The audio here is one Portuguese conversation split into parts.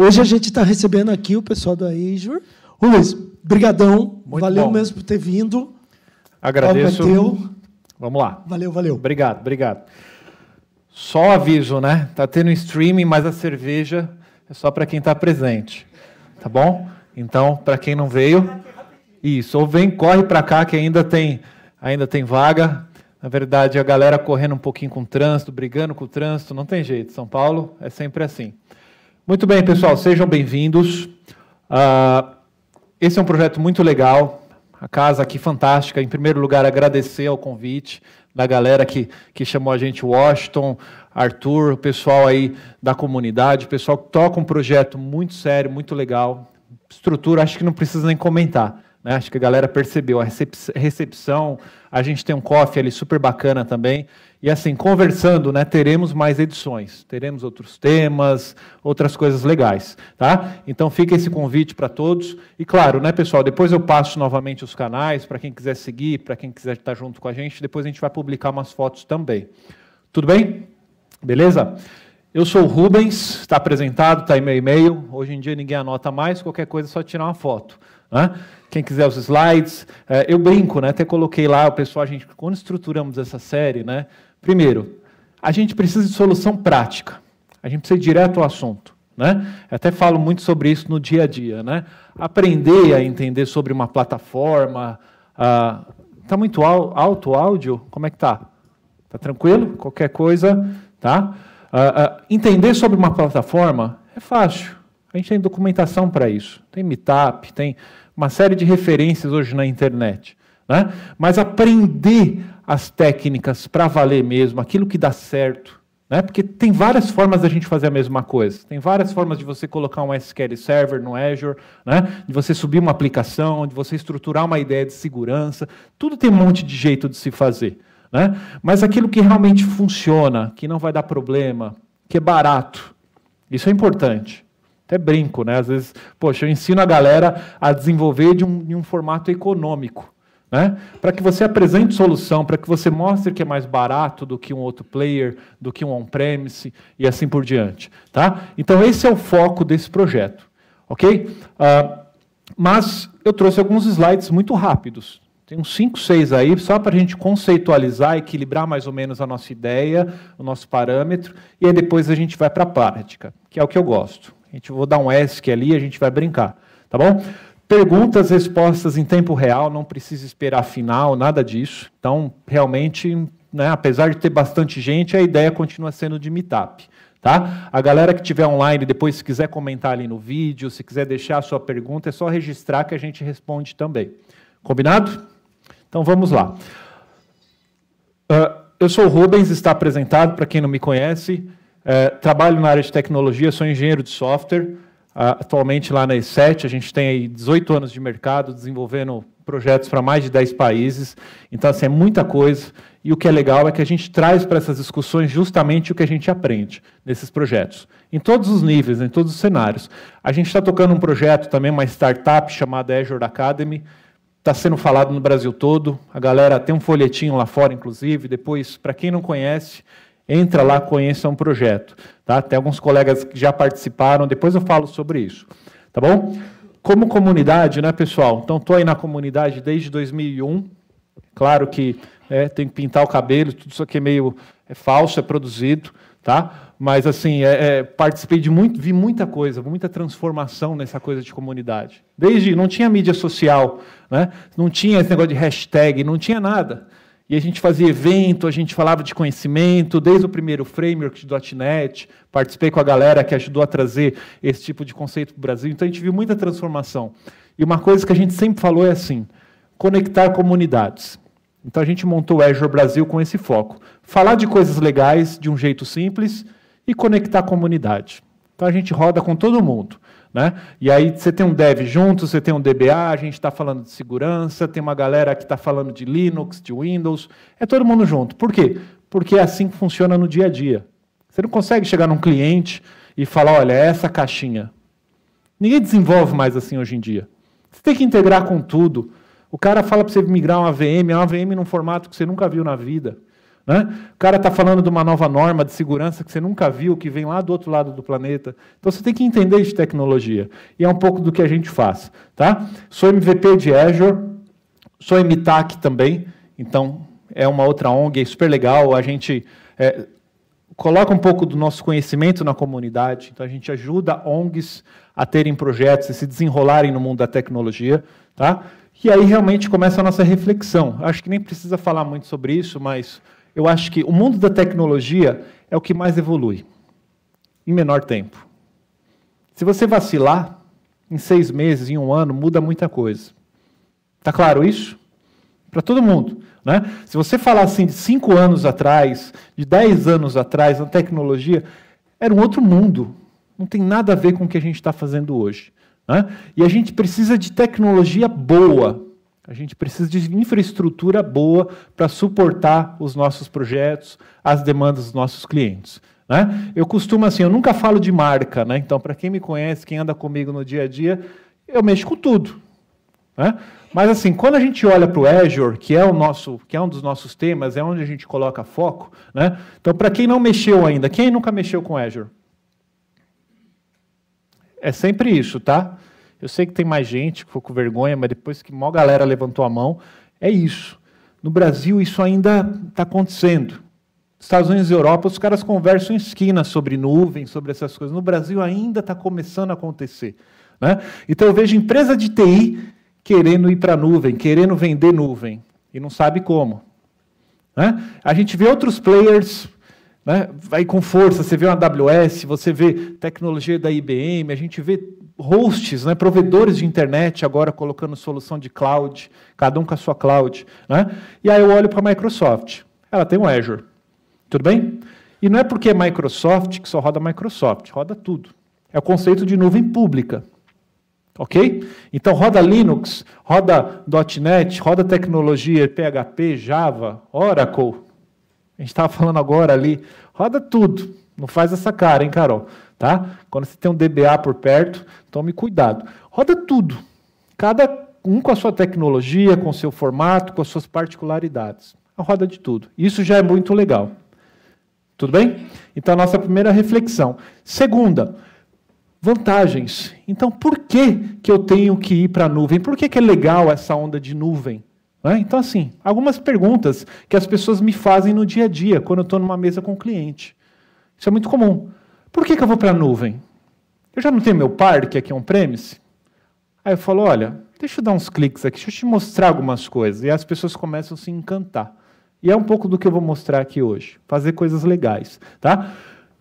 hoje a gente está recebendo aqui o pessoal da Azure. O Luiz, brigadão. Muito valeu bom. mesmo por ter vindo. Agradeço. Valeu. Vamos lá. Valeu, valeu. Obrigado, obrigado. Só aviso, né? Tá tendo streaming, mas a cerveja é só para quem está presente, tá bom? Então, para quem não veio, isso. Ou vem, corre para cá que ainda tem, ainda tem vaga. Na verdade, a galera correndo um pouquinho com o trânsito, brigando com o trânsito, não tem jeito. São Paulo é sempre assim. Muito bem, pessoal, sejam bem-vindos. Uh, esse é um projeto muito legal, a casa aqui fantástica. Em primeiro lugar, agradecer ao convite da galera que, que chamou a gente, Washington, Arthur, o pessoal aí da comunidade, o pessoal que toca um projeto muito sério, muito legal. Estrutura, acho que não precisa nem comentar. Né? Acho que a galera percebeu a recepção. A gente tem um coffee ali super bacana também. E assim, conversando, né, teremos mais edições, teremos outros temas, outras coisas legais, tá? Então fica esse convite para todos. E claro, né, pessoal, depois eu passo novamente os canais para quem quiser seguir, para quem quiser estar junto com a gente, depois a gente vai publicar umas fotos também. Tudo bem? Beleza? Eu sou o Rubens, está apresentado, está aí meu e-mail. Hoje em dia ninguém anota mais, qualquer coisa é só tirar uma foto. Né? Quem quiser os slides, é, eu brinco, né? até coloquei lá, o pessoal, a gente, quando estruturamos essa série, né? Primeiro, a gente precisa de solução prática. A gente precisa ir direto ao assunto. Né? Eu até falo muito sobre isso no dia a dia. Né? Aprender a entender sobre uma plataforma. Está muito alto o áudio? Como é que tá? Tá tranquilo? Qualquer coisa, tá? entender sobre uma plataforma é fácil. A gente tem documentação para isso. Tem Meetup, tem uma série de referências hoje na internet. Né? Mas aprender as técnicas para valer mesmo, aquilo que dá certo. Né? Porque tem várias formas da gente fazer a mesma coisa. Tem várias formas de você colocar um SQL Server no Azure, né? de você subir uma aplicação, de você estruturar uma ideia de segurança. Tudo tem um monte de jeito de se fazer. Né? Mas aquilo que realmente funciona, que não vai dar problema, que é barato, isso é importante. Até brinco, né? Às vezes, poxa, eu ensino a galera a desenvolver de um, de um formato econômico. Né? Para que você apresente solução, para que você mostre que é mais barato do que um outro player, do que um on-premise e assim por diante. Tá? Então, esse é o foco desse projeto. Ok? Uh, mas eu trouxe alguns slides muito rápidos. Tem uns 5, 6 aí, só para a gente conceitualizar, equilibrar mais ou menos a nossa ideia, o nosso parâmetro, e aí depois a gente vai para a prática, que é o que eu gosto. A gente vou dar um ESC ali e a gente vai brincar. Tá bom? Perguntas, respostas em tempo real, não precisa esperar final, nada disso. Então, realmente, né, apesar de ter bastante gente, a ideia continua sendo de meetup. Tá? A galera que estiver online, depois, se quiser comentar ali no vídeo, se quiser deixar a sua pergunta, é só registrar que a gente responde também. Combinado? Então vamos lá. Uh, eu sou o Rubens, está apresentado, para quem não me conhece. Uh, trabalho na área de tecnologia, sou engenheiro de software atualmente lá na E7, a gente tem aí 18 anos de mercado, desenvolvendo projetos para mais de 10 países. Então, assim, é muita coisa. E o que é legal é que a gente traz para essas discussões justamente o que a gente aprende nesses projetos. Em todos os níveis, em todos os cenários. A gente está tocando um projeto também, uma startup chamada Azure Academy, está sendo falado no Brasil todo. A galera tem um folhetinho lá fora, inclusive. Depois, para quem não conhece, Entra lá, conheça um projeto. Tá? Tem alguns colegas que já participaram, depois eu falo sobre isso. Tá bom? Como comunidade, né, pessoal? Então, estou aí na comunidade desde 2001. Claro que é, tem que pintar o cabelo, tudo isso aqui é meio é falso, é produzido, tá? Mas, assim, é, é, participei de muito, vi muita coisa, muita transformação nessa coisa de comunidade. Desde, não tinha mídia social, né? não tinha esse negócio de hashtag, não tinha nada. E a gente fazia evento, a gente falava de conhecimento, desde o primeiro framework de .NET, participei com a galera que ajudou a trazer esse tipo de conceito para o Brasil. Então a gente viu muita transformação. E uma coisa que a gente sempre falou é assim: conectar comunidades. Então a gente montou o Azure Brasil com esse foco. Falar de coisas legais de um jeito simples e conectar a comunidade. Então a gente roda com todo mundo. Né? E aí você tem um dev junto, você tem um DBA, a gente está falando de segurança, tem uma galera que está falando de Linux, de Windows, é todo mundo junto. Por quê? Porque é assim que funciona no dia a dia. Você não consegue chegar num cliente e falar, olha, é essa caixinha. Ninguém desenvolve mais assim hoje em dia. Você tem que integrar com tudo. O cara fala para você migrar uma VM, é uma VM num formato que você nunca viu na vida. Né? O cara está falando de uma nova norma de segurança que você nunca viu, que vem lá do outro lado do planeta. Então você tem que entender de tecnologia. E é um pouco do que a gente faz. Tá? Sou MVP de Azure, sou MTAC também, então é uma outra ONG, é super legal. A gente é, coloca um pouco do nosso conhecimento na comunidade, então a gente ajuda ONGs a terem projetos e se desenrolarem no mundo da tecnologia. Tá? E aí realmente começa a nossa reflexão. Acho que nem precisa falar muito sobre isso, mas eu acho que o mundo da tecnologia é o que mais evolui, em menor tempo. Se você vacilar, em seis meses, em um ano, muda muita coisa. Está claro isso? Para todo mundo. Né? Se você falar assim de cinco anos atrás, de dez anos atrás, na tecnologia, era um outro mundo. Não tem nada a ver com o que a gente está fazendo hoje. Né? E a gente precisa de tecnologia boa a gente precisa de infraestrutura boa para suportar os nossos projetos, as demandas dos nossos clientes. Né? Eu costumo assim, eu nunca falo de marca, né? então para quem me conhece, quem anda comigo no dia a dia, eu mexo com tudo. Né? Mas assim, quando a gente olha para o Azure, que é o nosso, que é um dos nossos temas, é onde a gente coloca foco, né? Então, para quem não mexeu ainda, quem nunca mexeu com Azure? É sempre isso, tá? Eu sei que tem mais gente que ficou com vergonha, mas depois que maior galera levantou a mão, é isso. No Brasil, isso ainda está acontecendo. Estados Unidos e Europa, os caras conversam em esquina sobre nuvem, sobre essas coisas. No Brasil, ainda está começando a acontecer. Né? Então, eu vejo empresa de TI querendo ir para a nuvem, querendo vender nuvem, e não sabe como. Né? A gente vê outros players né? vai com força. Você vê uma AWS, você vê tecnologia da IBM, a gente vê hosts, né, provedores de internet agora colocando solução de cloud, cada um com a sua cloud. Né? E aí eu olho para a Microsoft. Ela tem o um Azure. Tudo bem? E não é porque é Microsoft que só roda Microsoft, roda tudo. É o conceito de nuvem pública. Ok? Então roda Linux, roda .NET, roda tecnologia PHP, Java, Oracle. A gente estava falando agora ali. Roda tudo. Não faz essa cara, hein, Carol? tá? Quando você tem um DBA por perto, tome cuidado. Roda tudo, cada um com a sua tecnologia, com o seu formato, com as suas particularidades. A roda de tudo. Isso já é muito legal. Tudo bem? Então, nossa primeira reflexão. Segunda, vantagens. Então, por que, que eu tenho que ir para a nuvem? Por que, que é legal essa onda de nuvem? Né? Então, assim, algumas perguntas que as pessoas me fazem no dia a dia, quando eu estou numa mesa com um cliente. Isso é muito comum. Por que, que eu vou para a nuvem? Eu já não tenho meu parque aqui on-premise? É Aí eu falo, olha, deixa eu dar uns cliques aqui, deixa eu te mostrar algumas coisas. E as pessoas começam a se encantar. E é um pouco do que eu vou mostrar aqui hoje, fazer coisas legais, tá?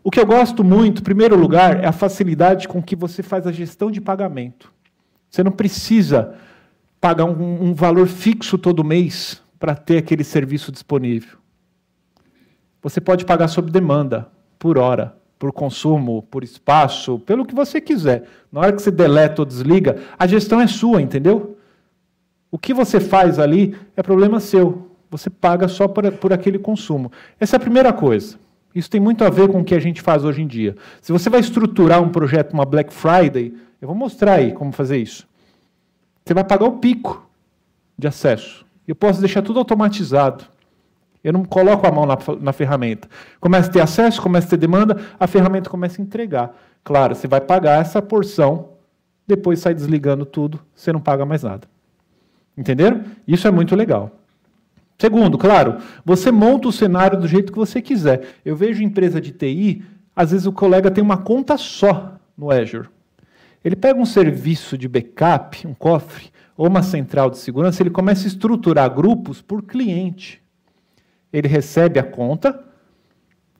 O que eu gosto muito, em primeiro lugar, é a facilidade com que você faz a gestão de pagamento. Você não precisa pagar um, um valor fixo todo mês para ter aquele serviço disponível. Você pode pagar sob demanda, por hora por consumo, por espaço, pelo que você quiser. Na hora que você deleta ou desliga, a gestão é sua, entendeu? O que você faz ali é problema seu. Você paga só por, por aquele consumo. Essa é a primeira coisa. Isso tem muito a ver com o que a gente faz hoje em dia. Se você vai estruturar um projeto, uma Black Friday, eu vou mostrar aí como fazer isso. Você vai pagar o pico de acesso. Eu posso deixar tudo automatizado. Eu não coloco a mão na, na ferramenta. Começa a ter acesso, começa a ter demanda, a ferramenta começa a entregar. Claro, você vai pagar essa porção, depois sai desligando tudo, você não paga mais nada. Entenderam? Isso é muito legal. Segundo, claro, você monta o cenário do jeito que você quiser. Eu vejo empresa de TI, às vezes o colega tem uma conta só no Azure. Ele pega um serviço de backup, um cofre, ou uma central de segurança, ele começa a estruturar grupos por cliente ele recebe a conta,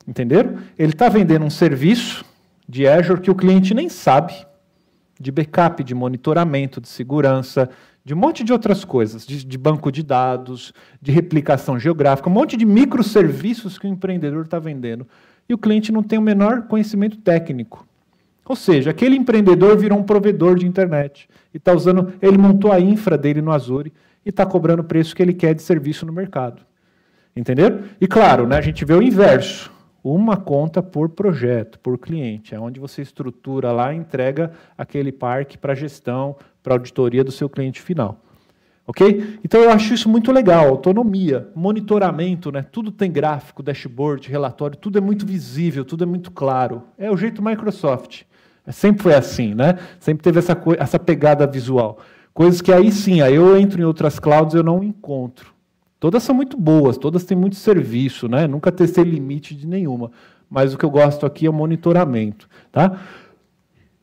entenderam? Ele está vendendo um serviço de Azure que o cliente nem sabe, de backup, de monitoramento, de segurança, de um monte de outras coisas, de, de banco de dados, de replicação geográfica, um monte de microserviços que o empreendedor está vendendo. E o cliente não tem o menor conhecimento técnico. Ou seja, aquele empreendedor virou um provedor de internet e está usando, ele montou a infra dele no Azure e está cobrando o preço que ele quer de serviço no mercado. Entenderam? E claro, né, a gente vê o inverso. Uma conta por projeto, por cliente. É onde você estrutura lá e entrega aquele parque para gestão, para auditoria do seu cliente final. Ok? Então eu acho isso muito legal. Autonomia, monitoramento, né? Tudo tem gráfico, dashboard, relatório, tudo é muito visível, tudo é muito claro. É o jeito Microsoft. É, sempre foi assim, né? Sempre teve essa, essa pegada visual. Coisas que aí sim, aí eu entro em outras clouds eu não encontro. Todas são muito boas, todas têm muito serviço, né? Nunca testei limite de nenhuma. Mas o que eu gosto aqui é o monitoramento, tá?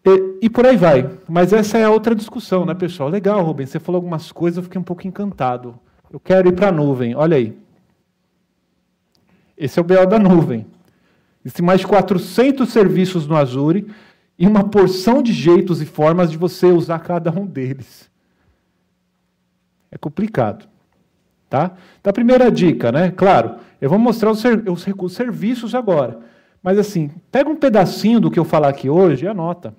E, e, por aí vai. Mas essa é outra discussão, né, pessoal? Legal, Rubens, você falou algumas coisas, eu fiquei um pouco encantado. Eu quero ir para a nuvem, olha aí. Esse é o BO da nuvem. Existem mais de 400 serviços no Azure e uma porção de jeitos e formas de você usar cada um deles. É complicado. Tá? Então, a primeira dica, né? Claro, eu vou mostrar os, os serviços agora. Mas assim, pega um pedacinho do que eu falar aqui hoje e anota.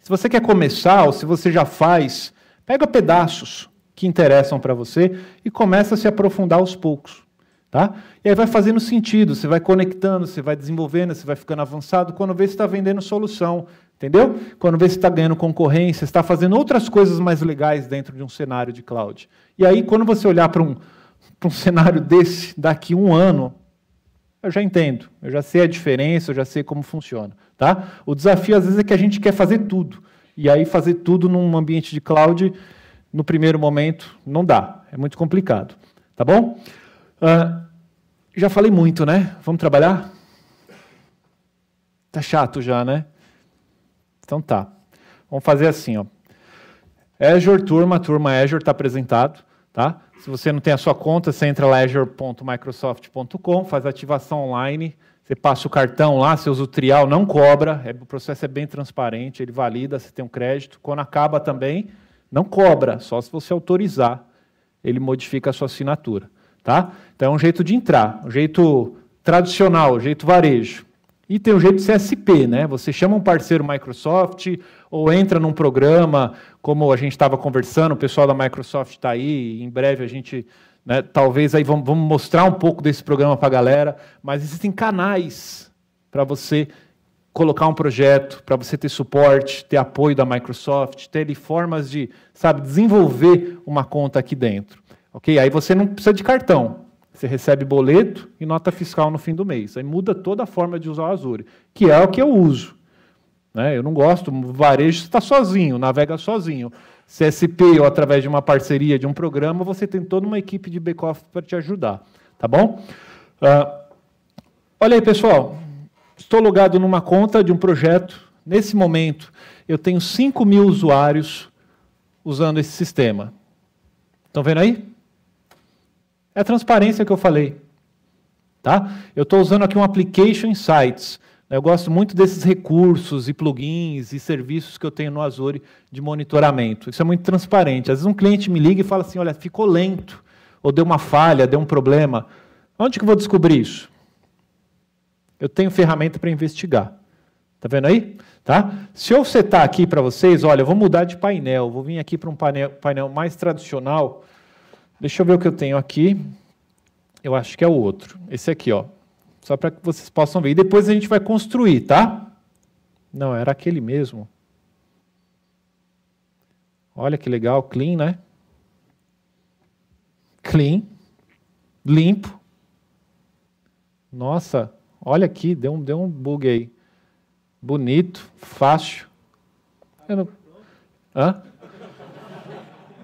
Se você quer começar ou se você já faz, pega pedaços que interessam para você e começa a se aprofundar aos poucos. Tá? E aí vai fazendo sentido, você vai conectando, você vai desenvolvendo, você vai ficando avançado. Quando vê, você está vendendo solução, entendeu? Quando vê, você está ganhando concorrência, está fazendo outras coisas mais legais dentro de um cenário de cloud. E aí, quando você olhar para um, um cenário desse daqui um ano, eu já entendo, eu já sei a diferença, eu já sei como funciona. Tá? O desafio, às vezes, é que a gente quer fazer tudo. E aí, fazer tudo num ambiente de cloud, no primeiro momento, não dá. É muito complicado. Tá bom? Uh, já falei muito, né? Vamos trabalhar? Tá chato já, né? Então tá. Vamos fazer assim, ó. Azure Turma, Turma Azure está apresentado. Tá? Se você não tem a sua conta, você entra ledger.microsoft.com, azure.microsoft.com, faz ativação online, você passa o cartão lá, você usa o trial, não cobra, é, o processo é bem transparente, ele valida, você tem um crédito. Quando acaba também, não cobra, só se você autorizar, ele modifica a sua assinatura. Tá? Então é um jeito de entrar, um jeito tradicional, um jeito varejo. E tem o jeito CSP, né? Você chama um parceiro Microsoft ou entra num programa, como a gente estava conversando, o pessoal da Microsoft está aí, em breve a gente, né, talvez aí vamos, vamos mostrar um pouco desse programa para a galera, mas existem canais para você colocar um projeto, para você ter suporte, ter apoio da Microsoft, ter ali, formas de, sabe, desenvolver uma conta aqui dentro. OK? Aí você não precisa de cartão. Você recebe boleto e nota fiscal no fim do mês. Aí muda toda a forma de usar o Azure, que é o que eu uso. Né? Eu não gosto, o varejo está sozinho, navega sozinho. CSP ou através de uma parceria, de um programa, você tem toda uma equipe de back-office para te ajudar. Tá bom? Uh, olha aí, pessoal. Estou logado numa conta de um projeto. Nesse momento, eu tenho 5 mil usuários usando esse sistema. Estão vendo aí? É a transparência que eu falei. Tá? Eu estou usando aqui um Application Insights. Eu gosto muito desses recursos e plugins e serviços que eu tenho no Azure de monitoramento. Isso é muito transparente. Às vezes um cliente me liga e fala assim, olha, ficou lento, ou deu uma falha, deu um problema. Onde que eu vou descobrir isso? Eu tenho ferramenta para investigar. Tá vendo aí? Tá? Se eu setar aqui para vocês, olha, eu vou mudar de painel, vou vir aqui para um painel, painel mais tradicional, Deixa eu ver o que eu tenho aqui. Eu acho que é o outro. Esse aqui, ó. Só para que vocês possam ver. E depois a gente vai construir, tá? Não, era aquele mesmo. Olha que legal, clean, né? Clean. Limpo. Nossa, olha aqui, deu um, deu um bug aí. Bonito, fácil. Eu não... Hã?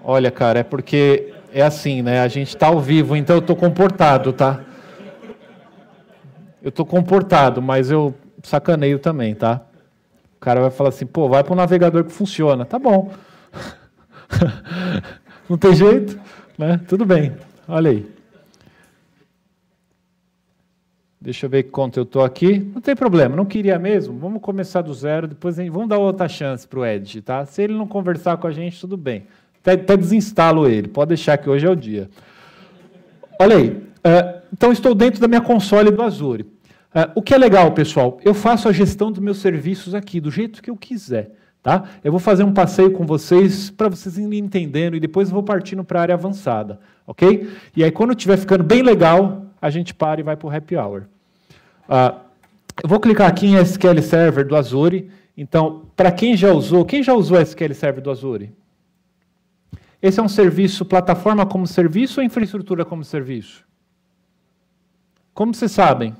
Olha, cara, é porque é assim, né? A gente está ao vivo, então eu estou comportado, tá? Eu estou comportado, mas eu sacaneio também, tá? O cara vai falar assim, pô, vai para o navegador que funciona. Tá bom. Não tem jeito, né? Tudo bem. Olha aí. Deixa eu ver quanto eu estou aqui. Não tem problema, não queria mesmo. Vamos começar do zero, depois vamos dar outra chance para o Ed, tá? Se ele não conversar com a gente, tudo bem até desinstalo ele. Pode deixar que hoje é o dia. Olha aí. É, então, estou dentro da minha console do Azure. É, o que é legal, pessoal? Eu faço a gestão dos meus serviços aqui, do jeito que eu quiser. Tá? Eu vou fazer um passeio com vocês para vocês irem entendendo e depois eu vou partindo para a área avançada, ok? E aí, quando estiver ficando bem legal, a gente para e vai para o happy hour. Uh, eu vou clicar aqui em SQL Server do Azure. Então, para quem já usou, quem já usou SQL Server do Azure? Esse é um serviço, plataforma como serviço ou infraestrutura como serviço? Como vocês sabem?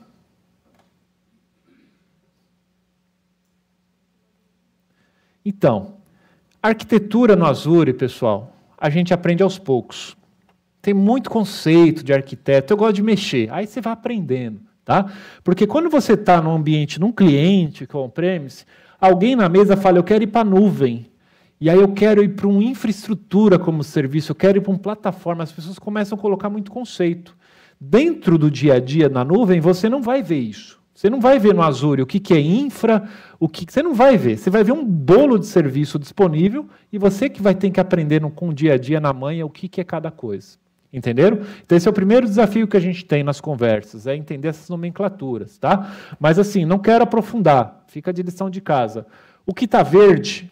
Então, arquitetura no Azure, pessoal, a gente aprende aos poucos. Tem muito conceito de arquiteto, eu gosto de mexer, aí você vai aprendendo, tá? Porque quando você está num ambiente, num cliente com on premise, alguém na mesa fala, eu quero ir para a nuvem. E aí eu quero ir para uma infraestrutura como serviço, eu quero ir para uma plataforma. As pessoas começam a colocar muito conceito. Dentro do dia a dia na nuvem, você não vai ver isso. Você não vai ver no Azure o que, que é infra, o que, você não vai ver. Você vai ver um bolo de serviço disponível e você que vai ter que aprender no, com o dia a dia na manhã o que, que é cada coisa. Entenderam? Então esse é o primeiro desafio que a gente tem nas conversas, é entender essas nomenclaturas, tá? Mas assim, não quero aprofundar, fica de lição de casa. O que está verde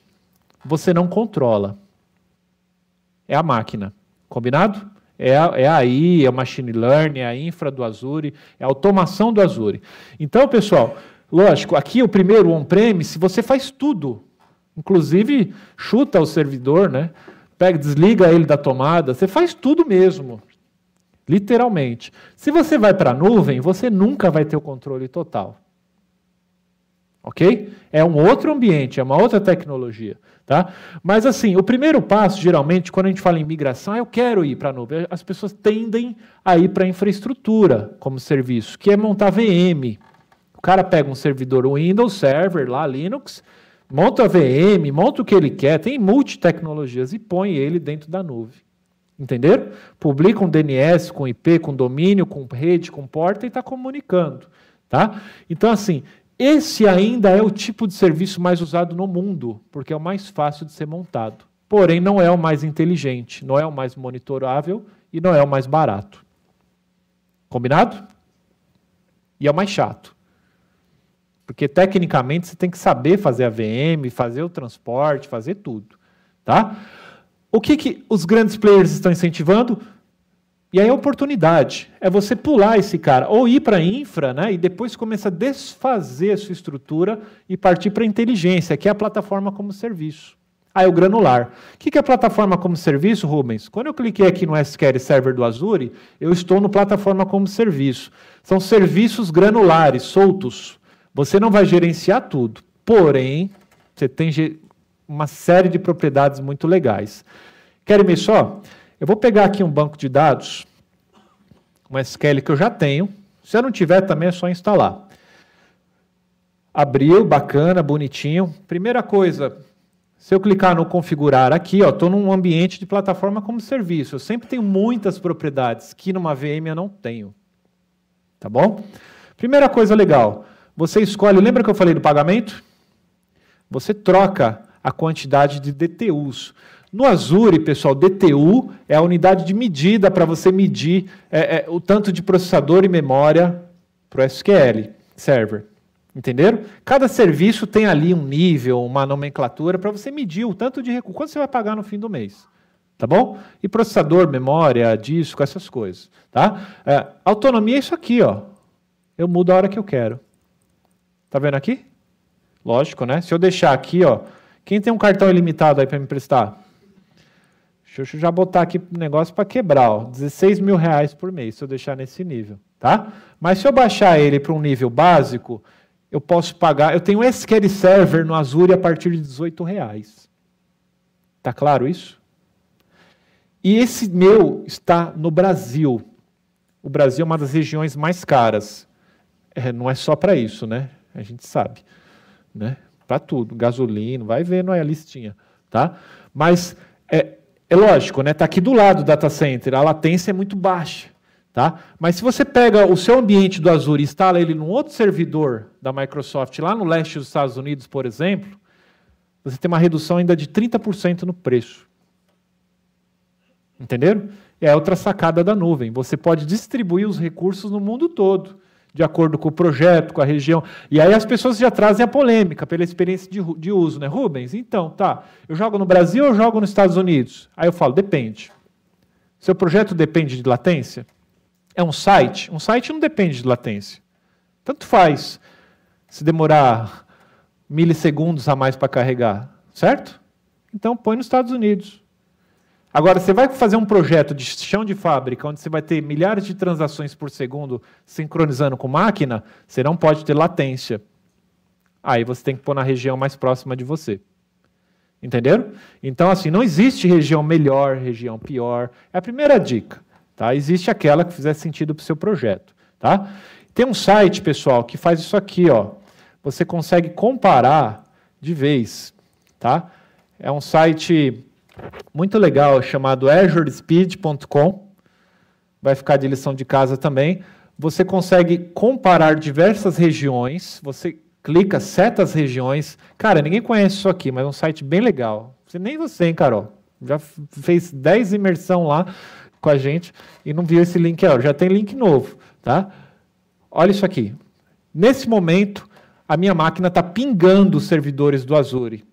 você não controla. É a máquina, combinado? É a, é é o machine learning, é a infra do Azure, é a automação do Azure. Então, pessoal, lógico, aqui o primeiro on-premise, você faz tudo. Inclusive, chuta o servidor, né? Pega, desliga ele da tomada, você faz tudo mesmo. Literalmente. Se você vai para a nuvem, você nunca vai ter o controle total. Ok? É um outro ambiente, é uma outra tecnologia. Tá? Mas assim, o primeiro passo, geralmente, quando a gente fala em migração, é eu quero ir para a nuvem. As pessoas tendem a ir para a infraestrutura como serviço, que é montar VM. O cara pega um servidor Windows Server lá, Linux, monta a VM, monta o que ele quer, tem multitecnologias e põe ele dentro da nuvem. Entenderam? Publica um DNS com IP, com domínio, com rede, com porta e está comunicando. Tá? Então, assim, esse ainda é o tipo de serviço mais usado no mundo, porque é o mais fácil de ser montado. Porém, não é o mais inteligente, não é o mais monitorável e não é o mais barato. Combinado? E é o mais chato. Porque tecnicamente você tem que saber fazer a VM, fazer o transporte, fazer tudo, tá? O que, que os grandes players estão incentivando? E aí a oportunidade é você pular esse cara ou ir para infra, né? E depois começa a desfazer a sua estrutura e partir para inteligência, que é a plataforma como serviço. Ah, é o granular. O que é a plataforma como serviço, Rubens? Quando eu cliquei aqui no SQL Server do Azure, eu estou no plataforma como serviço. São serviços granulares, soltos. Você não vai gerenciar tudo, porém, você tem uma série de propriedades muito legais. Querem ver só? Eu vou pegar aqui um banco de dados, um SQL que eu já tenho. Se eu não tiver, também é só instalar. Abriu, bacana, bonitinho. Primeira coisa, se eu clicar no configurar aqui, estou num ambiente de plataforma como serviço. Eu sempre tenho muitas propriedades que numa VM eu não tenho. Tá bom? Primeira coisa legal, você escolhe, lembra que eu falei do pagamento? Você troca a quantidade de DTUs. No Azure, pessoal, DTU é a unidade de medida para você medir é, é, o tanto de processador e memória para o SQL Server. Entenderam? Cada serviço tem ali um nível, uma nomenclatura para você medir o tanto de recurso, quanto você vai pagar no fim do mês. Tá bom? E processador, memória, disco, essas coisas. Tá? É, autonomia é isso aqui, ó. Eu mudo a hora que eu quero. Tá vendo aqui? Lógico, né? Se eu deixar aqui, ó. Quem tem um cartão ilimitado aí para me prestar? Deixa eu já botar aqui o negócio para quebrar, ó, 16 mil reais por mês, se eu deixar nesse nível, tá? Mas se eu baixar ele para um nível básico, eu posso pagar, eu tenho SQL Server no Azure a partir de 18 reais. Tá claro isso? E esse meu está no Brasil. O Brasil é uma das regiões mais caras. É, não é só para isso, né? A gente sabe, né? Para tudo, gasolina, vai vendo aí a listinha, tá? Mas é, é lógico, né? Está aqui do lado do data center, a latência é muito baixa. Tá? Mas se você pega o seu ambiente do Azure e instala ele num outro servidor da Microsoft, lá no leste dos Estados Unidos, por exemplo, você tem uma redução ainda de 30% no preço. Entenderam? É outra sacada da nuvem. Você pode distribuir os recursos no mundo todo de acordo com o projeto, com a região. E aí as pessoas já trazem a polêmica pela experiência de, de uso, né? Rubens, então, tá, eu jogo no Brasil ou eu jogo nos Estados Unidos? Aí eu falo, depende. Seu projeto depende de latência? É um site? Um site não depende de latência. Tanto faz se demorar milissegundos a mais para carregar, certo? Então põe nos Estados Unidos. Agora, você vai fazer um projeto de chão de fábrica, onde você vai ter milhares de transações por segundo sincronizando com máquina, você não pode ter latência. Aí você tem que pôr na região mais próxima de você. Entenderam? Então, assim, não existe região melhor, região pior. É a primeira dica. Tá? Existe aquela que fizer sentido para o seu projeto. Tá? Tem um site, pessoal, que faz isso aqui. Ó. Você consegue comparar de vez. Tá? É um site muito legal chamado azurespeed.com. Vai ficar de lição de casa também. Você consegue comparar diversas regiões, você clica, seta regiões. Cara, ninguém conhece isso aqui, mas é um site bem legal. Nem você, hein, Carol? Já fez 10 imersão lá com a gente e não viu esse link Já tem link novo, tá? Olha isso aqui. Nesse momento, a minha máquina está pingando os servidores do Azure.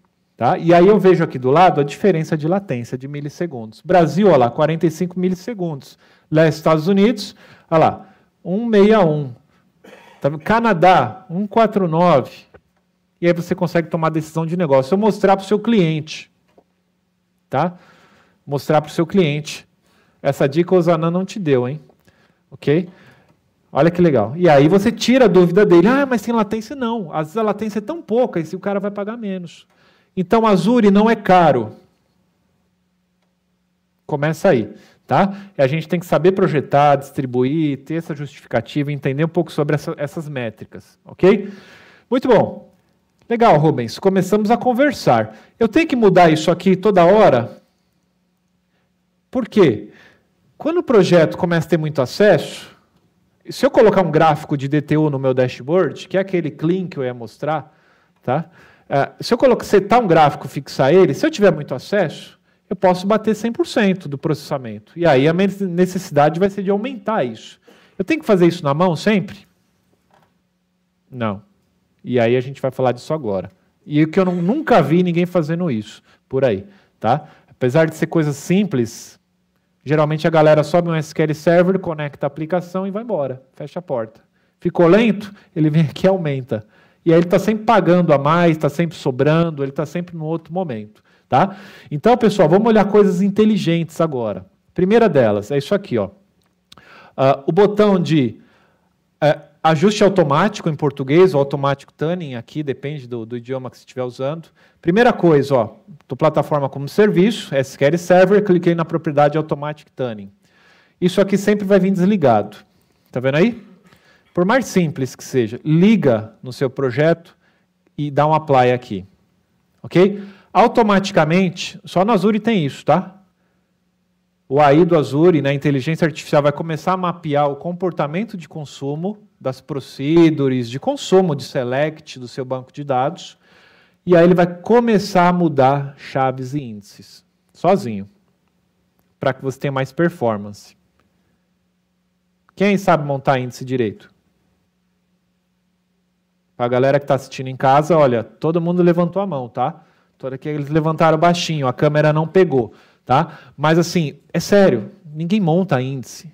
Tá? E aí eu vejo aqui do lado a diferença de latência de milissegundos. Brasil, olha lá, 45 milissegundos. Lá Estados Unidos, olha lá, 161. Tá? Canadá, 149. E aí você consegue tomar decisão de negócio. Eu mostrar para o seu cliente, tá? Mostrar para o seu cliente. Essa dica o Osanã não te deu, hein? Ok? Olha que legal. E aí você tira a dúvida dele. Ah, mas tem latência? Não. Às vezes a latência é tão pouca e se o cara vai pagar menos. Então, Azure não é caro. Começa aí, tá? a gente tem que saber projetar, distribuir, ter essa justificativa, entender um pouco sobre essa, essas métricas, ok? Muito bom. Legal, Rubens. Começamos a conversar. Eu tenho que mudar isso aqui toda hora? Por quê? Quando o projeto começa a ter muito acesso, se eu colocar um gráfico de DTU no meu dashboard, que é aquele clean que eu ia mostrar, tá? Ah, se eu colocar, setar tá um gráfico, fixar ele, se eu tiver muito acesso, eu posso bater 100% do processamento. E aí a minha necessidade vai ser de aumentar isso. Eu tenho que fazer isso na mão sempre? Não. E aí a gente vai falar disso agora. E o que eu não, nunca vi ninguém fazendo isso por aí, tá? Apesar de ser coisa simples, geralmente a galera sobe um SQL Server, conecta a aplicação e vai embora, fecha a porta. Ficou lento? Ele vem aqui e aumenta e aí ele está sempre pagando a mais, está sempre sobrando, ele está sempre no outro momento, tá? Então, pessoal, vamos olhar coisas inteligentes agora. Primeira delas é isso aqui, ó. Uh, o botão de uh, ajuste automático em português, ou automático tuning aqui, depende do, do idioma que você estiver usando. Primeira coisa, ó, do plataforma como serviço, SQL Server, cliquei na propriedade Automatic Tuning. Isso aqui sempre vai vir desligado. Tá vendo aí? por mais simples que seja, liga no seu projeto e dá um apply aqui. Ok? Automaticamente, só no Azure tem isso, tá? O AI do Azure, na né, inteligência artificial, vai começar a mapear o comportamento de consumo das procedures de consumo, de select do seu banco de dados, e aí ele vai começar a mudar chaves e índices, sozinho, para que você tenha mais performance. Quem sabe montar índice direito? A galera que está assistindo em casa, olha, todo mundo levantou a mão, tá? Toda que eles levantaram baixinho, a câmera não pegou, tá? Mas assim, é sério, ninguém monta índice.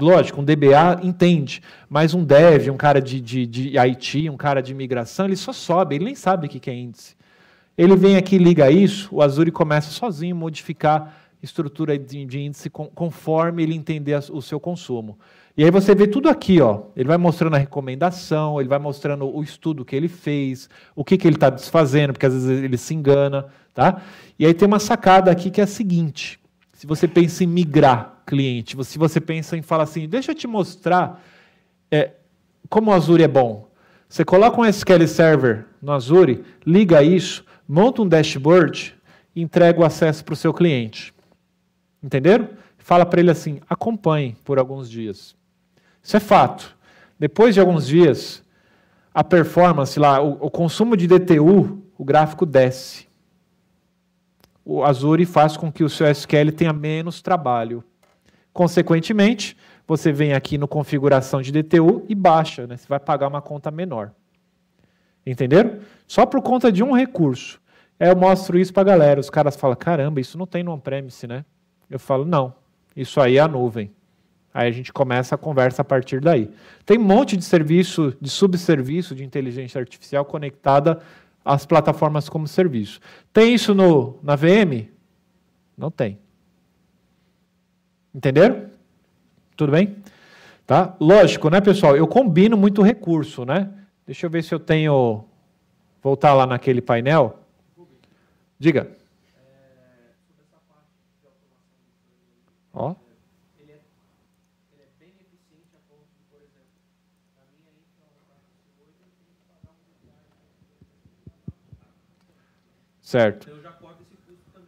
Lógico, um DBA entende, mas um dev, um cara de, de, de IT, um cara de imigração, ele só sobe, ele nem sabe o que é índice. Ele vem aqui, liga isso, o Azure começa sozinho a modificar estrutura de, de índice conforme ele entender o seu consumo. E aí você vê tudo aqui, ó. Ele vai mostrando a recomendação, ele vai mostrando o estudo que ele fez, o que, que ele está desfazendo, porque às vezes ele se engana, tá? E aí tem uma sacada aqui que é a seguinte: se você pensa em migrar cliente, se você pensa em falar assim, deixa eu te mostrar é, como o Azure é bom. Você coloca um SQL Server no Azure, liga isso, monta um dashboard e entrega o acesso para o seu cliente. Entenderam? Fala para ele assim: acompanhe por alguns dias. Isso é fato. Depois de alguns dias, a performance lá, o, o consumo de DTU, o gráfico desce. O Azure faz com que o seu SQL tenha menos trabalho. Consequentemente, você vem aqui no configuração de DTU e baixa, né? Você vai pagar uma conta menor. Entenderam? Só por conta de um recurso. eu mostro isso a galera. Os caras falam: caramba, isso não tem no on-premise, né? Eu falo: não, isso aí é a nuvem. Aí a gente começa a conversa a partir daí. Tem um monte de serviço, de subserviço de inteligência artificial conectada às plataformas como serviço. Tem isso no, na VM? Não tem. Entenderam? Tudo bem? Tá? Lógico, né, pessoal? Eu combino muito recurso, né? Deixa eu ver se eu tenho. Voltar lá naquele painel. Diga. É, Ó. Certo. Então, eu já corto esse custo também.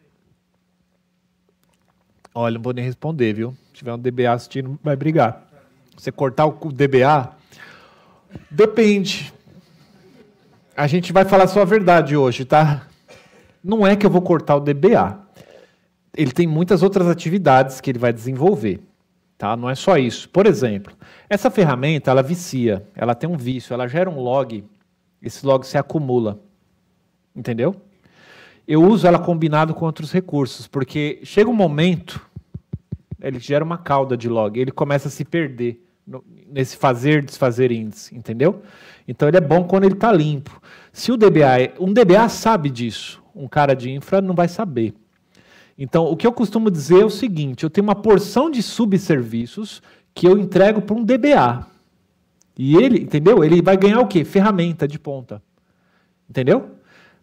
Olha, não vou nem responder, viu? Se tiver um DBA assistindo, vai brigar. Você cortar o DBA? Depende. A gente vai falar só a verdade hoje, tá? Não é que eu vou cortar o DBA. Ele tem muitas outras atividades que ele vai desenvolver tá? Não é só isso. Por exemplo, essa ferramenta ela vicia, ela tem um vício, ela gera um log, esse log se acumula, entendeu? eu uso ela combinado com outros recursos, porque chega um momento, ele gera uma cauda de log, ele começa a se perder no, nesse fazer, desfazer índice, entendeu? Então ele é bom quando ele está limpo. Se o DBA, é, um DBA sabe disso, um cara de infra não vai saber. Então, o que eu costumo dizer é o seguinte: eu tenho uma porção de subserviços que eu entrego para um DBA. E ele, entendeu? Ele vai ganhar o quê? Ferramenta de ponta. Entendeu?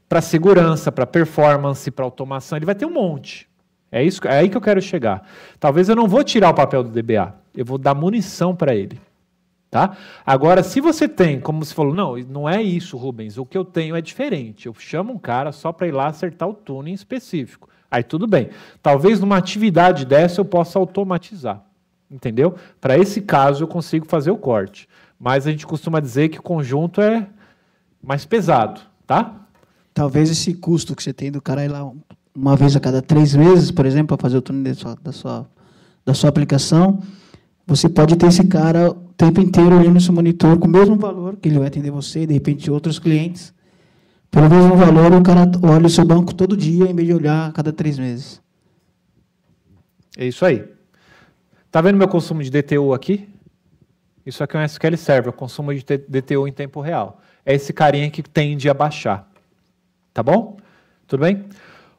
para segurança, para performance, para automação, ele vai ter um monte. É isso, é aí que eu quero chegar. Talvez eu não vou tirar o papel do DBA, eu vou dar munição para ele. Tá? Agora, se você tem, como você falou, não, não é isso, Rubens, o que eu tenho é diferente. Eu chamo um cara só para ir lá acertar o túnel específico. Aí tudo bem. Talvez numa atividade dessa eu possa automatizar. Entendeu? Para esse caso eu consigo fazer o corte. Mas a gente costuma dizer que o conjunto é mais pesado, tá? talvez esse custo que você tem do cara ir lá uma vez a cada três meses, por exemplo, para fazer o turno da sua, da, sua, da sua aplicação, você pode ter esse cara o tempo inteiro olhando esse monitor com o mesmo valor que ele vai atender você e, de repente, outros clientes. Pelo mesmo valor, o cara olha o seu banco todo dia em vez de olhar a cada três meses. É isso aí. Tá vendo meu consumo de DTU aqui? Isso aqui é um SQL Server, consumo de DTU em tempo real. É esse carinha que tende a baixar. Tá bom? Tudo bem?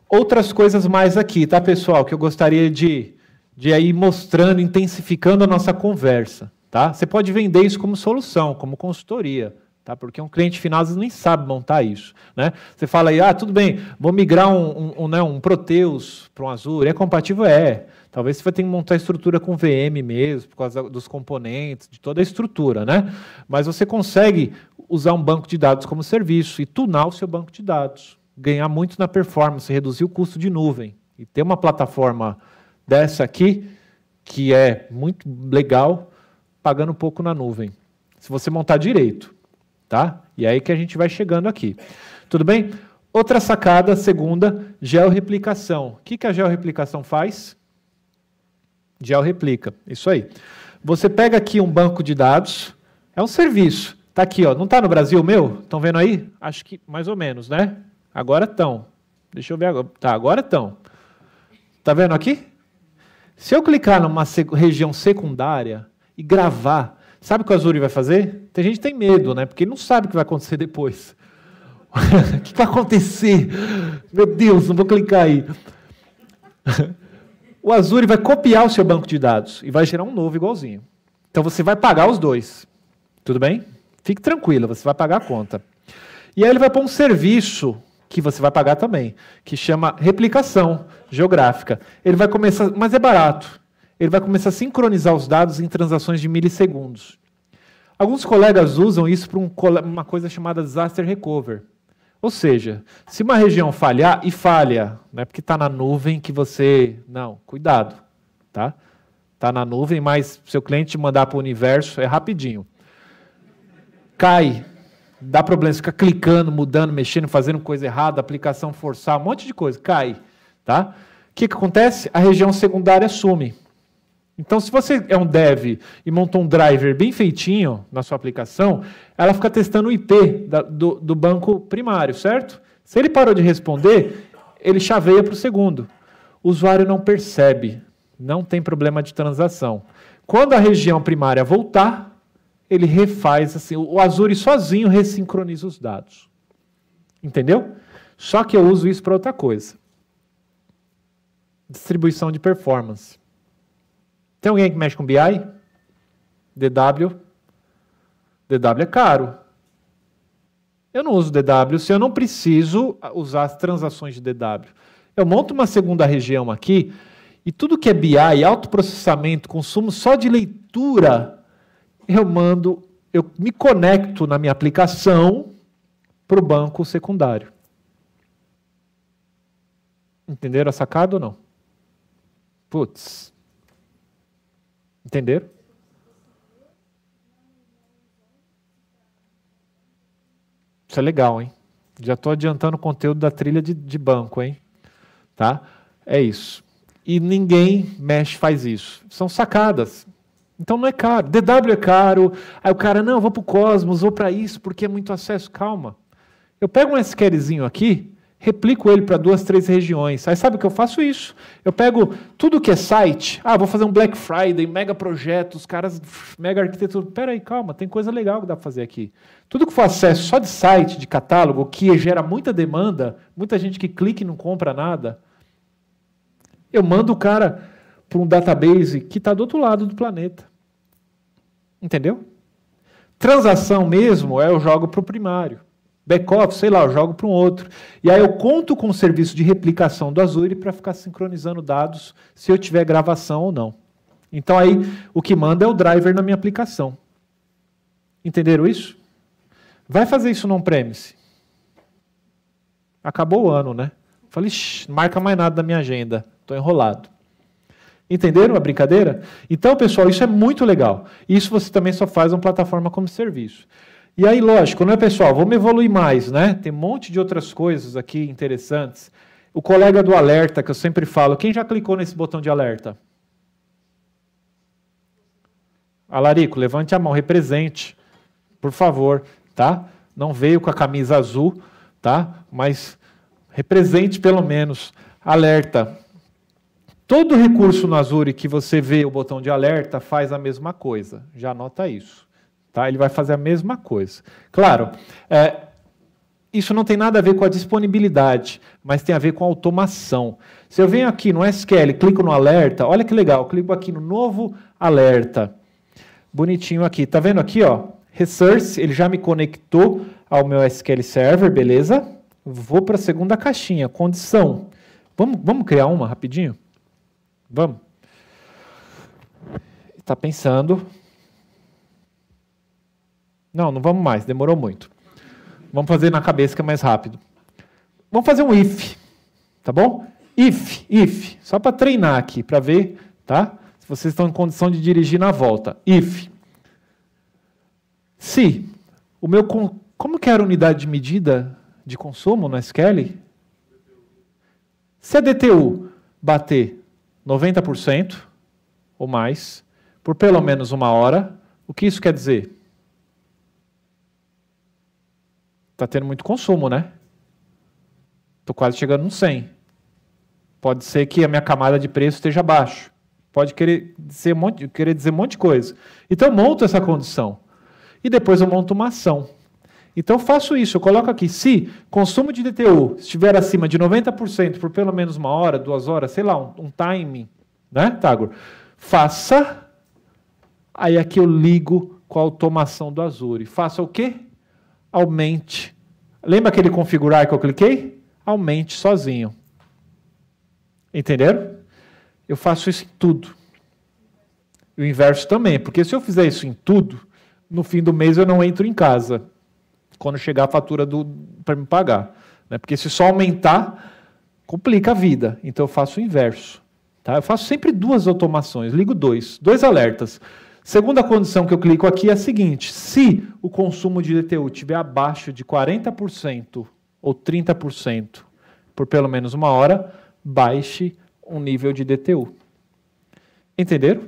Outras coisas mais aqui, tá, pessoal, que eu gostaria de, de ir mostrando, intensificando a nossa conversa. Tá? Você pode vender isso como solução, como consultoria. Tá? Porque um cliente final nem sabe montar isso. Né? Você fala aí, ah, tudo bem, vou migrar um, um, um, né, um Proteus para um Azure, é compatível? É. Talvez você vai ter que montar a estrutura com VM mesmo, por causa dos componentes, de toda a estrutura, né? Mas você consegue usar um banco de dados como serviço e tunar o seu banco de dados, ganhar muito na performance, reduzir o custo de nuvem. E ter uma plataforma dessa aqui, que é muito legal, pagando um pouco na nuvem. Se você montar direito, tá? E é aí que a gente vai chegando aqui. Tudo bem? Outra sacada, segunda, georreplicação. O que, que a georreplicação faz? Georreplica, isso aí. Você pega aqui um banco de dados, é um serviço. Tá aqui, ó. Não tá no Brasil meu? Estão vendo aí? Acho que mais ou menos, né? Agora estão. Deixa eu ver agora. Tá, agora estão. Tá vendo aqui? Se eu clicar numa região secundária e gravar, sabe o que o Azuri vai fazer? Tem gente que tem medo, né? Porque não sabe o que vai acontecer depois. o que vai acontecer? Meu Deus, não vou clicar aí. o Azure vai copiar o seu banco de dados e vai gerar um novo igualzinho. Então você vai pagar os dois. Tudo bem? Fique tranquila, você vai pagar a conta. E aí ele vai pôr um serviço que você vai pagar também, que chama replicação geográfica. Ele vai começar, mas é barato. Ele vai começar a sincronizar os dados em transações de milissegundos. Alguns colegas usam isso para um, uma coisa chamada disaster recovery. Ou seja, se uma região falhar e falha, não é porque está na nuvem que você. Não, cuidado. Tá? Tá na nuvem, mas seu cliente mandar para o universo é rapidinho cai, dá problema, fica clicando, mudando, mexendo, fazendo coisa errada, aplicação forçar, um monte de coisa, cai, tá? O que, que acontece? A região secundária some. Então, se você é um dev e montou um driver bem feitinho na sua aplicação, ela fica testando o IP da, do, do banco primário, certo? Se ele parou de responder, ele chaveia para o segundo. O usuário não percebe, não tem problema de transação. Quando a região primária voltar, ele refaz assim, o Azure sozinho ressincroniza os dados. Entendeu? Só que eu uso isso para outra coisa. Distribuição de performance. Tem alguém que mexe com BI? DW? DW é caro. Eu não uso DW se eu não preciso usar as transações de DW. Eu monto uma segunda região aqui e tudo que é BI, autoprocessamento, consumo só de leitura eu mando, eu me conecto na minha aplicação para o banco secundário. Entenderam a sacada ou não? Putz. Entenderam? Isso é legal, hein? Já estou adiantando o conteúdo da trilha de, de, banco, hein? Tá? É isso. E ninguém mexe, faz isso. São sacadas. Então não é caro. DW é caro. Aí o cara, não, vou para o Cosmos, vou para isso, porque é muito acesso. Calma. Eu pego um SQLzinho aqui, replico ele para duas, três regiões. Aí sabe o que eu faço isso? Eu pego tudo que é site, ah, vou fazer um Black Friday, mega projeto, os caras, mega arquitetura. Pera aí, calma, tem coisa legal que dá para fazer aqui. Tudo que for acesso só de site, de catálogo, que gera muita demanda, muita gente que clica e não compra nada, eu mando o cara para um database que está do outro lado do planeta. Entendeu? Transação mesmo é eu jogo para o primário. back sei lá, eu jogo para um outro. E aí eu conto com o serviço de replicação do Azure para ficar sincronizando dados se eu tiver gravação ou não. Então aí o que manda é o driver na minha aplicação. Entenderam isso? Vai fazer isso no on premise. Acabou o ano, né? Falei, marca mais nada da minha agenda. Estou enrolado. Entenderam a brincadeira? Então, pessoal, isso é muito legal. Isso você também só faz uma plataforma como serviço. E aí, lógico, né, pessoal? Vamos evoluir mais, né? Tem um monte de outras coisas aqui interessantes. O colega do alerta, que eu sempre falo, quem já clicou nesse botão de alerta? Alarico, levante a mão, represente, por favor, tá? Não veio com a camisa azul, tá? Mas represente pelo menos. Alerta. Todo recurso no Azure que você vê o botão de alerta faz a mesma coisa. Já anota isso. Tá? Ele vai fazer a mesma coisa. Claro, é, isso não tem nada a ver com a disponibilidade, mas tem a ver com a automação. Se eu venho aqui no SQL, clico no alerta, olha que legal, clico aqui no novo alerta. Bonitinho aqui, tá vendo aqui, ó? Resource, ele já me conectou ao meu SQL Server, beleza? Vou para a segunda caixinha, condição. Vamos, vamos criar uma rapidinho? Vamos. Está pensando. Não, não vamos mais, demorou muito. Vamos fazer na cabeça que é mais rápido. Vamos fazer um if, tá bom? If, if, só para treinar aqui, para ver, tá? Se vocês estão em condição de dirigir na volta. If. Se o meu con... como que era a unidade de medida de consumo no SQL? Se a DTU bater 90% ou mais por pelo menos uma hora. O que isso quer dizer? Está tendo muito consumo, né? Estou quase chegando no 100. Pode ser que a minha camada de preço esteja baixo. Pode querer dizer um monte, querer dizer um monte de coisa. Então, eu monto essa condição. E depois eu monto uma ação. Então faço isso, eu coloco aqui, se consumo de DTU estiver acima de 90% por pelo menos uma hora, duas horas, sei lá, um, um timing, né, Tagor? Faça, aí aqui eu ligo com a automação do Azure. Faça o quê? Aumente. Lembra aquele configurar que eu cliquei? Aumente sozinho. Entenderam? Eu faço isso em tudo. o inverso também, porque se eu fizer isso em tudo, no fim do mês eu não entro em casa quando chegar a fatura para me pagar. Né? Porque se só aumentar, complica a vida. Então eu faço o inverso. Tá? Eu faço sempre duas automações, ligo dois, dois alertas. Segunda condição que eu clico aqui é a seguinte: se o consumo de Dtu estiver abaixo de 40% ou 30% por pelo menos uma hora, baixe um nível de DTU. Entenderam?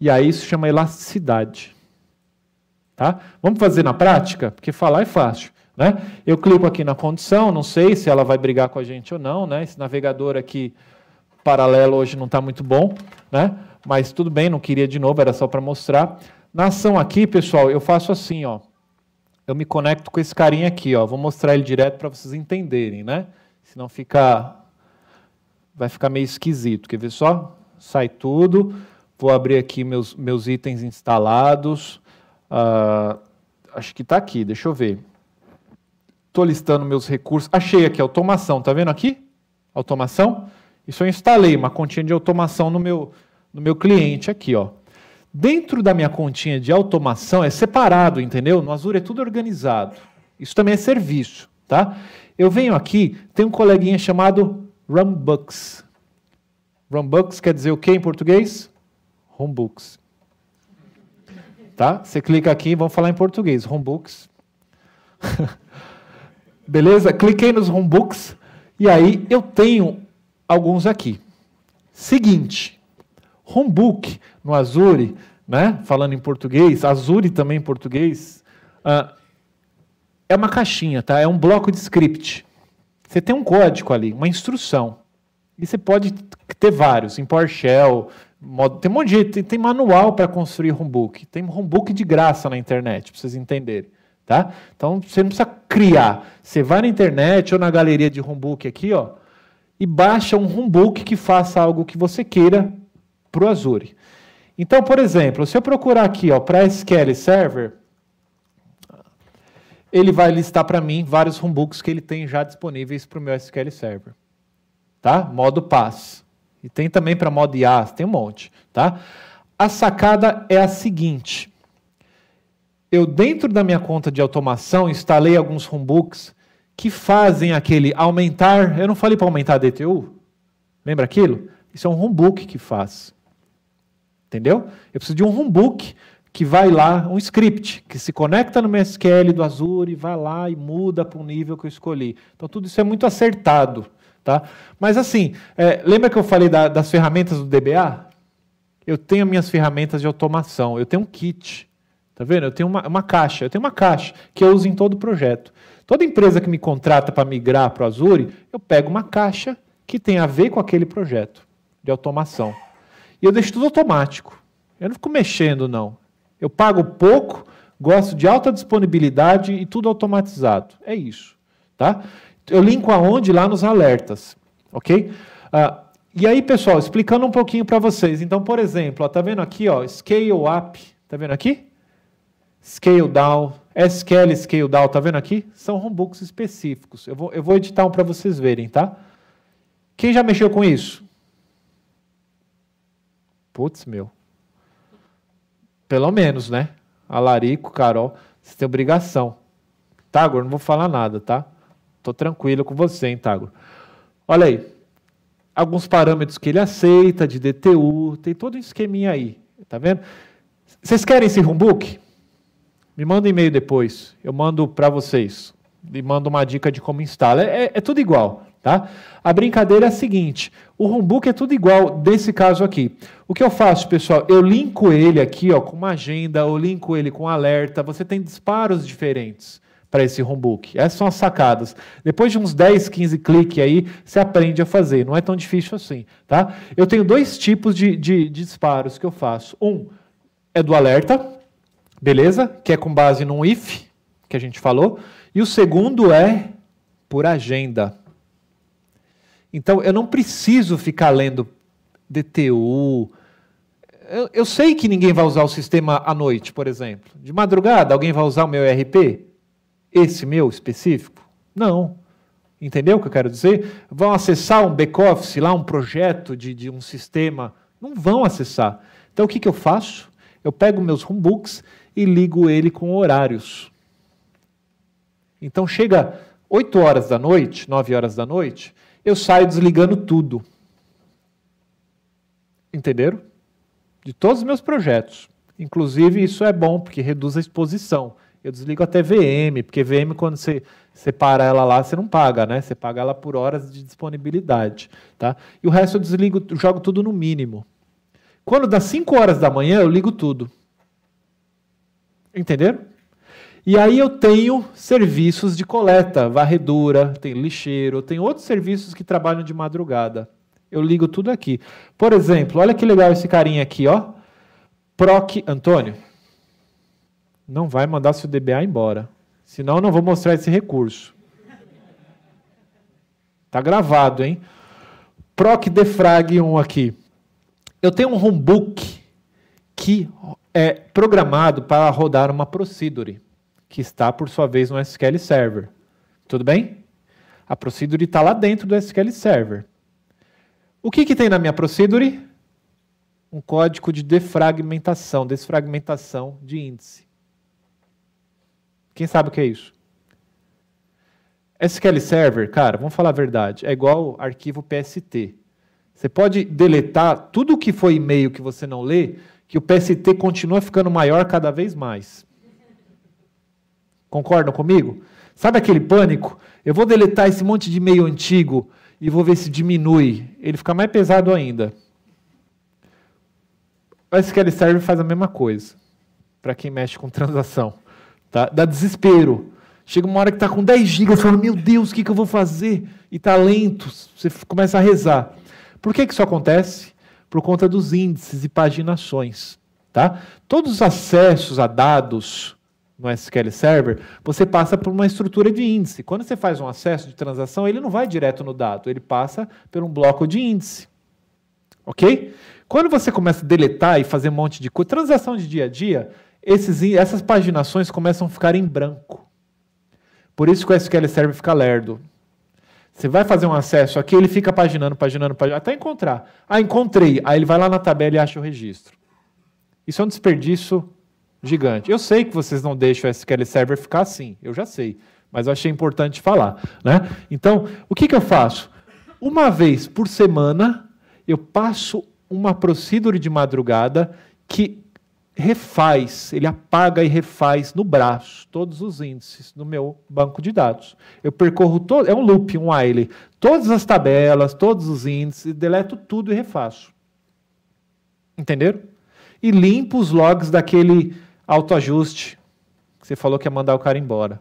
E aí isso chama elasticidade. Tá? Vamos fazer na prática? Porque falar é fácil. Né? Eu clico aqui na condição, não sei se ela vai brigar com a gente ou não. Né? Esse navegador aqui paralelo hoje não está muito bom, né? mas tudo bem, não queria de novo, era só para mostrar. Na ação aqui, pessoal, eu faço assim, ó. Eu me conecto com esse carinha aqui, ó. Vou mostrar ele direto para vocês entenderem, né? Senão fica vai ficar meio esquisito. Quer ver só? Sai tudo. Vou abrir aqui meus meus itens instalados. Uh, acho que está aqui, deixa eu ver. Estou listando meus recursos. Achei aqui, automação, tá vendo aqui? Automação. Isso eu instalei, uma continha de automação no meu, no meu cliente aqui, ó. Dentro da minha continha de automação é separado, entendeu? No Azure é tudo organizado. Isso também é serviço, tá? Eu venho aqui, tem um coleguinha chamado Rumbux. Rumbux quer dizer o que em português? Rumbux. Tá? Você clica aqui, vamos falar em português, homebooks. Beleza? Cliquei nos homebooks e aí eu tenho alguns aqui. Seguinte, homebook no Azure, né? falando em português, Azure também em português, uh, é uma caixinha, tá? é um bloco de script. Você tem um código ali, uma instrução. E você pode ter vários, em PowerShell, Modo, tem um monte de jeito, tem, tem manual para construir homebook, tem homebook de graça na internet, para vocês entenderem, tá? Então você não precisa criar, você vai na internet ou na galeria de homebook aqui, ó, e baixa um homebook que faça algo que você queira para o Azure. Então, por exemplo, se eu procurar aqui, ó, para SQL Server, ele vai listar para mim vários homebooks que ele tem já disponíveis para o meu SQL Server, tá? Modo pass. E tem também para modo IA, tem um monte, tá? A sacada é a seguinte: eu dentro da minha conta de automação instalei alguns homebooks que fazem aquele aumentar. Eu não falei para aumentar a DTU? Lembra aquilo? Isso é um homebook que faz. Entendeu? Eu preciso de um homebook que vai lá, um script, que se conecta no MySQL do Azure, vai lá e muda para o nível que eu escolhi. Então, tudo isso é muito acertado. Tá? Mas assim, é, lembra que eu falei da, das ferramentas do DBA? Eu tenho minhas ferramentas de automação, eu tenho um kit. Tá vendo? Eu tenho uma, uma caixa, eu tenho uma caixa que eu uso em todo o projeto. Toda empresa que me contrata para migrar para o Azure, eu pego uma caixa que tem a ver com aquele projeto de automação. E eu deixo tudo automático. Eu não fico mexendo, não. Eu pago pouco, gosto de alta disponibilidade e tudo automatizado. É isso. Tá? Eu linko aonde? Lá nos alertas, ok? Ah, e aí, pessoal, explicando um pouquinho para vocês. Então, por exemplo, está tá vendo aqui, ó, scale up, tá vendo aqui? Scale down, SQL scale down, tá vendo aqui? São homebooks específicos. Eu vou, eu vou editar um para vocês verem, tá? Quem já mexeu com isso? Putz, meu. Pelo menos, né? Alarico, Carol, vocês têm obrigação. Tá, agora não vou falar nada, tá? Tô tranquilo com você, hein, Olha aí. Alguns parâmetros que ele aceita de DTU, tem todo um esqueminha aí. Tá vendo? Vocês querem esse rumbook? Me manda um e-mail depois. Eu mando para vocês. E mando uma dica de como instala. É, é, é tudo igual. Tá? A brincadeira é a seguinte: o Rumbook é tudo igual desse caso aqui. O que eu faço, pessoal? Eu linko ele aqui ó, com uma agenda, eu linko ele com alerta. Você tem disparos diferentes para esse homebook. Essas são as sacadas. Depois de uns 10, 15 cliques aí, você aprende a fazer. Não é tão difícil assim, tá? Eu tenho dois tipos de, de, de disparos que eu faço. Um é do alerta, beleza? Que é com base num if, que a gente falou. E o segundo é por agenda. Então, eu não preciso ficar lendo DTU, eu, sei que ninguém vai usar o sistema à noite, por exemplo. De madrugada, alguém vai usar o meu RP? esse meu específico? Não. Entendeu o que eu quero dizer? Vão acessar um back-office lá, um projeto de, de, um sistema? Não vão acessar. Então, o que, que eu faço? Eu pego meus homebooks e ligo ele com horários. Então, chega 8 horas da noite, 9 horas da noite, eu saio desligando tudo. Entenderam? De todos os meus projetos. Inclusive, isso é bom, porque reduz a exposição eu desligo até VM, porque VM, quando você separa ela lá, você não paga, né? Você paga ela por horas de disponibilidade, tá? E o resto eu desligo, jogo tudo no mínimo. Quando dá 5 horas da manhã, eu ligo tudo. Entenderam? E aí eu tenho serviços de coleta, varredura, tem lixeiro, tem outros serviços que trabalham de madrugada. Eu ligo tudo aqui. Por exemplo, olha que legal esse carinha aqui, ó. Proc Antônio não vai mandar seu DBA embora. Senão eu não vou mostrar esse recurso. Tá gravado, hein? Proc defrag 1 aqui. Eu tenho um homebook que é programado para rodar uma procedure, que está, por sua vez, no SQL Server. Tudo bem? A procedure está lá dentro do SQL Server. O que, que tem na minha procedure? Um código de defragmentação, desfragmentação de índice. Quem sabe o que é isso? SQL Server, cara, vamos falar a verdade, é igual arquivo PST. Você pode deletar tudo que foi e-mail que você não lê, que o PST continua ficando maior cada vez mais. Concordam comigo? Sabe aquele pânico? Eu vou deletar esse monte de e-mail antigo e vou ver se diminui. Ele fica mais pesado ainda. O SQL Server faz a mesma coisa para quem mexe com transação. Tá? Dá desespero. Chega uma hora que está com 10 gigas, fala, meu Deus, o que, que eu vou fazer? E está lento, você começa a rezar. Por que, que isso acontece? Por conta dos índices e paginações. Tá? Todos os acessos a dados no SQL Server, você passa por uma estrutura de índice. Quando você faz um acesso de transação, ele não vai direto no dado, ele passa por um bloco de índice. Ok? Quando você começa a deletar e fazer um monte de coisa, transação de dia a dia, esses, essas paginações começam a ficar em branco. Por isso que o SQL Server fica lerdo. Você vai fazer um acesso aqui, ele fica paginando, paginando, paginando, até encontrar. Ah, encontrei. Aí ele vai lá na tabela e acha o registro. Isso é um desperdício gigante. Eu sei que vocês não deixam o SQL Server ficar assim, eu já sei, mas eu achei importante falar. Né? Então, o que, que eu faço? Uma vez por semana, eu passo uma procedure de madrugada que refaz, ele apaga e refaz no braço todos os índices no meu banco de dados. Eu percorro todo, é um loop, um while, todas as tabelas, todos os índices, deleto tudo e refaço. Entenderam? E limpo os logs daquele autoajuste que você falou que ia mandar o cara embora.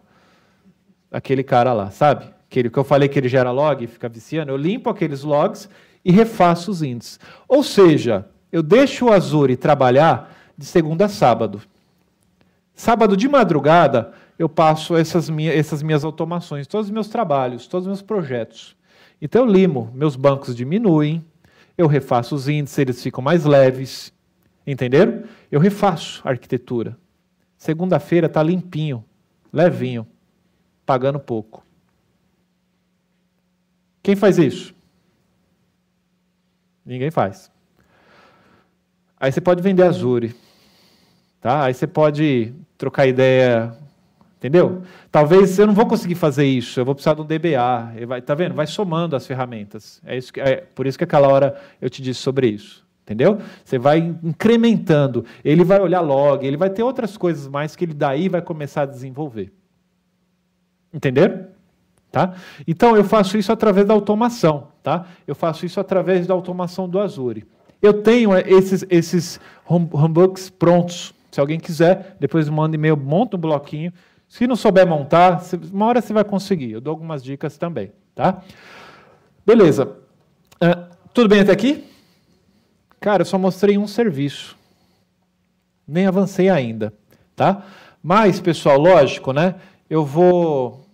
Aquele cara lá, sabe? Aquele que eu falei que ele gera log e fica viciando, eu limpo aqueles logs e refaço os índices. Ou seja, eu deixo o Azure trabalhar de segunda a sábado. Sábado de madrugada, eu passo essas, minha, essas minhas automações, todos os meus trabalhos, todos os meus projetos. Então eu limo, meus bancos diminuem, eu refaço os índices, eles ficam mais leves. Entenderam? Eu refaço a arquitetura. Segunda-feira está limpinho, levinho, pagando pouco. Quem faz isso? Ninguém faz. Aí você pode vender Azure. Tá? Aí você pode trocar ideia, entendeu? Talvez eu não vou conseguir fazer isso, eu vou precisar de um DBA. Vai, tá vendo? Vai somando as ferramentas. É, isso que, é por isso que aquela hora eu te disse sobre isso. Entendeu? Você vai incrementando. Ele vai olhar log, ele vai ter outras coisas mais que ele daí vai começar a desenvolver. Entenderam? Tá? Então eu faço isso através da automação, tá? Eu faço isso através da automação do Azure. Eu tenho é, esses, esses home, prontos. Se alguém quiser, depois manda e-mail, monta um bloquinho. Se não souber montar, uma hora você vai conseguir. Eu dou algumas dicas também, tá? Beleza. Uh, tudo bem até aqui? Cara, eu só mostrei um serviço. Nem avancei ainda, tá? Mas, pessoal, lógico, né? Eu vou,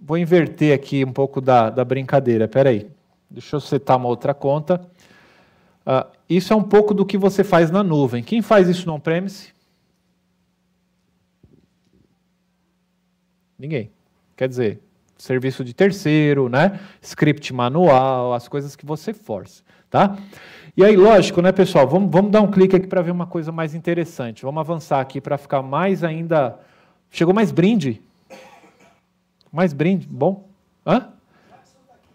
vou inverter aqui um pouco da, da brincadeira. Peraí, aí. Deixa eu setar uma outra conta. Uh, isso é um pouco do que você faz na nuvem. Quem faz isso no on-premise? Ninguém. Quer dizer, serviço de terceiro, né? Script manual, as coisas que você força, tá? E aí, lógico, né, pessoal? Vamos, vamos dar um clique aqui para ver uma coisa mais interessante. Vamos avançar aqui para ficar mais ainda. Chegou mais brinde? Mais brinde, bom? Hã?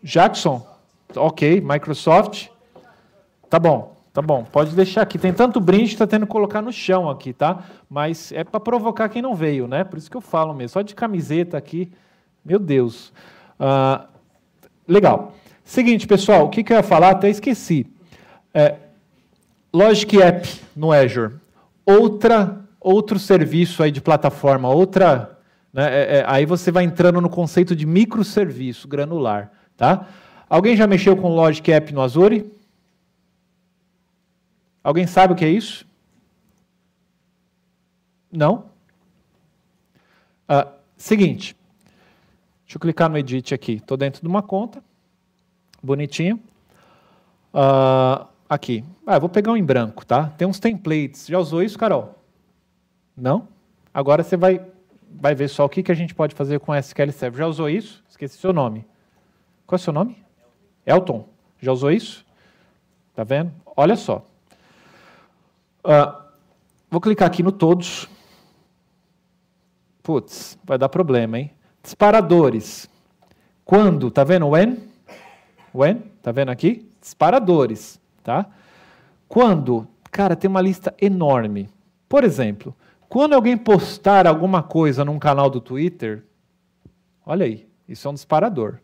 Jackson, ok, Microsoft. Tá bom. Tá bom, pode deixar aqui. Tem tanto brinde que tá tendo que colocar no chão aqui, tá? Mas é para provocar quem não veio, né? Por isso que eu falo mesmo. Só de camiseta aqui, meu Deus. Ah, legal. Seguinte, pessoal, o que, que eu ia falar? Até esqueci. É, Logic App no Azure. Outra, outro serviço aí de plataforma, outra. Né, é, é, aí você vai entrando no conceito de microserviço granular, tá? Alguém já mexeu com Logic App no Azure? Alguém sabe o que é isso? Não? Ah, seguinte, deixa eu clicar no edit aqui. Estou dentro de uma conta, bonitinho. Ah, aqui. Ah, vou pegar um em branco, tá? Tem uns templates. Já usou isso, Carol? Não? Agora você vai, vai ver só o que, que a gente pode fazer com SQL Server. Já usou isso? Esqueci seu nome. Qual é o seu nome? Elton. Já usou isso? Tá vendo? Olha só. Uh, vou clicar aqui no todos. Putz, vai dar problema, hein? Disparadores. Quando, tá vendo? When? When? Tá vendo aqui? Disparadores, tá? Quando, cara, tem uma lista enorme. Por exemplo, quando alguém postar alguma coisa num canal do Twitter, olha aí, isso é um disparador.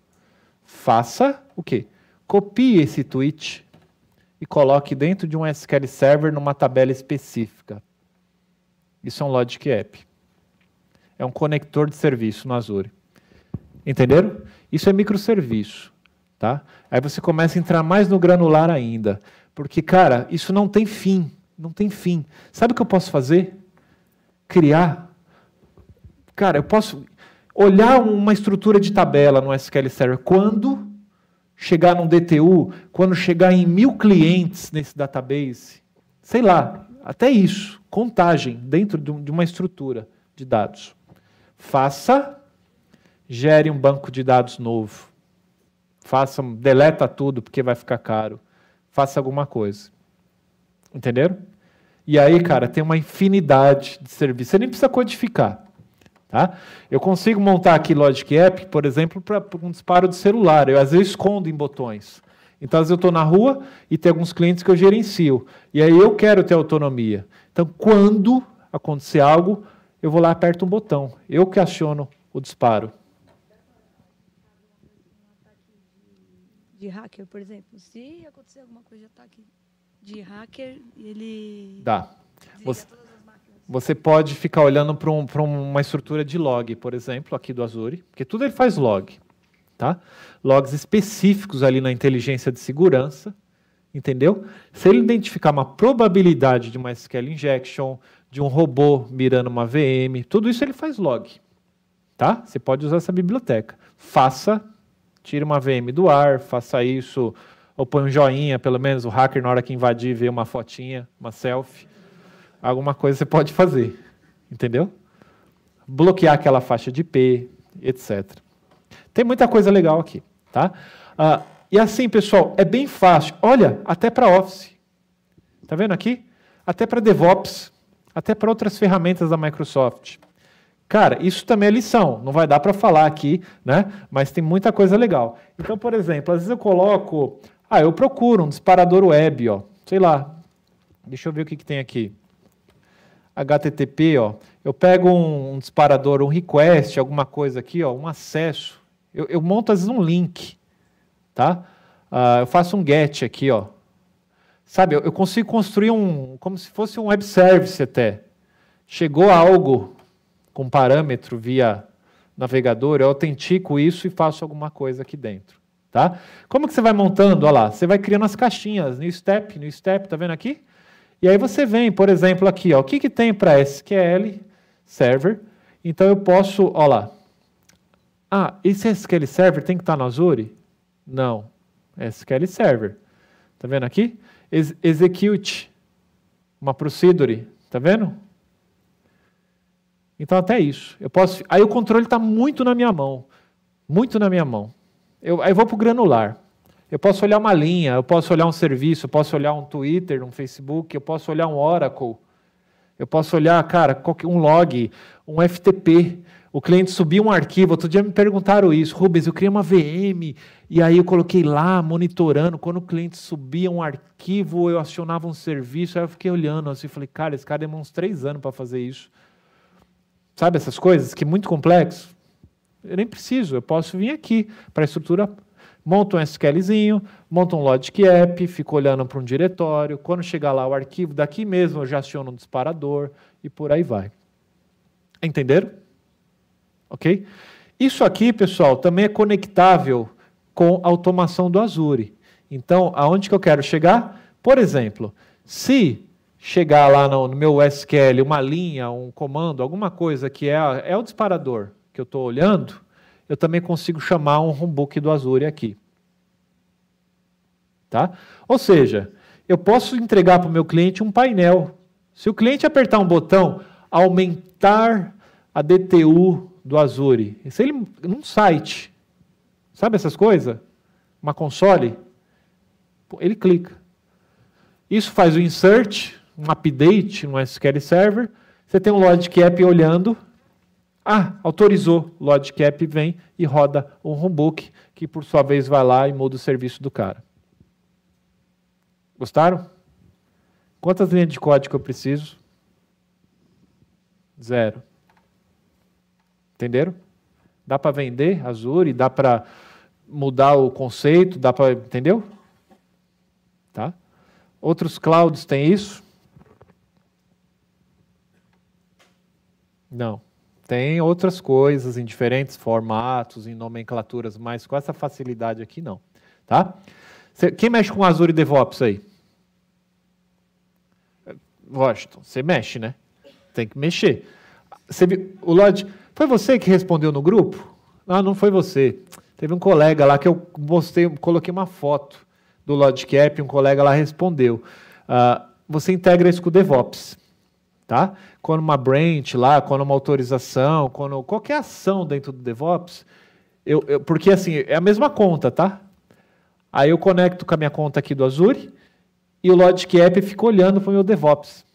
Faça o quê? Copie esse tweet e coloque dentro de um SQL Server numa tabela específica. Isso é um Logic App. É um conector de serviço no Azure. Entenderam? Isso é microserviço. Tá? Aí você começa a entrar mais no granular ainda. Porque, cara, isso não tem fim. Não tem fim. Sabe o que eu posso fazer? Criar. Cara, eu posso olhar uma estrutura de tabela no SQL Server quando chegar num DTU, quando chegar em mil clientes nesse database, sei lá, até isso, contagem dentro de uma estrutura de dados. Faça, gere um banco de dados novo. Faça, deleta tudo porque vai ficar caro. Faça alguma coisa. Entenderam? E aí, cara, tem uma infinidade de serviços. Você nem precisa codificar. Tá? Eu consigo montar aqui Logic App, por exemplo, para um disparo de celular. Eu às vezes escondo em botões. Então, às vezes eu estou na rua e tem alguns clientes que eu gerencio. E aí eu quero ter autonomia. Então, quando acontecer algo, eu vou lá e aperto um botão. Eu que aciono o disparo. De hacker, por exemplo. Se acontecer alguma coisa de ataque tá de hacker, ele. Dá. Você... Você pode ficar olhando para um, uma estrutura de log, por exemplo, aqui do Azure, porque tudo ele faz log. Tá? Logs específicos ali na inteligência de segurança, entendeu? Se ele identificar uma probabilidade de uma SQL injection, de um robô mirando uma VM, tudo isso ele faz log. Tá? Você pode usar essa biblioteca. Faça, tire uma VM do ar, faça isso, ou põe um joinha, pelo menos o hacker na hora que invadir vê uma fotinha, uma selfie, alguma coisa você pode fazer. Entendeu? Bloquear aquela faixa de IP, etc. Tem muita coisa legal aqui. Tá? Ah, e assim, pessoal, é bem fácil. Olha, até para Office. Está vendo aqui? Até para DevOps, até para outras ferramentas da Microsoft. Cara, isso também é lição. Não vai dar para falar aqui, né? Mas tem muita coisa legal. Então, por exemplo, às vezes eu coloco, ah, eu procuro um disparador web, ó. Sei lá. Deixa eu ver o que, que tem aqui. HTTP, ó, eu pego um, um, disparador, um request, alguma coisa aqui, ó, um acesso. Eu, eu monto às vezes um link, tá? Ah, eu faço um get aqui, ó. Sabe, eu, eu consigo construir um, como se fosse um web service até. Chegou algo com parâmetro via navegador, eu autentico isso e faço alguma coisa aqui dentro, tá? Como que você vai montando? Olha lá, você vai criando as caixinhas, new step, new step, tá vendo aqui? E aí você vem, por exemplo, aqui, ó, o que, que tem para SQL Server? Então eu posso, olha lá. Ah, esse SQL Server tem que estar tá no Azure? Não. SQL Server. Tá vendo aqui? Ex execute uma procedure, tá vendo? Então até isso. Eu posso, aí o controle está muito na minha mão, muito na minha mão. Eu, aí eu vou para o granular. Eu posso olhar uma linha, eu posso olhar um serviço, eu posso olhar um Twitter, um Facebook, eu posso olhar um Oracle, eu posso olhar, cara, um log, um FTP. O cliente subiu um arquivo. Outro dia me perguntaram isso, Rubens, eu criei uma VM e aí eu coloquei lá monitorando. Quando o cliente subia um arquivo, eu acionava um serviço. Aí eu fiquei olhando assim, falei, cara, esse cara demorou uns três anos para fazer isso. Sabe essas coisas que é muito complexo? Eu nem preciso, eu posso vir aqui para a estrutura monta um SQLzinho, monta um Logic App, fica olhando para um diretório, quando chegar lá o arquivo, daqui mesmo eu já aciono um disparador e por aí vai. Entenderam? Ok? Isso aqui, pessoal, também é conectável com a automação do Azure. Então, aonde que eu quero chegar? Por exemplo, se chegar lá no, meu SQL uma linha, um comando, alguma coisa que é, é o disparador que eu estou olhando, eu também consigo chamar um Homebook do Azure aqui. Tá? Ou seja, eu posso entregar para o meu cliente um painel. Se o cliente apertar um botão, aumentar a DTU do Azure, se ele num site, sabe essas coisas? Uma console, ele clica. Isso faz o insert, um update no SQL Server. Você tem um Logic App olhando ah, autorizou, Lodcap vem e roda um homebook, que por sua vez vai lá e muda o serviço do cara. Gostaram? Quantas linhas de código eu preciso? Zero. Entenderam? Dá para vender Azure, dá para mudar o conceito, dá para, entendeu? Tá? Outros clouds têm isso? Não tem outras coisas em diferentes formatos, em nomenclaturas, mas com essa facilidade aqui não, tá? Quem mexe com Azure e DevOps aí? Washington, você mexe, né? Tem que mexer. Você, o Lodge, foi você que respondeu no grupo? Ah, não foi você. Teve um colega lá que eu mostrei, coloquei uma foto do Lodgecap, um colega lá respondeu. Ah, você integra isso com o DevOps tá? Quando uma branch lá, quando uma autorização, quando qualquer ação dentro do DevOps, eu, eu, porque assim, é a mesma conta, tá? Aí eu conecto com a minha conta aqui do Azure e o Logic App fica olhando para o meu DevOps.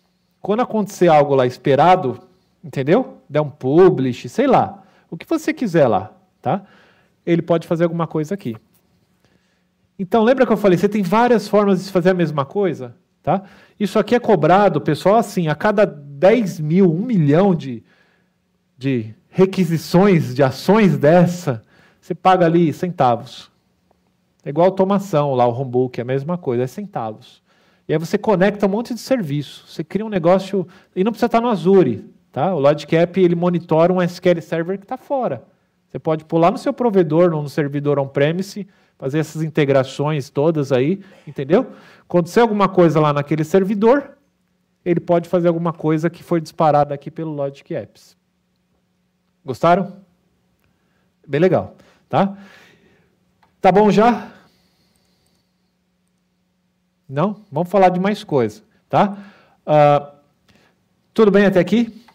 Quando acontecer algo lá esperado, entendeu? Der um publish, sei lá, o que você quiser lá, tá? Ele pode fazer alguma coisa aqui. Então, lembra que eu falei, você tem várias formas de fazer a mesma coisa, tá? Isso aqui é cobrado, pessoal, assim, a cada 10 mil, 1 milhão de, de requisições, de ações dessa, você paga ali centavos. É igual automação lá, o homebook, é a mesma coisa, é centavos. E aí você conecta um monte de serviço, você cria um negócio, e não precisa estar no Azure, tá? O Lodcap, ele monitora um SQL Server que está fora. Você pode pular no seu provedor, no servidor on-premise, fazer essas integrações todas aí, entendeu? Acontecer alguma coisa lá naquele servidor, ele pode fazer alguma coisa que foi disparada aqui pelo Logic Apps. Gostaram? Bem legal, tá? Tá bom já? Não? Vamos falar de mais coisa, tá? Uh, tudo bem até aqui?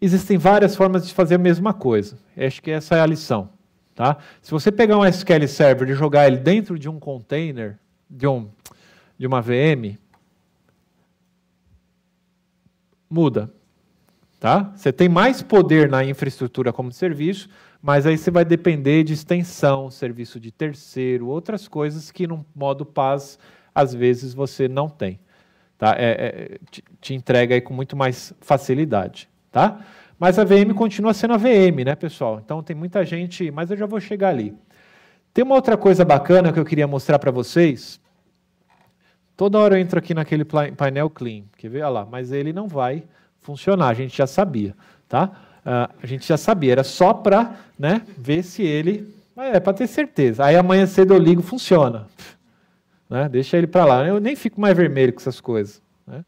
Existem várias formas de fazer a mesma coisa. Acho que essa é a lição, tá? Se você pegar um SQL Server e jogar ele dentro de um container, de, um, de uma VM, muda. Tá? Você tem mais poder na infraestrutura como serviço, mas aí você vai depender de extensão, serviço de terceiro, outras coisas que no modo paz às vezes você não tem. Tá? É, é, te, te, entrega aí com muito mais facilidade. Tá? Mas a VM continua sendo a VM, né, pessoal? Então tem muita gente, mas eu já vou chegar ali. Tem uma outra coisa bacana que eu queria mostrar para vocês, Toda hora eu entro aqui naquele painel clean, quer ver? Olha lá, mas ele não vai funcionar, a gente já sabia, tá? Uh, a gente já sabia, era só para né, ver se ele. Mas é para ter certeza. Aí amanhã cedo eu ligo, funciona. Né? Deixa ele para lá. Eu nem fico mais vermelho com essas coisas. Né?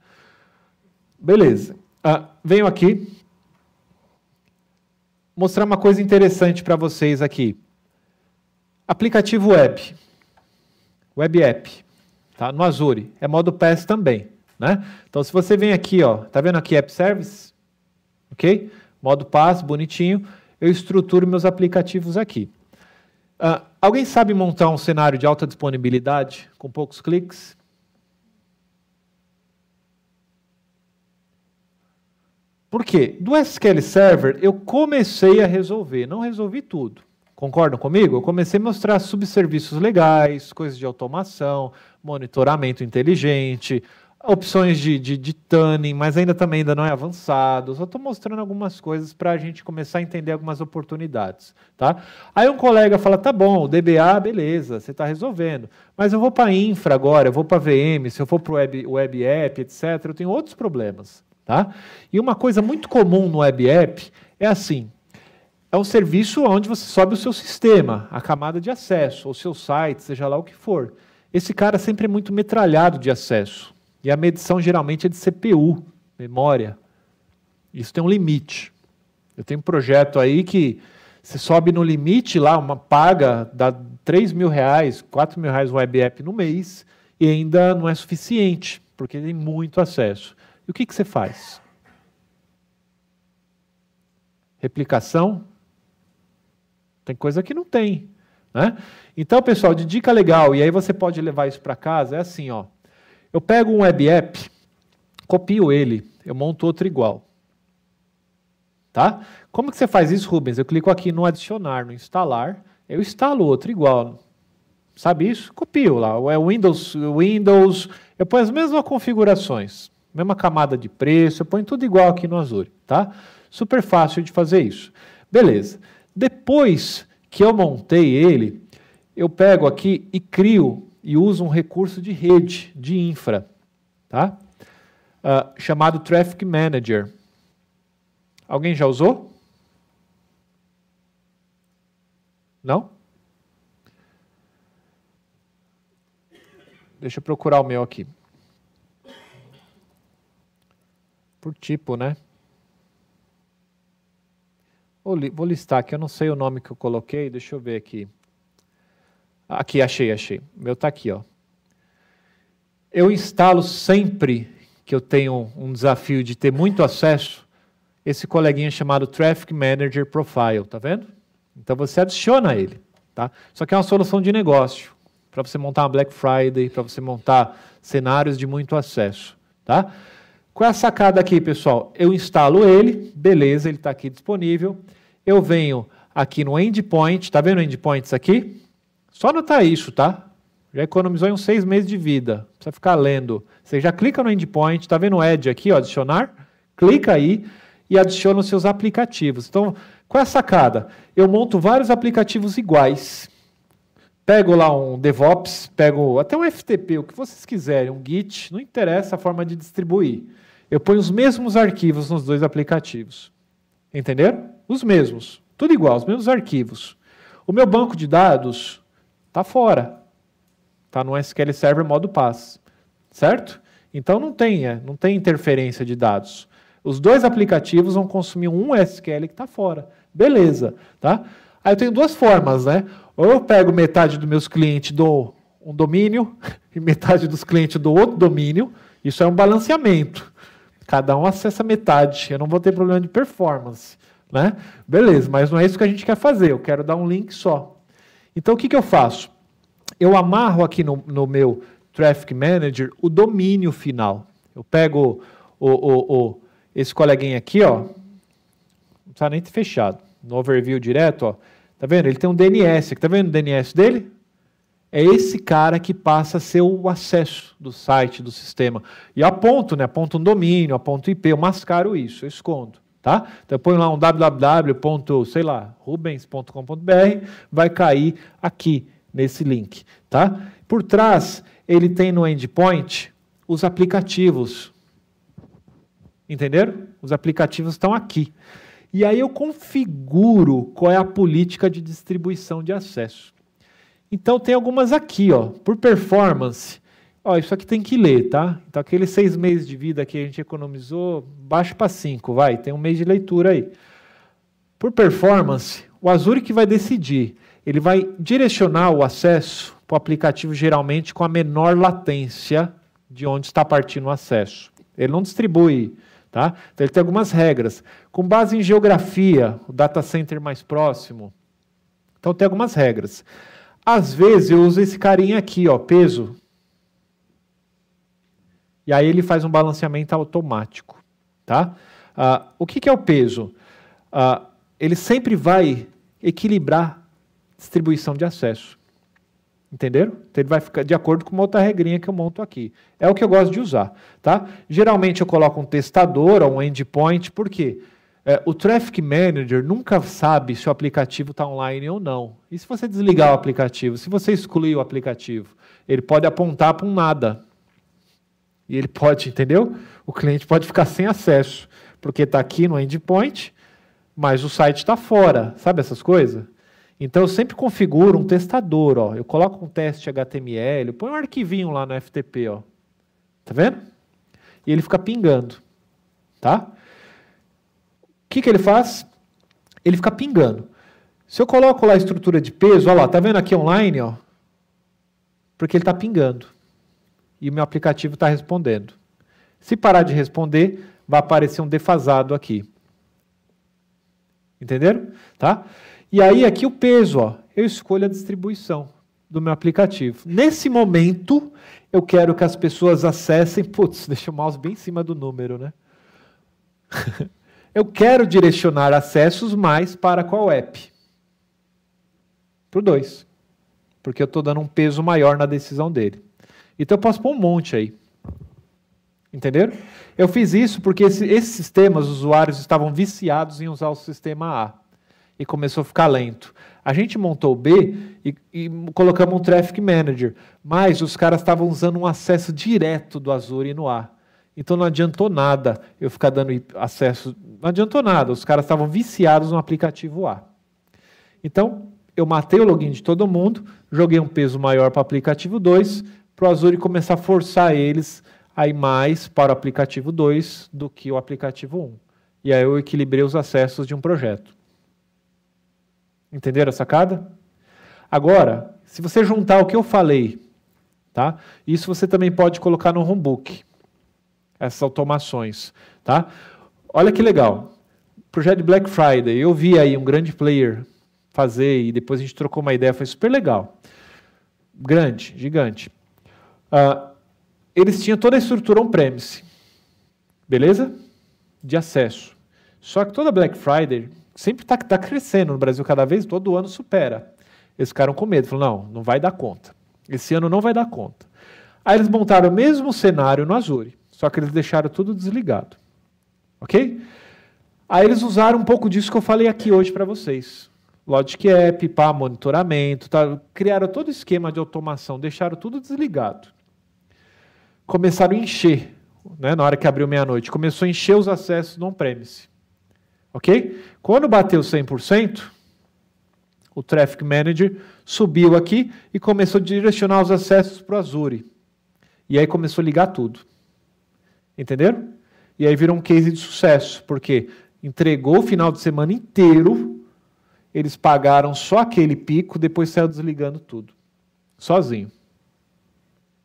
Beleza. Uh, venho aqui mostrar uma coisa interessante para vocês aqui. Aplicativo web. Web app tá? No Azure, é modo PaaS também, né? Então, se você vem aqui, ó, tá vendo aqui App Service? Ok? Modo PaaS, bonitinho. Eu estruturo meus aplicativos aqui. Uh, alguém sabe montar um cenário de alta disponibilidade com poucos cliques? Por quê? Do SQL Server eu comecei a resolver, não resolvi tudo. Concordam comigo? Eu comecei a mostrar subserviços legais, coisas de automação, monitoramento inteligente, opções de, de, de mas ainda também ainda não é avançado. Só estou mostrando algumas coisas para a gente começar a entender algumas oportunidades, tá? Aí um colega fala, tá bom, DBA, beleza, você está resolvendo. Mas eu vou para infra agora, eu vou para VM, se eu for para o web, web app, etc., eu tenho outros problemas, tá? E uma coisa muito comum no web app é assim, é um serviço onde você sobe o seu sistema, a camada de acesso, ou seu site, seja lá o que for. Esse cara sempre é muito metralhado de acesso. E a medição geralmente é de CPU, memória. Isso tem um limite. Eu tenho um projeto aí que você sobe no limite lá, uma paga, dá 3 mil reais, 4 mil reais um web app no mês, e ainda não é suficiente, porque tem muito acesso. E o que, que você faz? Replicação? Tem coisa que não tem. Né? Então, pessoal, de dica legal, e aí você pode levar isso para casa, é assim, ó. Eu pego um web app, copio ele, eu monto outro igual. Tá? Como que você faz isso, Rubens? Eu clico aqui no adicionar, no instalar, eu instalo outro igual. Sabe isso? Copio lá. É Windows, Windows, eu ponho as mesmas configurações, mesma camada de preço, eu ponho tudo igual aqui no Azure, tá? Super fácil de fazer isso. Beleza. Depois que eu montei ele, eu pego aqui e crio e uso um recurso de rede, de infra, tá? Uh, chamado Traffic Manager. Alguém já usou? Não? Deixa eu procurar o meu aqui. Por tipo, né? Vou listar aqui, eu não sei o nome que eu coloquei, deixa eu ver aqui. Aqui, achei, achei. O meu está aqui, ó. Eu instalo sempre que eu tenho um desafio de ter muito acesso, esse coleguinha chamado Traffic Manager Profile, tá vendo? Então você adiciona ele, tá? Só que é uma solução de negócio, para você montar uma Black Friday, para você montar cenários de muito acesso, tá? Qual é a sacada aqui, pessoal? Eu instalo ele, beleza, ele está aqui disponível eu venho aqui no endpoint, tá vendo endpoints aqui? Só anotar isso, tá? Já economizou em uns seis meses de vida, precisa ficar lendo. Você já clica no endpoint, tá vendo add aqui, ó, adicionar? Clica aí e adiciona os seus aplicativos. Então, qual é a sacada? Eu monto vários aplicativos iguais. Pego lá um DevOps, pego até um FTP, o que vocês quiserem, um Git, não interessa a forma de distribuir. Eu ponho os mesmos arquivos nos dois aplicativos. Entenderam? Os mesmos, tudo igual, os mesmos arquivos. O meu banco de dados está fora, está no SQL Server modo pass, certo? Então não tem, é, não tem interferência de dados. Os dois aplicativos vão consumir um SQL que está fora. Beleza, tá? Aí eu tenho duas formas, né? Ou eu pego metade dos meus clientes do um domínio e metade dos clientes do outro domínio. Isso é um balanceamento. Cada um acessa metade. Eu não vou ter problema de performance. Né? Beleza, mas não é isso que a gente quer fazer, eu quero dar um link só. Então o que, que eu faço? Eu amarro aqui no, no meu Traffic Manager o domínio final. Eu pego o, o, o, esse coleguinha aqui, ó, não está nem fechado. No overview direto, ó, tá vendo? Ele tem um DNS, tá vendo o DNS dele? É esse cara que passa a ser o acesso do site, do sistema. E aponto, né? Aponto um domínio, aponto IP, eu mascaro isso, eu escondo. Tá? Então põe lá um www.rubens.com.br, sei lá, rubens.com.br, vai cair aqui nesse link, tá? Por trás, ele tem no endpoint os aplicativos. Entenderam? Os aplicativos estão aqui. E aí eu configuro qual é a política de distribuição de acesso. Então tem algumas aqui, ó, por performance. Ó, isso aqui tem que ler, tá? Então, aqueles seis meses de vida que a gente economizou, baixa para cinco, vai. Tem um mês de leitura aí. Por performance, o Azure que vai decidir. Ele vai direcionar o acesso para o aplicativo, geralmente, com a menor latência de onde está partindo o acesso. Ele não distribui Tá? Então, ele tem algumas regras. Com base em geografia, o data center mais próximo. Então, tem algumas regras. Às vezes, eu uso esse carinha aqui, ó, peso e aí ele faz um balanceamento automático, tá? Ah, o que, que, é o peso? Ah, ele sempre vai equilibrar distribuição de acesso, entenderam? Então ele vai ficar de acordo com uma outra regrinha que eu monto aqui. É o que eu gosto de usar, tá? Geralmente eu coloco um testador ou um endpoint, por quê? É, o Traffic Manager nunca sabe se o aplicativo está online ou não. E se você desligar o aplicativo, se você excluir o aplicativo, ele pode apontar para um nada. E ele pode, entendeu? O cliente pode ficar sem acesso, porque está aqui no endpoint, mas o site está fora, sabe essas coisas? Então eu sempre configuro um testador, ó. Eu coloco um teste HTML, põe um arquivinho lá no FTP, ó. Tá vendo? E ele fica pingando, tá? O que, que ele faz? Ele fica pingando. Se eu coloco lá a estrutura de peso, ó lá, tá vendo aqui online, ó? Porque ele está pingando e meu aplicativo está respondendo. Se parar de responder, vai aparecer um defasado aqui. Entenderam? Tá? E aí aqui o peso, ó, eu escolho a distribuição do meu aplicativo. Nesse momento, eu quero que as pessoas acessem, putz, deixa o mouse bem em cima do número, né? eu quero direcionar acessos mais para qual app? Para o 2. Porque eu estou dando um peso maior na decisão dele. Então eu posso pôr um monte aí. Entenderam? Eu fiz isso porque esse, esses sistemas, os usuários estavam viciados em usar o sistema A. E começou a ficar lento. A gente montou o B e, e colocamos um Traffic Manager. Mas os caras estavam usando um acesso direto do Azure no A. Então não adiantou nada eu ficar dando acesso. Não adiantou nada. Os caras estavam viciados no aplicativo A. Então, eu matei o login de todo mundo, joguei um peso maior para o aplicativo 2, para o Azure começar a forçar eles a ir mais para o aplicativo 2 do que o aplicativo 1. Um. E aí eu equilibrei os acessos de um projeto. Entenderam a sacada? Agora, se você juntar o que eu falei, tá? Isso você também pode colocar no homebook. Essas automações, tá? Olha que legal. Projeto de Black Friday, eu vi aí um grande player fazer e depois a gente trocou uma ideia, foi super legal. Grande, gigante ah, eles tinham toda a estrutura on-premise, beleza? De acesso. Só que toda Black Friday sempre está tá crescendo no Brasil, cada vez, todo ano supera. Eles ficaram com medo, falaram, não, não vai dar conta. Esse ano não vai dar conta. Aí eles montaram o mesmo cenário no Azure, só que eles deixaram tudo desligado. Ok? Aí eles usaram um pouco disso que eu falei aqui hoje para vocês. Logic App, pá, monitoramento, tá? criaram todo o esquema de automação, deixaram tudo desligado começaram a encher, né, na hora que abriu meia-noite, começou a encher os acessos no on-premise. Ok? Quando bateu 100%, o Traffic Manager subiu aqui e começou a direcionar os acessos para o Azure. E aí começou a ligar tudo. Entenderam? E aí virou um case de sucesso, porque entregou o final de semana inteiro, eles pagaram só aquele pico, depois saiu desligando tudo, sozinho.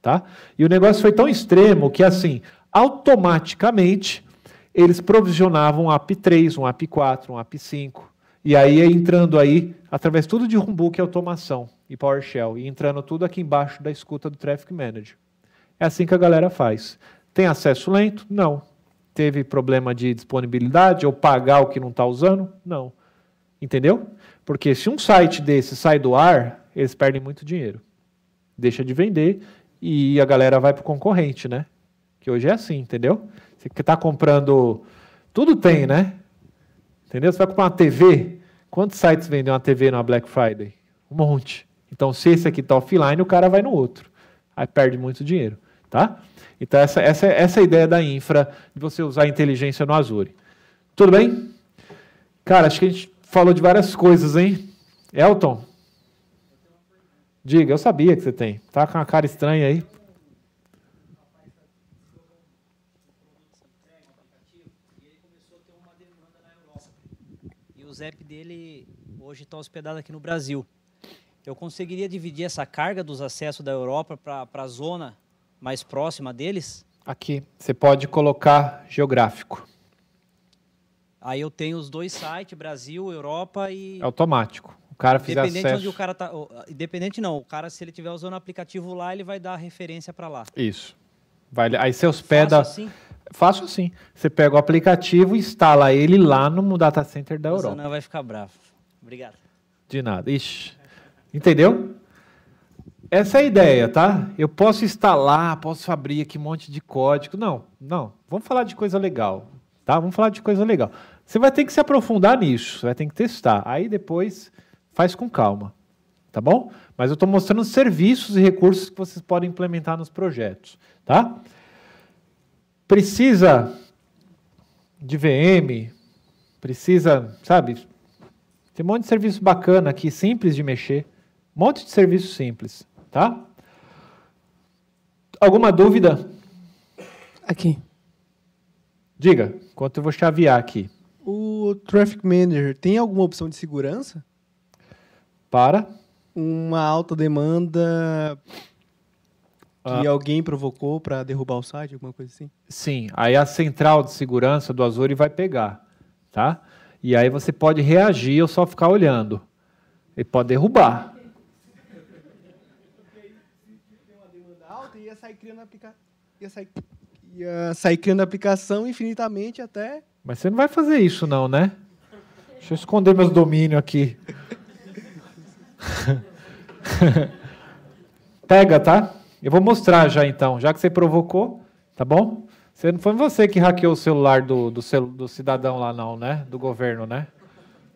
Tá? E o negócio foi tão extremo que, assim, automaticamente eles provisionavam um AP3, um AP4, um AP5, e aí é entrando aí, através tudo de Rumbook e automação e PowerShell, e entrando tudo aqui embaixo da escuta do Traffic Manager. É assim que a galera faz. Tem acesso lento? Não. Teve problema de disponibilidade ou pagar o que não está usando? Não. Entendeu? Porque se um site desse sai do ar, eles perdem muito dinheiro. Deixa de vender e a galera vai pro concorrente, né? Que hoje é assim, entendeu? Você que está comprando. Tudo tem, né? Entendeu? Você vai comprar uma TV. Quantos sites vendem uma TV na Black Friday? Um monte. Então, se esse aqui está offline, o cara vai no outro. Aí perde muito dinheiro, tá? Então, essa, essa, essa é a ideia da infra, de você usar a inteligência no Azure. Tudo bem? Cara, acho que a gente falou de várias coisas, hein? Elton, Diga, eu sabia que você tem. Tá com uma cara estranha aí. E o Zap dele hoje está hospedado aqui no Brasil. Eu conseguiria dividir essa carga dos acessos da Europa para a zona mais próxima deles? Aqui, você pode colocar geográfico. Aí eu tenho os dois sites, Brasil, Europa e. É automático cara fizer independente acesso... onde o cara tá, independente não, o cara se ele tiver usando o aplicativo lá, ele vai dar referência para lá. Isso. Vai, aí seus hospeda Faço assim? Faço assim. Você pega o aplicativo instala ele lá no data center da Europa. Não vai ficar bravo. Obrigado. De nada. Ixi. Entendeu? Essa é a ideia, tá? Eu posso instalar, posso abrir aqui um monte de código. Não, não. Vamos falar de coisa legal, tá? Vamos falar de coisa legal. Você vai ter que se aprofundar nisso, vai ter que testar. Aí depois Faz com calma, tá bom? Mas eu estou mostrando serviços e recursos que vocês podem implementar nos projetos, tá? Precisa de VM, precisa, sabe? Tem um monte de serviço bacana aqui, simples de mexer. Um monte de serviço simples, tá? Alguma dúvida? Aqui. Diga, enquanto eu vou chavear aqui. O Traffic Manager tem alguma opção de segurança? Para? Uma alta demanda que ah. alguém provocou para derrubar o site, alguma coisa assim? Sim, aí a central de segurança do Azure vai pegar, tá? E aí você pode reagir ou só ficar olhando. Ele pode derrubar. Alta, ia sair criando aplica... ia sair... ia sair criando aplicação infinitamente até. Mas você não vai fazer isso, não, né? Deixa eu esconder meus domínios aqui. Pega, tá? Eu vou mostrar já então, já que você provocou, tá bom? Você, não foi você que hackeou o celular do, do, do cidadão lá, não, né? Do governo, né?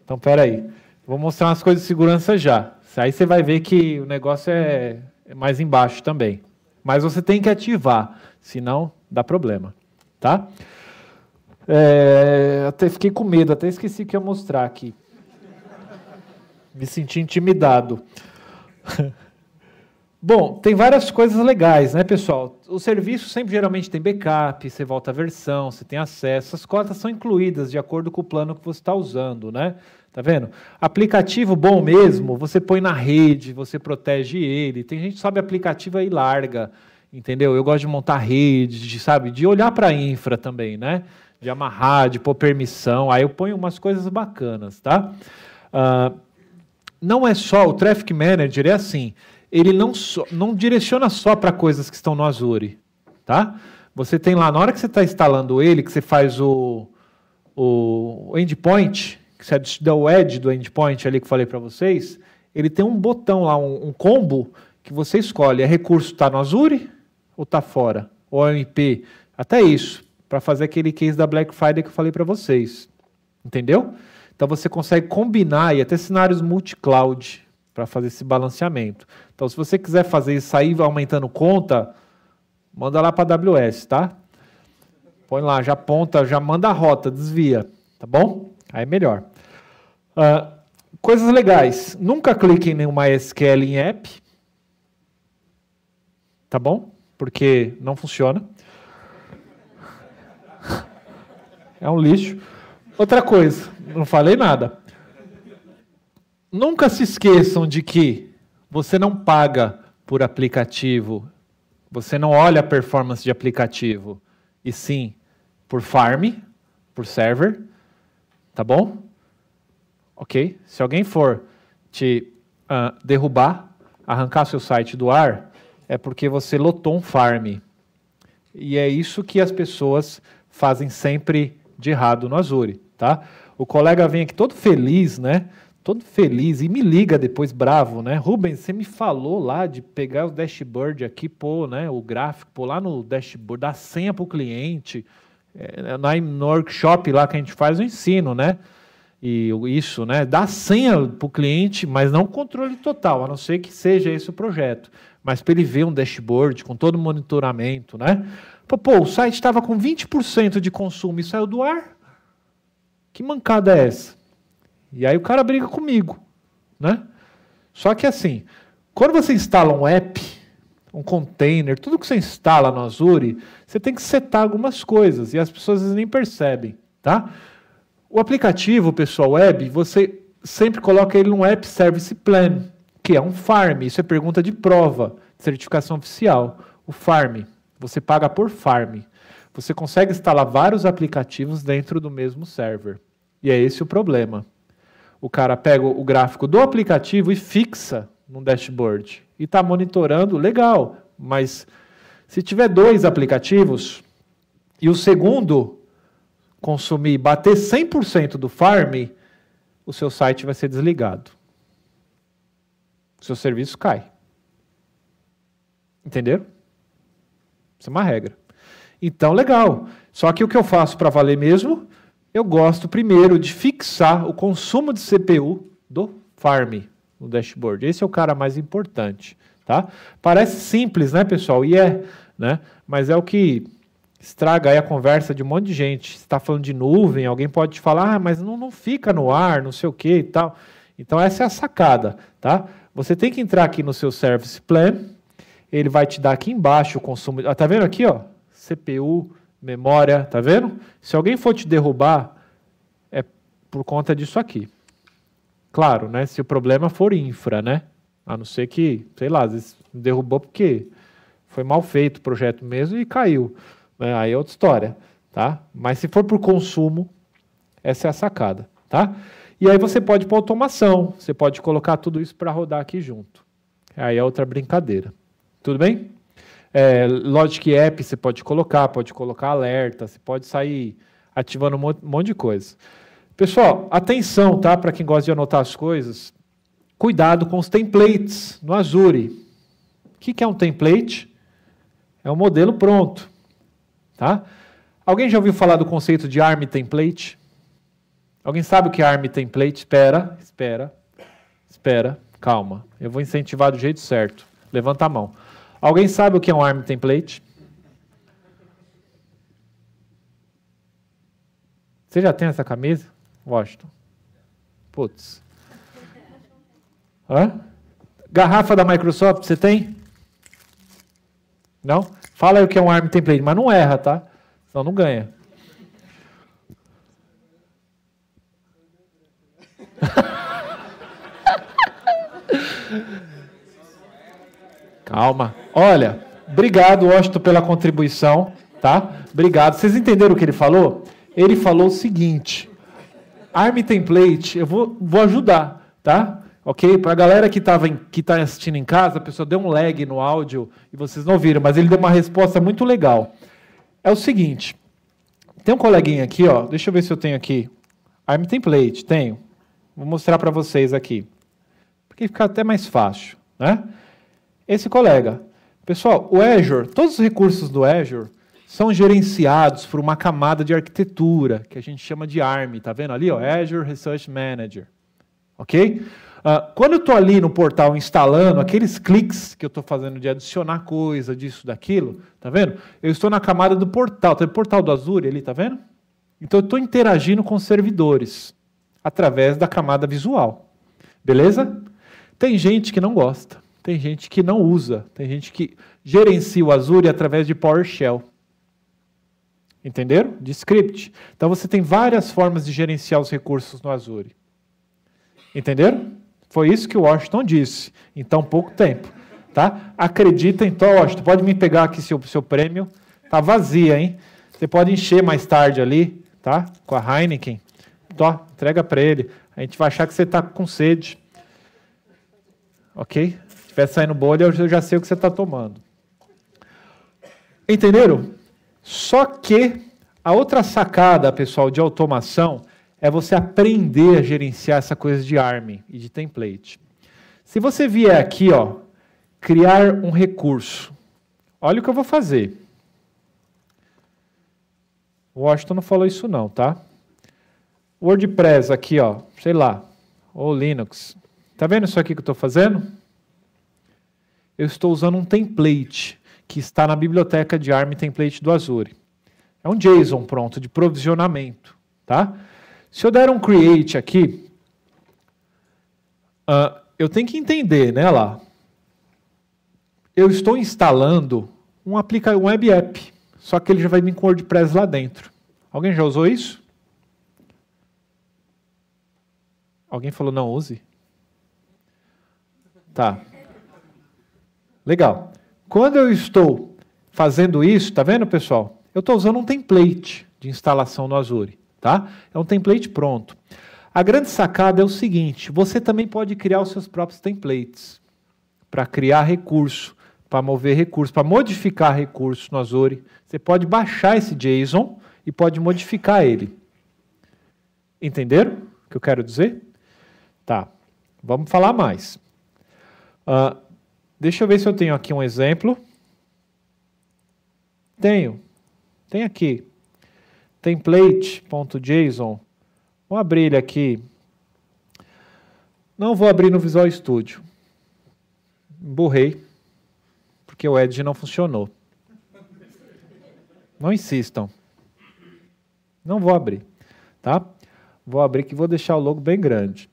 Então, peraí. Vou mostrar umas coisas de segurança já. Aí você vai ver que o negócio é, é mais embaixo também. Mas você tem que ativar, senão dá problema, tá? É, até fiquei com medo, até esqueci que ia mostrar aqui me senti intimidado. Bom, tem várias coisas legais, né, pessoal? O serviço sempre geralmente tem backup, você volta a versão, você tem acesso. As cotas são incluídas de acordo com o plano que você está usando, né? Tá vendo? Aplicativo bom mesmo, você põe na rede, você protege ele. Tem gente que sobe aplicativo e larga, entendeu? Eu gosto de montar rede, de, sabe? De olhar para a infra também, né? De amarrar, de pôr permissão. Aí eu ponho umas coisas bacanas, tá? Uh, não é só o Traffic Manager, é assim, ele não, so, não direciona só para coisas que estão no Azure, tá? Você tem lá, na hora que você está instalando ele, que você faz o, o endpoint, que você dá o edge do endpoint ali que eu falei para vocês, ele tem um botão lá, um, um combo, que você escolhe, é recurso está no Azure ou está fora? Ou é Até isso, para fazer aquele case da Black Friday que eu falei para vocês. Entendeu? Então você consegue combinar e até cenários multi-cloud para fazer esse balanceamento. Então, se você quiser fazer isso vai aumentando conta, manda lá para a AWS, tá? Põe lá, já aponta, já manda a rota, desvia, tá bom? Aí é melhor. Uh, coisas legais. Nunca clique em nenhuma SQL em app, tá bom? Porque não funciona. É um lixo. Outra coisa, não falei nada. Nunca se esqueçam de que você não paga por aplicativo, você não olha a performance de aplicativo, e sim por farm, por server, tá bom? Ok? Se alguém for te uh, derrubar, arrancar seu site do ar, é porque você lotou um farm. E é isso que as pessoas fazem sempre de errado no Azure, tá? O colega vem aqui todo feliz, né? Todo feliz e me liga depois bravo, né? Rubens, você me falou lá de pegar o dashboard aqui, pô, né? O gráfico, pô, lá no dashboard, dar senha para o cliente. É, na, no workshop lá que a gente faz, eu ensino, né? E isso, né? Dá senha para o cliente, mas não controle total, a não ser que seja esse o projeto. Mas para ele ver um dashboard com todo o monitoramento, né? Pô, pô o site estava com 20% de consumo e saiu do ar. Que mancada é essa? E aí o cara briga comigo, né? Só que assim, quando você instala um app, um container, tudo que você instala no Azure, você tem que setar algumas coisas e as pessoas nem percebem, tá? O aplicativo, pessoal, web, você sempre coloca ele num App Service Plan, que é um farm, isso é pergunta de prova, certificação oficial. O farm, você paga por farm. Você consegue instalar vários aplicativos dentro do mesmo server. E é esse o problema. O cara pega o gráfico do aplicativo e fixa no dashboard. E está monitorando, legal, mas se tiver dois aplicativos e o segundo consumir, bater 100% do farm, o seu site vai ser desligado. O seu serviço cai. Entenderam? Isso é uma regra. Então, legal. Só que o que eu faço para valer mesmo eu gosto primeiro de fixar o consumo de CPU do farm no dashboard. Esse é o cara mais importante, tá? Parece simples, né, pessoal? E é, né? Mas é o que estraga aí a conversa de um monte de gente. está falando de nuvem, alguém pode te falar, ah, mas não, não fica no ar, não sei o que e tal. Então essa é a sacada, tá? Você tem que entrar aqui no seu Service Plan, ele vai te dar aqui embaixo o consumo. Ah, tá vendo aqui, ó? CPU memória, tá vendo? Se alguém for te derrubar, é por conta disso aqui. Claro, né? Se o problema for infra, né? A não ser que, sei lá, às vezes derrubou porque foi mal feito o projeto mesmo e caiu. Né? Aí é outra história, tá? Mas se for por consumo, essa é a sacada, tá? E aí você pode para automação, você pode colocar tudo isso para rodar aqui junto. Aí é outra brincadeira. Tudo bem? É, Logic App você pode colocar, pode colocar alerta, você pode sair ativando um monte de coisa. Pessoal, atenção, tá? Para quem gosta de anotar as coisas, cuidado com os templates no Azure. O que, é um template? É um modelo pronto, tá? Alguém já ouviu falar do conceito de ARM template? Alguém sabe o que é ARM template? Espera, espera, espera, calma. Eu vou incentivar do jeito certo. Levanta a mão. Alguém sabe o que é um ARM template? Você já tem essa camisa, Washington? Putz. Hã? Garrafa da Microsoft, você tem? Não? Fala aí o que é um ARM template, mas não erra, tá? Senão não ganha. Calma. Olha, obrigado, Washington, pela contribuição, tá? Obrigado. Vocês entenderam o que ele falou? Ele falou o seguinte: Arm Template, eu vou, vou ajudar, tá? Ok? Para a galera que estava que tá assistindo em casa, a pessoa deu um lag no áudio e vocês não ouviram, mas ele deu uma resposta muito legal. É o seguinte, tem um coleguinha aqui, ó. Deixa eu ver se eu tenho aqui. Arm template, tenho. Vou mostrar para vocês aqui, porque fica até mais fácil, né? Esse colega, Pessoal, o Azure, todos os recursos do Azure são gerenciados por uma camada de arquitetura que a gente chama de ARM, tá vendo ali? Ó, Azure Research Manager, ok? Uh, quando eu estou ali no portal instalando aqueles cliques que eu estou fazendo de adicionar coisa, disso, daquilo, tá vendo? Eu estou na camada do portal, tem tá no o portal do Azure ali, tá vendo? Então eu estou interagindo com servidores através da camada visual, beleza? Tem gente que não gosta. Tem gente que não usa, tem gente que gerencia o Azure através de PowerShell. Entenderam? De script. Então você tem várias formas de gerenciar os recursos no Azure. Entenderam? Foi isso que o Washington disse em tão pouco tempo. Tá? Acredita então, Washington, pode me pegar aqui seu, seu prêmio. Tá vazia, hein? Você pode encher mais tarde ali, tá? Com a Heineken. Tô, entrega para ele. A gente vai achar que você está com sede. Ok? estiver saindo bolha, eu já sei o que você está tomando. Entenderam? Só que a outra sacada, pessoal, de automação é você aprender a gerenciar essa coisa de ARM e de template. Se você vier aqui, ó, criar um recurso. Olha o que eu vou fazer. O Washington não falou isso não, tá? WordPress aqui, ó, sei lá, ou Linux. Tá vendo isso aqui que eu estou fazendo? eu estou usando um template que está na biblioteca de ARM template do Azure. É um JSON pronto de provisionamento, tá? Se eu der um create aqui, uh, eu tenho que entender, né, lá. Eu estou instalando um, aplica um web app, só que ele já vai vir com WordPress lá dentro. Alguém já usou isso? Alguém falou não use? Tá. Legal. Quando eu estou fazendo isso, tá vendo, pessoal? Eu estou usando um template de instalação no Azure, tá? É um template pronto. A grande sacada é o seguinte: você também pode criar os seus próprios templates para criar recurso, para mover recurso, para modificar recurso no Azure. Você pode baixar esse JSON e pode modificar ele. Entenderam o que eu quero dizer? Tá. Vamos falar mais. Uh, Deixa eu ver se eu tenho aqui um exemplo. Tenho. Tem aqui. Template.json. Vou abrir ele aqui. Não vou abrir no Visual Studio. Burrei, Porque o Edge não funcionou. Não insistam. Não vou abrir. Tá? Vou abrir que vou deixar o logo bem grande.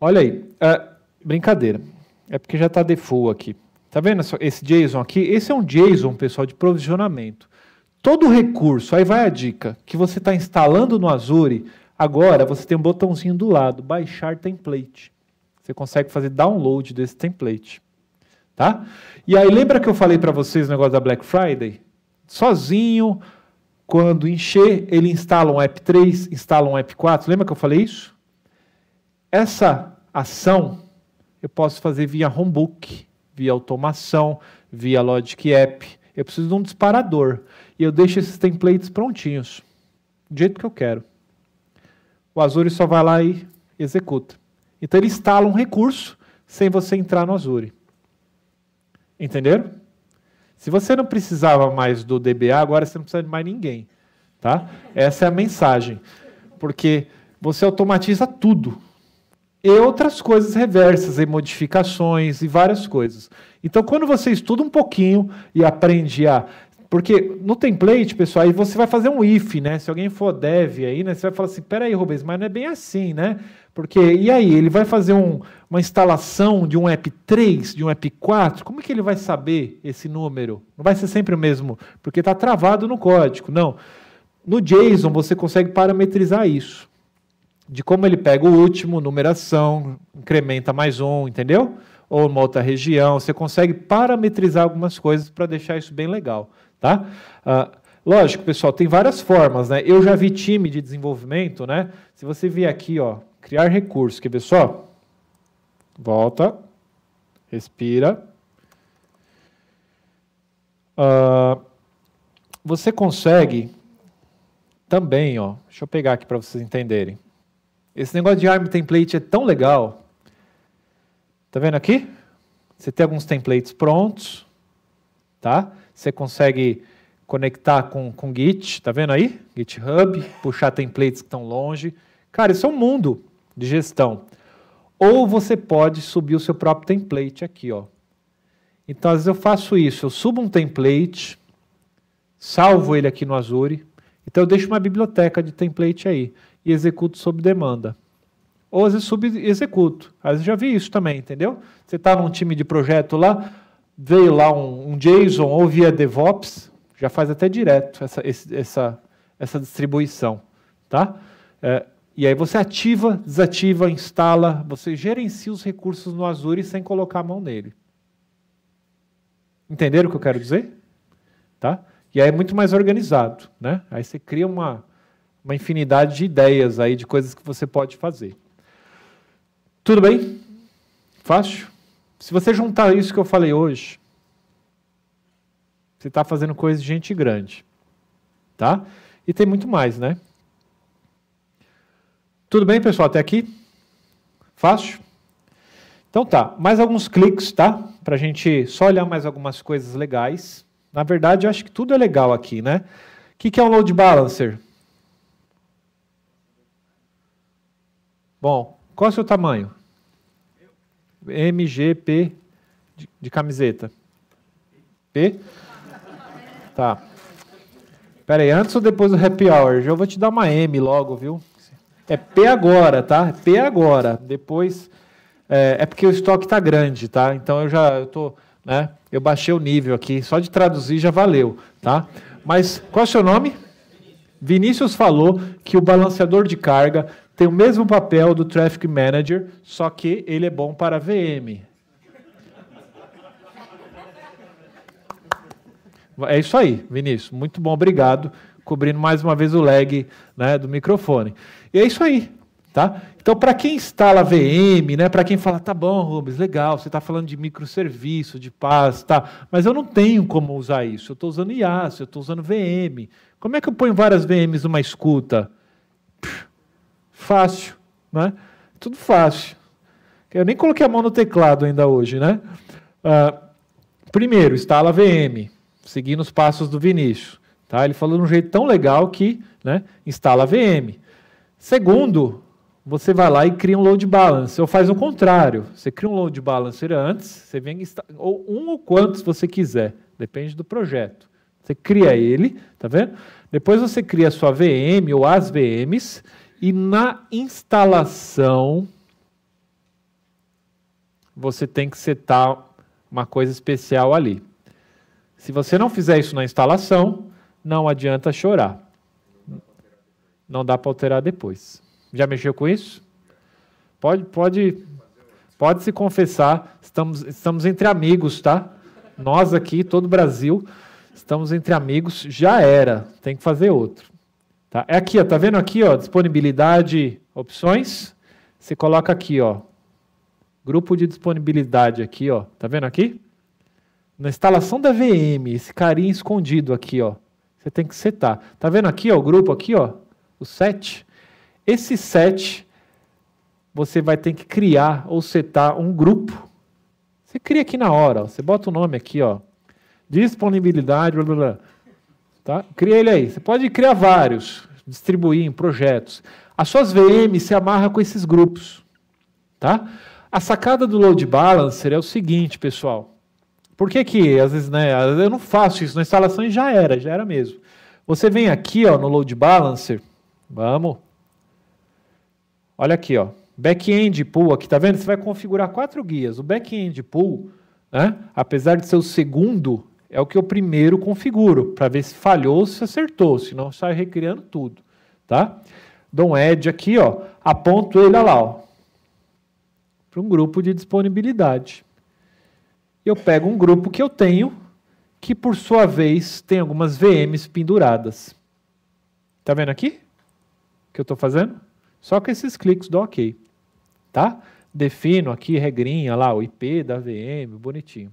Olha aí. É, brincadeira. É porque já está default aqui. Tá vendo esse JSON aqui? Esse é um JSON, pessoal, de provisionamento. Todo recurso, aí vai a dica, que você está instalando no Azure, agora você tem um botãozinho do lado, baixar template. Você consegue fazer download desse template. Tá? E aí lembra que eu falei para vocês o negócio da Black Friday? Sozinho, quando encher, ele instala um app 3, instala um app 4. Lembra que eu falei isso? Essa ação eu posso fazer via homebook, via automação, via Logic App. Eu preciso de um disparador e eu deixo esses templates prontinhos, do jeito que eu quero. O Azure só vai lá e executa. Então ele instala um recurso sem você entrar no Azure. Entenderam? Se você não precisava mais do DBA, agora você não precisa de mais ninguém. Tá? Essa é a mensagem. Porque você automatiza tudo e outras coisas reversas, e modificações e várias coisas. Então, quando você estuda um pouquinho e aprende a. Porque no template, pessoal, aí você vai fazer um if, né? Se alguém for dev aí, né? Você vai falar assim: peraí, Rubens, mas não é bem assim, né? Porque, e aí, ele vai fazer um, uma instalação de um app 3, de um app 4, como é que ele vai saber esse número? Não vai ser sempre o mesmo, porque está travado no código. Não. No JSON, você consegue parametrizar isso de como ele pega o último, numeração, incrementa mais um, entendeu? Ou uma outra região. Você consegue parametrizar algumas coisas para deixar isso bem legal, tá? Ah, lógico, pessoal, tem várias formas, né? Eu já vi time de desenvolvimento, né? Se você vir aqui, ó, criar recurso, quer ver só? Volta, respira. Ah, você consegue também, ó, deixa eu pegar aqui para vocês entenderem. Esse negócio de ARM template é tão legal. Tá vendo aqui? Você tem alguns templates prontos, tá? Você consegue conectar com, com Git, tá vendo aí? GitHub, puxar templates que estão longe. Cara, isso é um mundo de gestão. Ou você pode subir o seu próprio template aqui, ó. Então, às vezes eu faço isso, eu subo um template, salvo ele aqui no Azure, então eu deixo uma biblioteca de template aí e executo sob demanda. Ou às vezes sub-executo. Às vezes já vi isso também, entendeu? Você está num time de projeto lá, veio lá um, um, JSON ou via DevOps, já faz até direto essa, esse, essa, essa distribuição. Tá? É, e aí você ativa, desativa, instala, você gerencia os recursos no Azure sem colocar a mão nele. Entenderam o que eu quero dizer? Tá? E aí é muito mais organizado. Né? Aí você cria uma, uma infinidade de ideias aí de coisas que você pode fazer. Tudo bem? Fácil? Se você juntar isso que eu falei hoje, você está fazendo coisa de gente grande, tá? E tem muito mais, né? Tudo bem, pessoal? Até aqui? Fácil? Então tá, mais alguns cliques, tá? Para a gente só olhar mais algumas coisas legais. Na verdade, eu acho que tudo é legal aqui, né? O que, que é um load balancer? Bom, qual é o seu tamanho? MGP de, de camiseta. P? Tá. Pera aí, antes ou depois do happy hour? Eu vou te dar uma M logo, viu? É P agora, tá? P agora. Depois. É, é porque o estoque tá grande, tá? Então eu já eu tô. Né? Eu baixei o nível aqui, só de traduzir já valeu, tá? Mas qual é o seu nome? Vinícius falou que o balanceador de carga tem o mesmo papel do Traffic Manager, só que ele é bom para VM. É isso aí, Vinícius. Muito bom, obrigado. Cobrindo mais uma vez o lag né, do microfone. E é isso aí. Tá? Então, para quem instala VM, né, para quem fala, tá bom, Rubens, legal, você está falando de microserviço, de pasta, tá, mas eu não tenho como usar isso. Eu estou usando IaaS, eu estou usando VM. Como é que eu ponho várias VMs numa escuta? Puxa. Fácil, né? Tudo fácil. Eu nem coloquei a mão no teclado ainda hoje, né? Uh, primeiro, instala a VM, seguindo os passos do Vinícius. Tá? Ele falou de um jeito tão legal que né, instala a VM. Segundo, você vai lá e cria um load balancer, ou faz o contrário. Você cria um load balancer antes, você vem ou um ou quantos você quiser, depende do projeto. Você cria ele, tá vendo? Depois você cria a sua VM ou as VMs, e na instalação, você tem que setar uma coisa especial ali. Se você não fizer isso na instalação, não adianta chorar. Não dá para alterar depois. Já mexeu com isso? Pode, pode, pode se confessar. Estamos, estamos entre amigos, tá? Nós aqui, todo o Brasil, estamos entre amigos. Já era. Tem que fazer outro. Tá? É aqui, tá vendo aqui, ó, disponibilidade, opções. Você coloca aqui, ó, grupo de disponibilidade aqui, ó. Tá vendo aqui? Na instalação da VM, esse carinha escondido aqui, ó. Você tem que setar. Tá vendo aqui, ó, o grupo aqui, ó, o set. Esse set você vai ter que criar ou setar um grupo. Você cria aqui na hora, ó. você bota o nome aqui, ó. Disponibilidade, blá blá blá. Tá? Cria ele aí. Você pode criar vários, distribuir em projetos. As suas VMs se amarra com esses grupos. Tá? A sacada do load balancer é o seguinte, pessoal. Por que que, às vezes, né, eu não faço isso na instalação e já era, já era mesmo. Você vem aqui, ó, no load balancer, vamos. Olha aqui, ó, back-end pool aqui, tá vendo? Você vai configurar quatro guias. O back-end pool, né, apesar de ser o segundo é o que eu primeiro configuro, para ver se falhou se acertou, senão sai recriando tudo, tá? Dou um edge aqui, ó, aponto ele, lá, para um grupo de disponibilidade. Eu pego um grupo que eu tenho, que por sua vez tem algumas VMs penduradas. Tá vendo aqui? O que eu estou fazendo? Só com esses cliques do OK. Tá? Defino aqui regrinha lá, o IP da VM, bonitinho.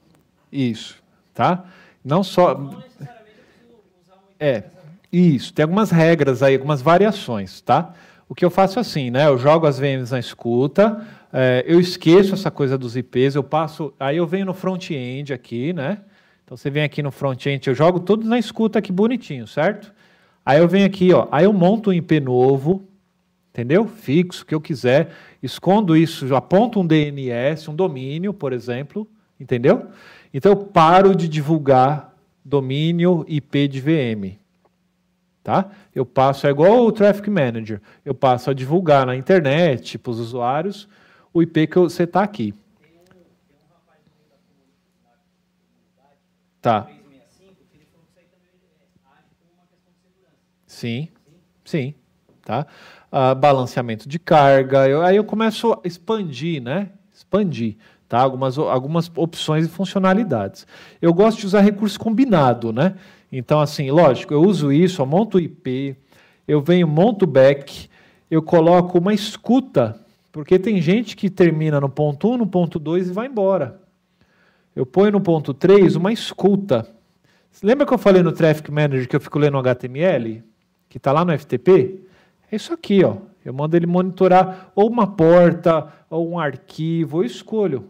Isso, tá? Não só. Não é, isso. Tem algumas regras aí, algumas variações, tá? O que eu faço é assim, né? Eu jogo as VMs na escuta, é, eu esqueço essa coisa dos IPs, eu passo. Aí eu venho no front-end aqui, né? Então você vem aqui no front-end, eu jogo todos na escuta aqui bonitinho, certo? Aí eu venho aqui, ó. Aí eu monto um IP novo, entendeu? Fixo, que eu quiser, escondo isso, aponto um DNS, um domínio, por exemplo, entendeu? Entendeu? Então eu paro de divulgar domínio IP de VM. Tá? Eu passo, é igual o Traffic Manager, eu passo a divulgar na internet, para os usuários, o IP que você está aqui. Tem um, tem um rapaz tá. Sim, sim. tá? Ah, balanceamento de carga, eu, aí eu começo a expandir, né? Expandir tá? algumas, algumas opções e funcionalidades. Eu gosto de usar recurso combinado, né? Então, assim, lógico, eu uso isso, eu monto o IP, eu venho, monto o back, eu coloco uma escuta, porque tem gente que termina no ponto 1, no ponto 2 e vai embora. Eu ponho no ponto 3 uma escuta. lembra que eu falei no Traffic Manager que eu fico lendo HTML? Que está lá no FTP? É isso aqui, ó. Eu mando ele monitorar ou uma porta, ou um arquivo, eu escolho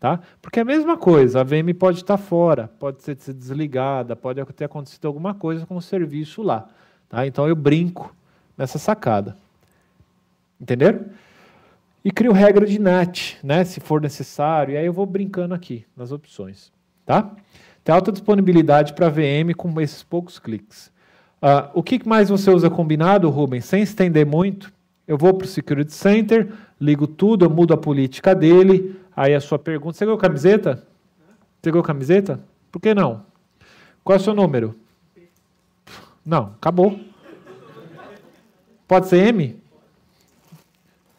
tá? Porque é a mesma coisa, a VM pode estar fora, pode ser desligada, pode ter acontecido alguma coisa com o serviço lá, tá? Então eu brinco nessa sacada. Entenderam? E crio regra de NAT, né, se for necessário, e aí eu vou brincando aqui nas opções, tá? Tem alta disponibilidade para VM com esses poucos cliques. Uh, o que mais você usa combinado, Rubens? Sem estender muito, eu vou para o Security Center, ligo tudo, eu mudo a política dele, aí a sua pergunta. Você ganhou camiseta? Você ganhou camiseta? Por que não? Qual é o seu número? Não, acabou. Pode ser M?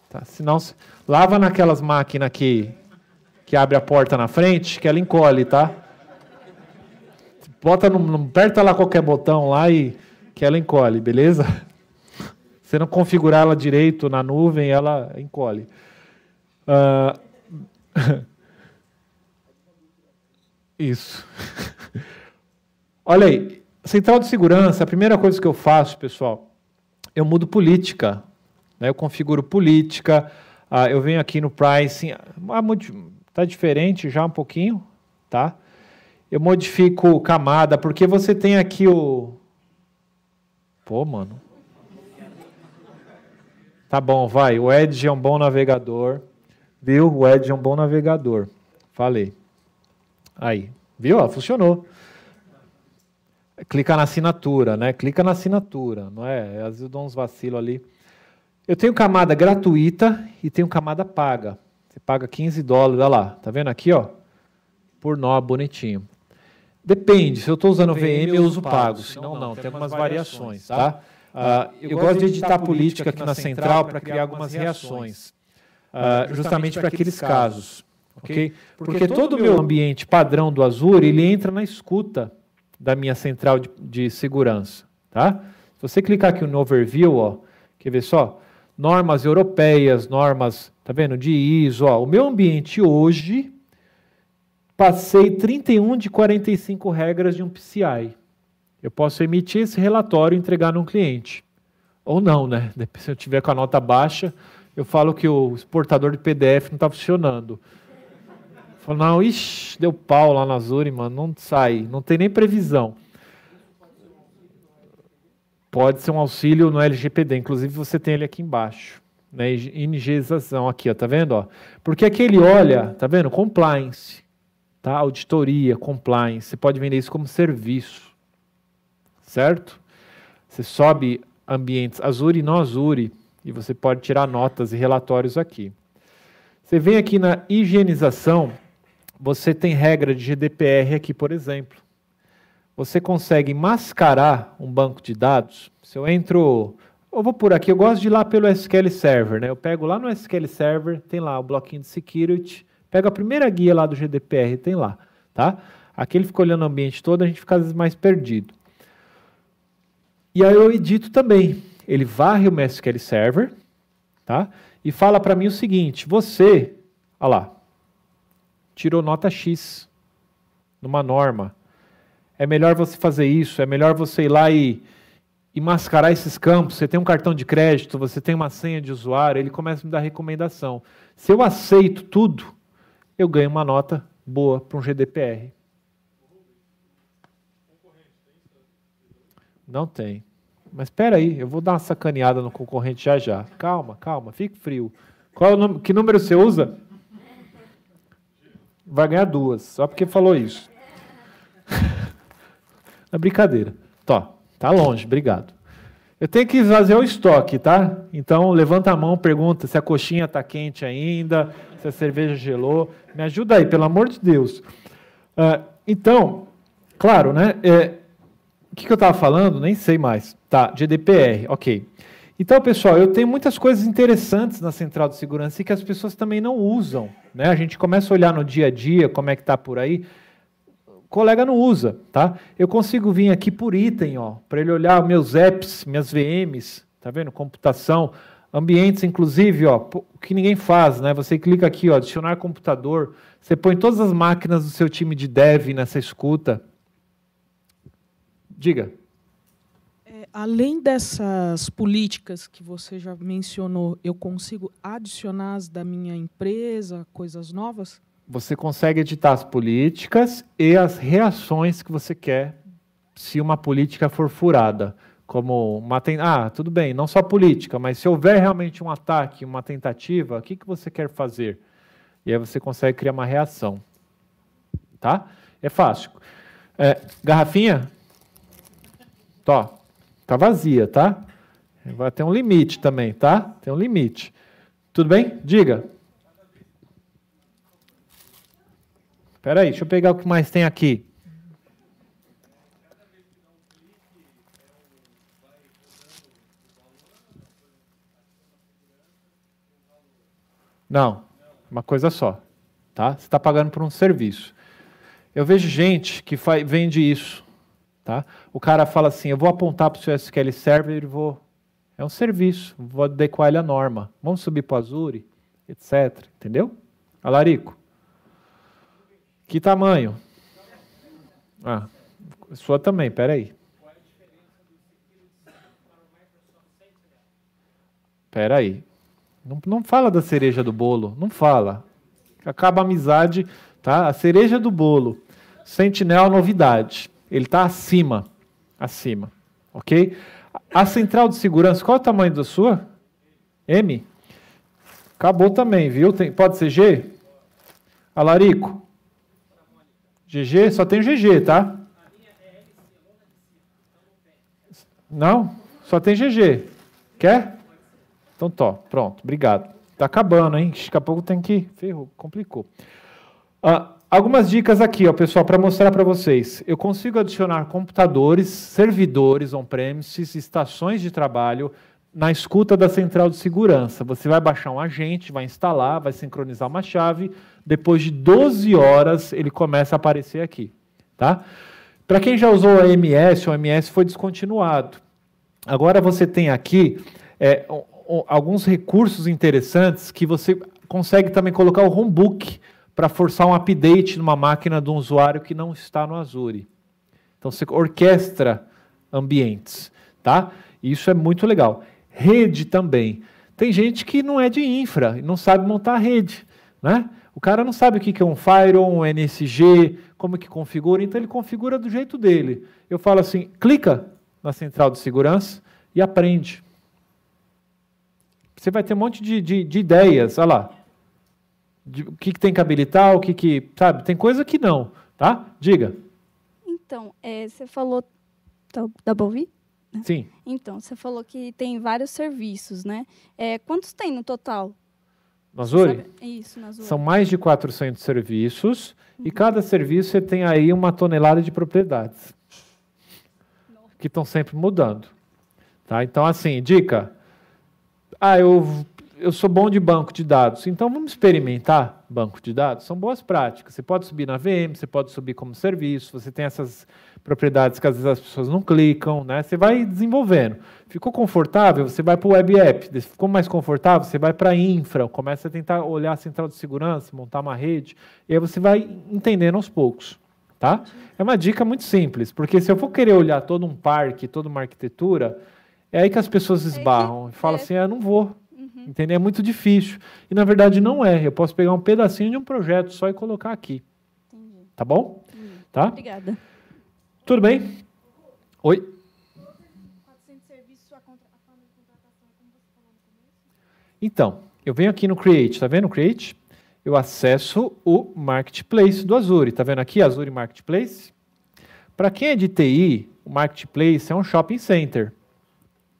Tá, não, lava naquelas máquinas que, que abre a porta na frente, que ela encolhe, tá? Bota, no, aperta lá qualquer botão lá e que ela encolhe, beleza? Se não configurar ela direito na nuvem, ela encolhe. Uh, Isso. Olha aí, central de segurança, a primeira coisa que eu faço, pessoal, eu mudo política. Né? Eu configuro política, uh, eu venho aqui no pricing, está ah, diferente já um pouquinho, tá? Eu modifico camada, porque você tem aqui o... Pô, mano. Tá bom, vai. O Edge é um bom navegador. Viu? O Ed é um bom navegador. Falei. Aí. Viu? funcionou. Clica na assinatura, né? Clica na assinatura, não é? é? Às vezes eu dou uns vacilos ali. Eu tenho camada gratuita e tenho camada paga. Você paga 15 dólares, olha lá. Tá vendo aqui, ó? Por nó, bonitinho. Depende, se eu estou usando VM, eu uso pago, senão não, tem algumas variações, tá? tá? Ah, eu, gosto de editar política aqui na central para criar algumas reações. Ah, justamente, justamente para aqueles casos. casos okay? Porque, Porque todo o meu ambiente padrão do Azure, ele entra na escuta da minha central de, de segurança. Tá? Se você clicar aqui no overview, ó, quer ver só? Normas europeias, normas, tá vendo? De ISO. Ó. O meu ambiente hoje, passei 31 de 45 regras de um PCI. Eu posso emitir esse relatório e entregar num cliente. Ou não, né? Se eu tiver com a nota baixa, eu falo que o exportador de PDF não está funcionando. Falou, não, ixi, deu pau lá na Azure, mano, não sai, não tem nem previsão. Pode ser um auxílio no LGPD, inclusive você tem ele aqui embaixo, né, indigização aqui, ó, tá vendo? Ó? Porque aqui ele olha, tá vendo? Compliance, tá? auditoria, compliance, você pode vender isso como serviço, certo? Você sobe ambientes Azure e não Azure, e você pode tirar notas e relatórios aqui. Você vem aqui na higienização, você tem regra de GDPR aqui, por exemplo. Você consegue mascarar um banco de dados. Se eu entro eu vou por aqui, eu gosto de ir lá pelo SQL Server, né? Eu pego lá no SQL Server, tem lá o bloquinho de security, pego a primeira guia lá do GDPR, tem lá, tá? Aqui ele fica olhando o ambiente todo, a gente fica às vezes mais perdido. E aí eu edito também ele varre o MySQL Server, tá? E fala para mim o seguinte: você, olha lá, tirou nota X numa norma. É melhor você fazer isso, é melhor você ir lá e, e mascarar esses campos. Você tem um cartão de crédito, você tem uma senha de usuário, ele começa a me dar recomendação. Se eu aceito tudo, eu ganho uma nota boa para um GDPR. Não tem. Mas espera aí, eu vou dar uma sacaneada no concorrente já já. Calma, calma, fique frio. Qual número, é que número você usa? Vai ganhar duas, só porque falou isso. É brincadeira. Tó, tá longe, obrigado. Eu tenho que esvaziar o estoque, tá? Então levanta a mão, pergunta se a coxinha tá quente ainda, se a cerveja gelou. Me ajuda aí, pelo amor de Deus. Uh, então, claro, né? É, o que, que eu estava falando? Nem sei mais. Tá, GDPR, ok. Então, pessoal, eu tenho muitas coisas interessantes na central de segurança e que as pessoas também não usam. Né? A gente começa a olhar no dia a dia como é que está por aí. O colega não usa, tá? Eu consigo vir aqui por item, ó, para ele olhar meus apps, minhas VMs, tá vendo? Computação, ambientes, inclusive, ó, que ninguém faz, né? Você clica aqui, ó, adicionar computador, você põe todas as máquinas do seu time de dev nessa escuta. Diga além dessas políticas que você já mencionou, eu consigo adicionar as da minha empresa, coisas novas? Você consegue editar as políticas e as reações que você quer se uma política for furada. Como uma ten... Ah, tudo bem, não só política, mas se houver realmente um ataque, uma tentativa, o que, que você quer fazer? E aí você consegue criar uma reação. Tá? É fácil. É, garrafinha? Tó. Está vazia, tá? Vai ter um limite também, tá? Tem um limite. Tudo bem? Diga. Espera aí, deixa eu pegar o que mais tem aqui. Não, uma coisa só, tá? Você está pagando por um serviço. Eu vejo gente que faz, vende isso Tá? O cara fala assim, eu vou apontar para o seu SQL Server e vou... É um serviço, vou adequar ele à norma. Vamos subir para o Azure, etc. Entendeu? Alarico. Que tamanho? Ah, sua também, peraí. Peraí. Não, não fala da cereja do bolo, não fala. Acaba a amizade, tá? A cereja do bolo. Sentinel é novidade. Ele está acima, acima, ok? A central de segurança, qual é o tamanho da sua? M? Acabou também, viu? Tem, pode ser G? Alarico? GG? Só tem o GG, tá? Não? Só tem GG. Quer? Então, tó. Pronto, obrigado. Tá acabando, hein? Daqui a pouco tem que... Ferrou, complicou. Ah, Algumas dicas aqui, ó, pessoal, para mostrar para vocês. Eu consigo adicionar computadores, servidores on-premises, estações de trabalho na escuta da central de segurança. Você vai baixar um agente, vai instalar, vai sincronizar uma chave. Depois de 12 horas, ele começa a aparecer aqui. Tá? Para quem já usou o AMS, o AMS foi descontinuado. Agora você tem aqui é, alguns recursos interessantes que você consegue também colocar o homebook para forçar um update numa máquina de um usuário que não está no Azure. Então você orquestra ambientes, tá? Isso é muito legal. Rede também. Tem gente que não é de infra e não sabe montar rede, né? O cara não sabe o que é um Firewall, um NSG, como que configura, então ele configura do jeito dele. Eu falo assim, clica na central de segurança e aprende. Você vai ter um monte de, de, de ideias, olha lá de, o que, que, tem que habilitar, o que, que. Sabe, tem coisa que não, tá? Diga. Então, é, você falou. Tá, dá pra ouvir? Sim. Então, você falou que tem vários serviços, né? É, quantos tem no total? Na Zuri? Isso, na Zuri. São mais de 400 serviços uhum. e cada serviço você tem aí uma tonelada de propriedades Nossa. que estão sempre mudando. Tá? Então, assim, dica. Ah, eu eu sou bom de banco de dados, então vamos experimentar banco de dados? São boas práticas. Você pode subir na VM, você pode subir como serviço, você tem essas propriedades que às vezes as pessoas não clicam, né? Você vai desenvolvendo. Ficou confortável? Você vai para o web app. Ficou mais confortável? Você vai para infra, começa a tentar olhar a central de segurança, montar uma rede, e aí você vai entendendo aos poucos. Tá? É uma dica muito simples, porque se eu for querer olhar todo um parque, toda uma arquitetura, é aí que as pessoas é esbarram e falam é. assim: ah, não vou, Uhum. Entendeu? É muito difícil. E na verdade não é. Eu posso pegar um pedacinho de um projeto só e colocar aqui. Entendi. Tá bom? Entendi. Tá? Obrigada. Tudo bem? Oi? Então, eu venho aqui no Create, tá vendo o Create? Eu acesso o Marketplace do Azure, tá vendo aqui Azure Marketplace? Para quem é de TI, o Marketplace é um shopping center,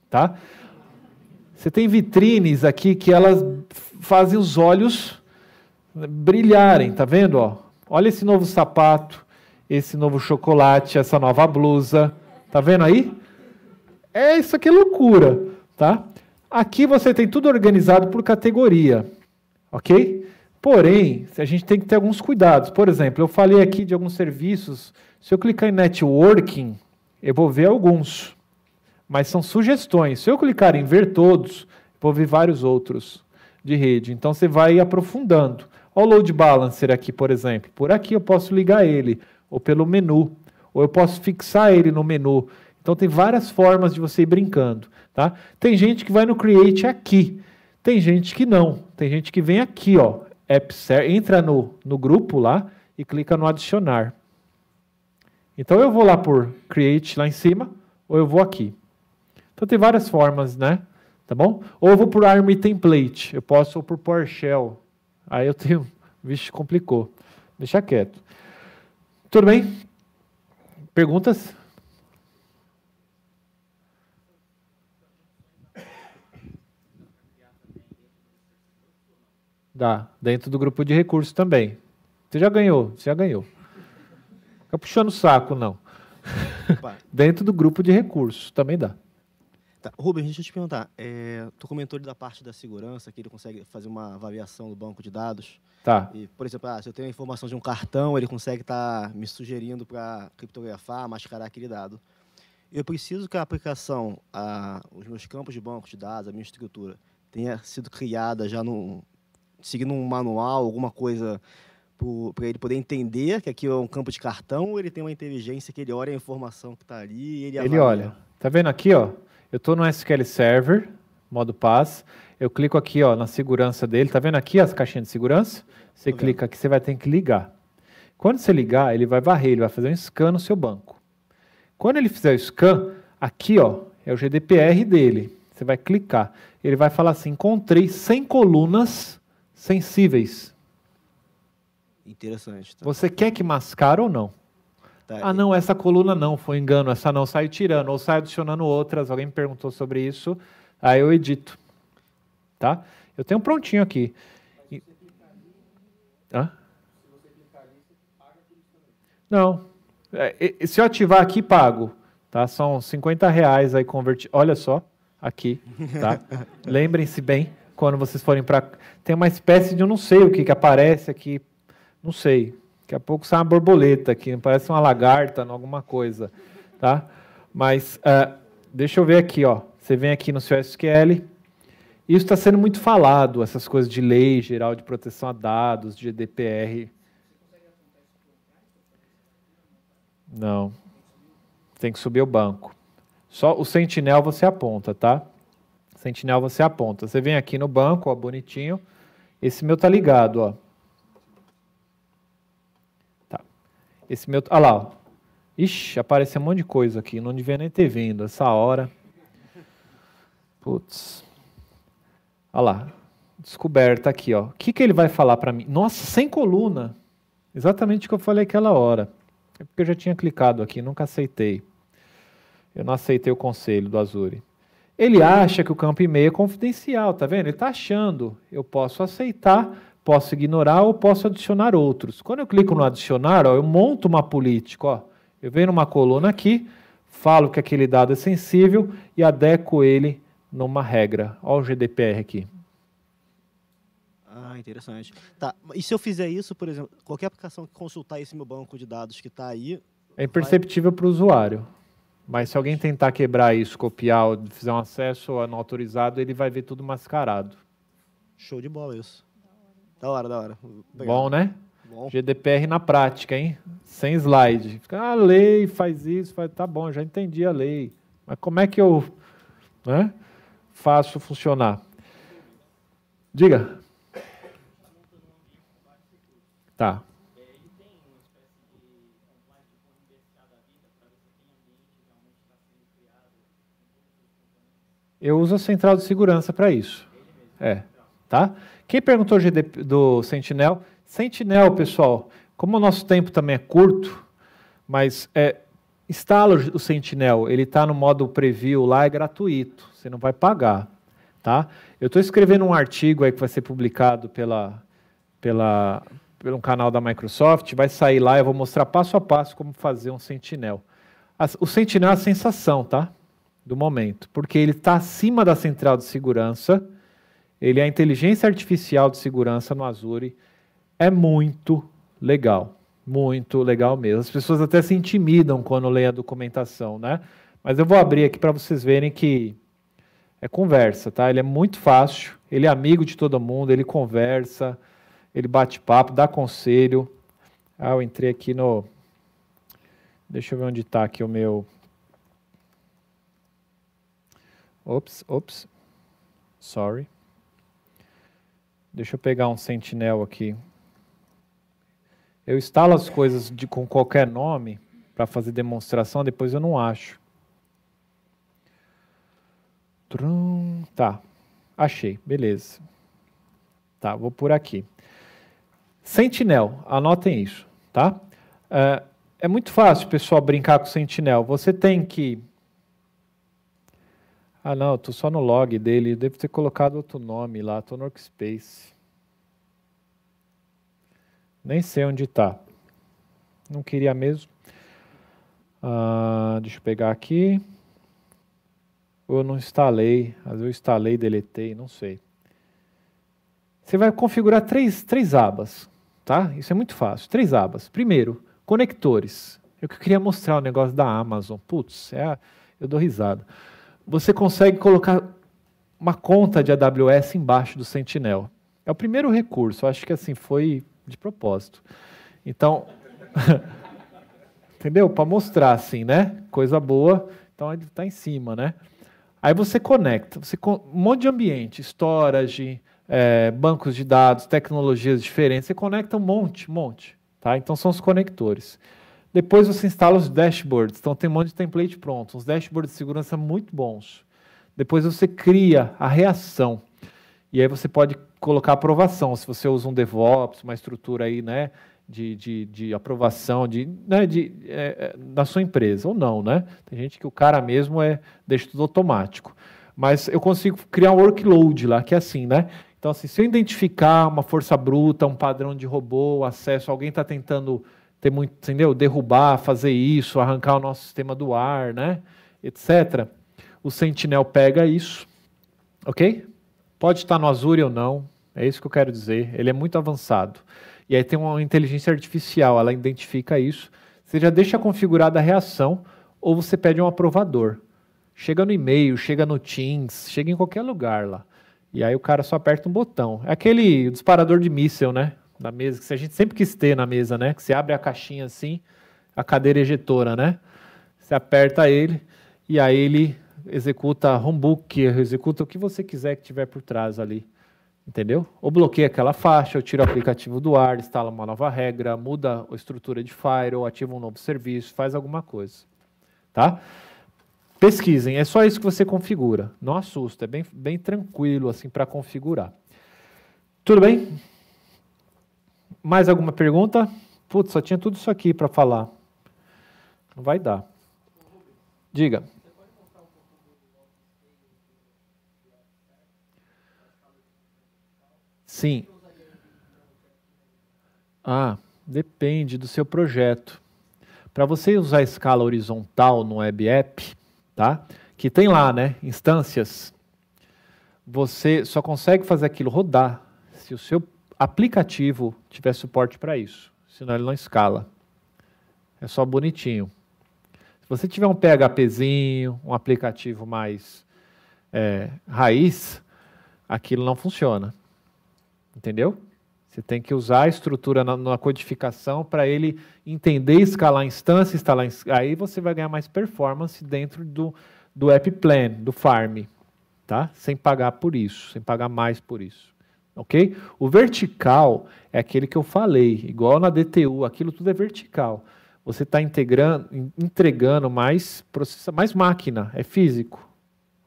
tá? Você tem vitrines aqui que elas fazem os olhos brilharem, tá vendo? Ó? Olha esse novo sapato, esse novo chocolate, essa nova blusa, tá vendo aí? É isso aqui é loucura, tá? Aqui você tem tudo organizado por categoria, ok? Porém, a gente tem que ter alguns cuidados. Por exemplo, eu falei aqui de alguns serviços. Se eu clicar em networking, eu vou ver alguns mas são sugestões. Se eu clicar em ver todos, vou ver vários outros de rede. Então você vai aprofundando. Olha o load balancer aqui, por exemplo. Por aqui eu posso ligar ele, ou pelo menu, ou eu posso fixar ele no menu. Então tem várias formas de você ir brincando, tá? Tem gente que vai no create aqui, tem gente que não, tem gente que vem aqui, ó, app entra no, no grupo lá e clica no adicionar. Então eu vou lá por create lá em cima ou eu vou aqui. Então tem várias formas, né? Tá bom? Ou eu vou por ARM template, eu posso ou por PowerShell. Aí eu tenho, vixe, complicou. Deixa quieto. Tudo bem? Perguntas? Dá, dentro do grupo de recursos também. Você já ganhou, você já ganhou. Fica puxando o saco, não. dentro do grupo de recursos também dá. Tá. Rubens, deixa eu te perguntar. É, tu comentou da parte da segurança, que ele consegue fazer uma avaliação do banco de dados. Tá. E, por exemplo, ah, se eu tenho a informação de um cartão, ele consegue estar tá me sugerindo para criptografar, mascarar aquele dado. Eu preciso que a aplicação, a, os meus campos de banco de dados, a minha estrutura, tenha sido criada já no, seguindo um manual, alguma coisa para ele poder entender que aqui é um campo de cartão ou ele tem uma inteligência que ele olha a informação que está ali e ele avalia? Ele olha. Tá vendo aqui, ó? Eu estou no SQL Server, modo pass. Eu clico aqui ó, na segurança dele. Tá vendo aqui as caixinhas de segurança? Você tá clica aqui, você vai ter que ligar. Quando você ligar, ele vai varrer, ele vai fazer um scan no seu banco. Quando ele fizer o scan, aqui ó, é o GDPR dele. Você vai clicar. Ele vai falar assim: encontrei 100 colunas sensíveis. Interessante. Tá? Você quer que mascara ou não? Tá, ah, não, essa coluna não, foi engano, essa não, sai tirando, ou sai adicionando outras. Alguém me perguntou sobre isso, aí eu edito. Tá? Eu tenho prontinho aqui. E... Hã? Não. É, se eu ativar aqui, pago. Tá? São 50 reais aí convertido. Olha só, aqui. Tá? Lembrem-se bem, quando vocês forem para. Tem uma espécie de eu não sei o que, que aparece aqui. Não sei. Daqui a pouco sai uma borboleta aqui, parece uma lagarta, alguma coisa, tá? Mas uh, deixa eu ver aqui, ó. Você vem aqui no seu SQL. Isso está sendo muito falado, essas coisas de lei geral de proteção a dados, de GDPR. Não. Tem que subir o banco. Só o Sentinel você aponta, tá? Sentinel você aponta. Você vem aqui no banco, ó, bonitinho. Esse meu tá ligado, ó. Esse meu. Olha lá, ó. Ixi, apareceu um monte de coisa aqui. Não devia nem ter vindo essa hora. Putz. Olha lá. Descoberta aqui, ó. O que, que ele vai falar para mim? Nossa, sem coluna. Exatamente o que eu falei aquela hora. É porque eu já tinha clicado aqui, nunca aceitei. Eu não aceitei o conselho do Azuri. Ele acha que o campo e-mail é confidencial, tá vendo? Ele está achando. Eu posso aceitar, Posso ignorar ou posso adicionar outros. Quando eu clico no adicionar, ó, eu monto uma política. Ó. Eu venho numa coluna aqui, falo que aquele dado é sensível e adequo ele numa regra. Olha o GDPR aqui. Ah, interessante. Tá. E se eu fizer isso, por exemplo, qualquer aplicação que consultar esse meu banco de dados que está aí. É imperceptível vai... para o usuário. Mas se alguém tentar quebrar isso, copiar, ou fizer um acesso não autorizado, ele vai ver tudo mascarado. Show de bola isso. Da hora, da hora. Bom, né? Bom. GDPR na prática, hein? Sem slide. Fica, ah, a lei faz isso, faz... tá bom, já entendi a lei. Mas como é que eu né, faço funcionar? Diga. Tá. Eu uso a central de segurança para isso. É. Tá? Quem perguntou do Sentinel? Sentinel, pessoal, como o nosso tempo também é curto, mas é, instala o Sentinel, ele está no modo preview lá, é gratuito, você não vai pagar. Tá? Eu estou escrevendo um artigo aí que vai ser publicado pela, pela, pelo canal da Microsoft, vai sair lá, eu vou mostrar passo a passo como fazer um Sentinel. O Sentinel é a sensação, tá? Do momento, porque ele está acima da central de segurança, ele é a inteligência artificial de segurança no Azure. É muito legal, muito legal mesmo. As pessoas até se intimidam quando leem a documentação, né? Mas eu vou abrir aqui para vocês verem que é conversa, tá? Ele é muito fácil, ele é amigo de todo mundo, ele conversa, ele bate papo, dá conselho. Ah, eu entrei aqui no. Deixa eu ver onde está aqui o meu. Ops, ops. Sorry. Deixa eu pegar um sentinel aqui. Eu instalo as coisas de, com qualquer nome para fazer demonstração, depois eu não acho. Trum, tá, achei, beleza. Tá, vou por aqui. Sentinel, anotem isso, tá? É, é muito fácil, pessoal, brincar com Sentinel. Você tem que ah, não, estou só no log dele. deve devo ter colocado outro nome lá. Estou no workspace. Nem sei onde está. Não queria mesmo. Ah, deixa eu pegar aqui. Eu não instalei. Às vezes eu instalei, deletei, não sei. Você vai configurar três, três abas, tá? Isso é muito fácil. Três abas. Primeiro, conectores. É eu queria mostrar o negócio da Amazon. Putz, é, eu dou risada você consegue colocar uma conta de AWS embaixo do Sentinel. É o primeiro recurso, acho que assim foi de propósito. Então, entendeu? Para mostrar assim, né? Coisa boa. Então ele está em cima, né? Aí você conecta, você um monte de ambiente, storage, é, bancos de dados, tecnologias diferentes. Você conecta um monte, um monte, tá? Então são os conectores. Depois você instala os dashboards. Então tem um monte de template pronto, uns dashboards de segurança muito bons. Depois você cria a reação. E aí você pode colocar aprovação. Se você usa um DevOps, uma estrutura aí, né, de, de, de aprovação de, né, de, é, é da sua empresa, ou não, né? Tem gente que o cara mesmo é, deixa tudo automático. Mas eu consigo criar um workload lá, que é assim, né? Então, assim, se eu identificar uma força bruta, um padrão de robô, acesso, alguém está tentando ter muito, entendeu? Derrubar, fazer isso, arrancar o nosso sistema do ar, né? Etc. O Sentinel pega isso, ok? Pode estar no Azure ou não, é isso que eu quero dizer. Ele é muito avançado. E aí tem uma inteligência artificial, ela identifica isso. Você já deixa configurada a reação ou você pede um aprovador. Chega no e-mail, chega no Teams, chega em qualquer lugar lá. E aí o cara só aperta um botão. É aquele disparador de míssil, né? da mesa, que a gente sempre quis ter na mesa, né? Que você abre a caixinha assim, a cadeira ejetora, né? Você aperta ele e aí ele executa homebook, executa o que você quiser que tiver por trás ali. Entendeu? Ou bloqueia aquela faixa, eu tiro o aplicativo do ar, instala uma nova regra, muda a estrutura de firewall, ativa um novo serviço, faz alguma coisa. Tá? Pesquisem, é só isso que você configura. Não assusta, é bem, bem tranquilo assim para configurar. Tudo bem? mais alguma pergunta? Putz, só tinha tudo isso aqui para falar. Não vai dar. Diga. Sim. Ah, depende do seu projeto. Para você usar a escala horizontal no web app, tá? Que tem lá, né? Instâncias. Você só consegue fazer aquilo rodar se o seu aplicativo tiver suporte para isso, senão ele não escala. É só bonitinho. Se você tiver um PHPzinho, um aplicativo mais é, raiz, aquilo não funciona. Entendeu? Você tem que usar a estrutura na, na codificação para ele entender, escalar a instância, instalar. Aí você vai ganhar mais performance dentro do, do app plan, do farm, tá? Sem pagar por isso, sem pagar mais por isso ok? O vertical é aquele que eu falei, igual na DTU, aquilo tudo é vertical. Você está entregando mais, processa, mais máquina, é físico,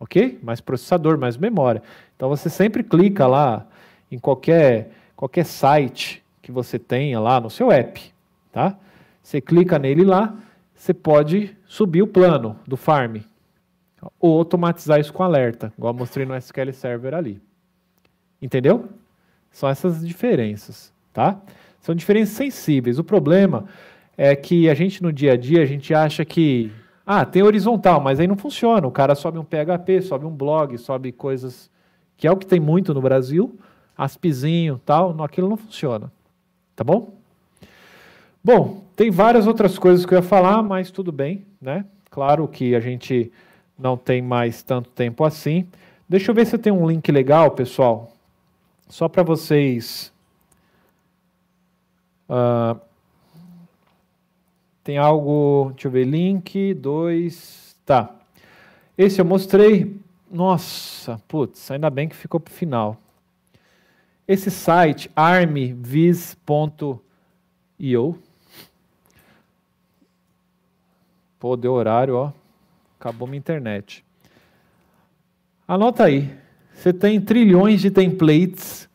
ok? Mais processador, mais memória. Então você sempre clica lá em qualquer, qualquer site que você tenha lá no seu app, tá? Você clica nele lá, você pode subir o plano do farm ou automatizar isso com alerta, igual eu mostrei no SQL Server ali. Entendeu? São essas diferenças, tá? São diferenças sensíveis. O problema é que a gente no dia a dia a gente acha que ah, tem horizontal, mas aí não funciona. O cara sobe um PHP, sobe um blog, sobe coisas que é o que tem muito no Brasil, aspizinho, tal, aquilo não funciona. Tá bom? Bom, tem várias outras coisas que eu ia falar, mas tudo bem, né? Claro que a gente não tem mais tanto tempo assim. Deixa eu ver se tem um link legal, pessoal. Só para vocês. Uh, tem algo. Deixa eu ver. Link 2. Tá. Esse eu mostrei. Nossa, putz, ainda bem que ficou para o final. Esse site, armviz.io. Pô, deu horário, ó. Acabou minha internet. Anota aí. Você tem trilhões de templates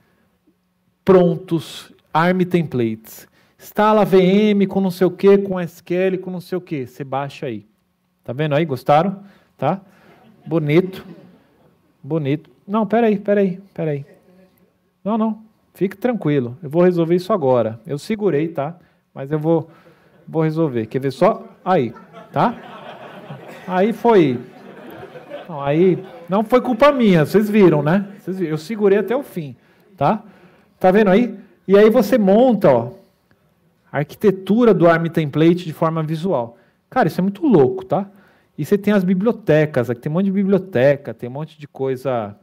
prontos, ARM templates. Instala VM com não sei o que, com SQL, com não sei o que. Você baixa aí. Tá vendo aí? Gostaram? Tá? Bonito. Bonito. Não, peraí, peraí, peraí. Não, não. Fique tranquilo. Eu vou resolver isso agora. Eu segurei, tá? Mas eu vou, vou resolver. Quer ver só? Aí, tá? Aí foi. Não, aí não foi culpa minha, vocês viram, né? Eu segurei até o fim, tá? Tá vendo aí? E aí você monta, ó, a arquitetura do ARM template de forma visual. Cara, isso é muito louco, tá? E você tem as bibliotecas, aqui tem um monte de biblioteca, tem um monte de coisa.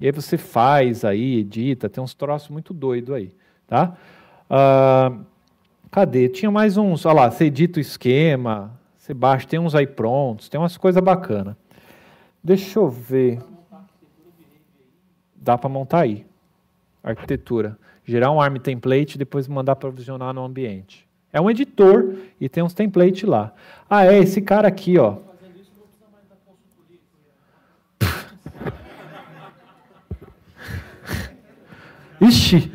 E aí você faz aí, edita, tem uns troços muito doido aí, tá? Ah, cadê? Tinha mais uns, olha lá, você edita o esquema, você baixa, tem uns aí prontos, tem umas coisas bacanas. Deixa eu ver. Dá para montar aí. Arquitetura. Gerar um ARM template e depois mandar provisionar no ambiente. É um editor e tem uns templates lá. Ah, é esse cara aqui, ó. Ixi,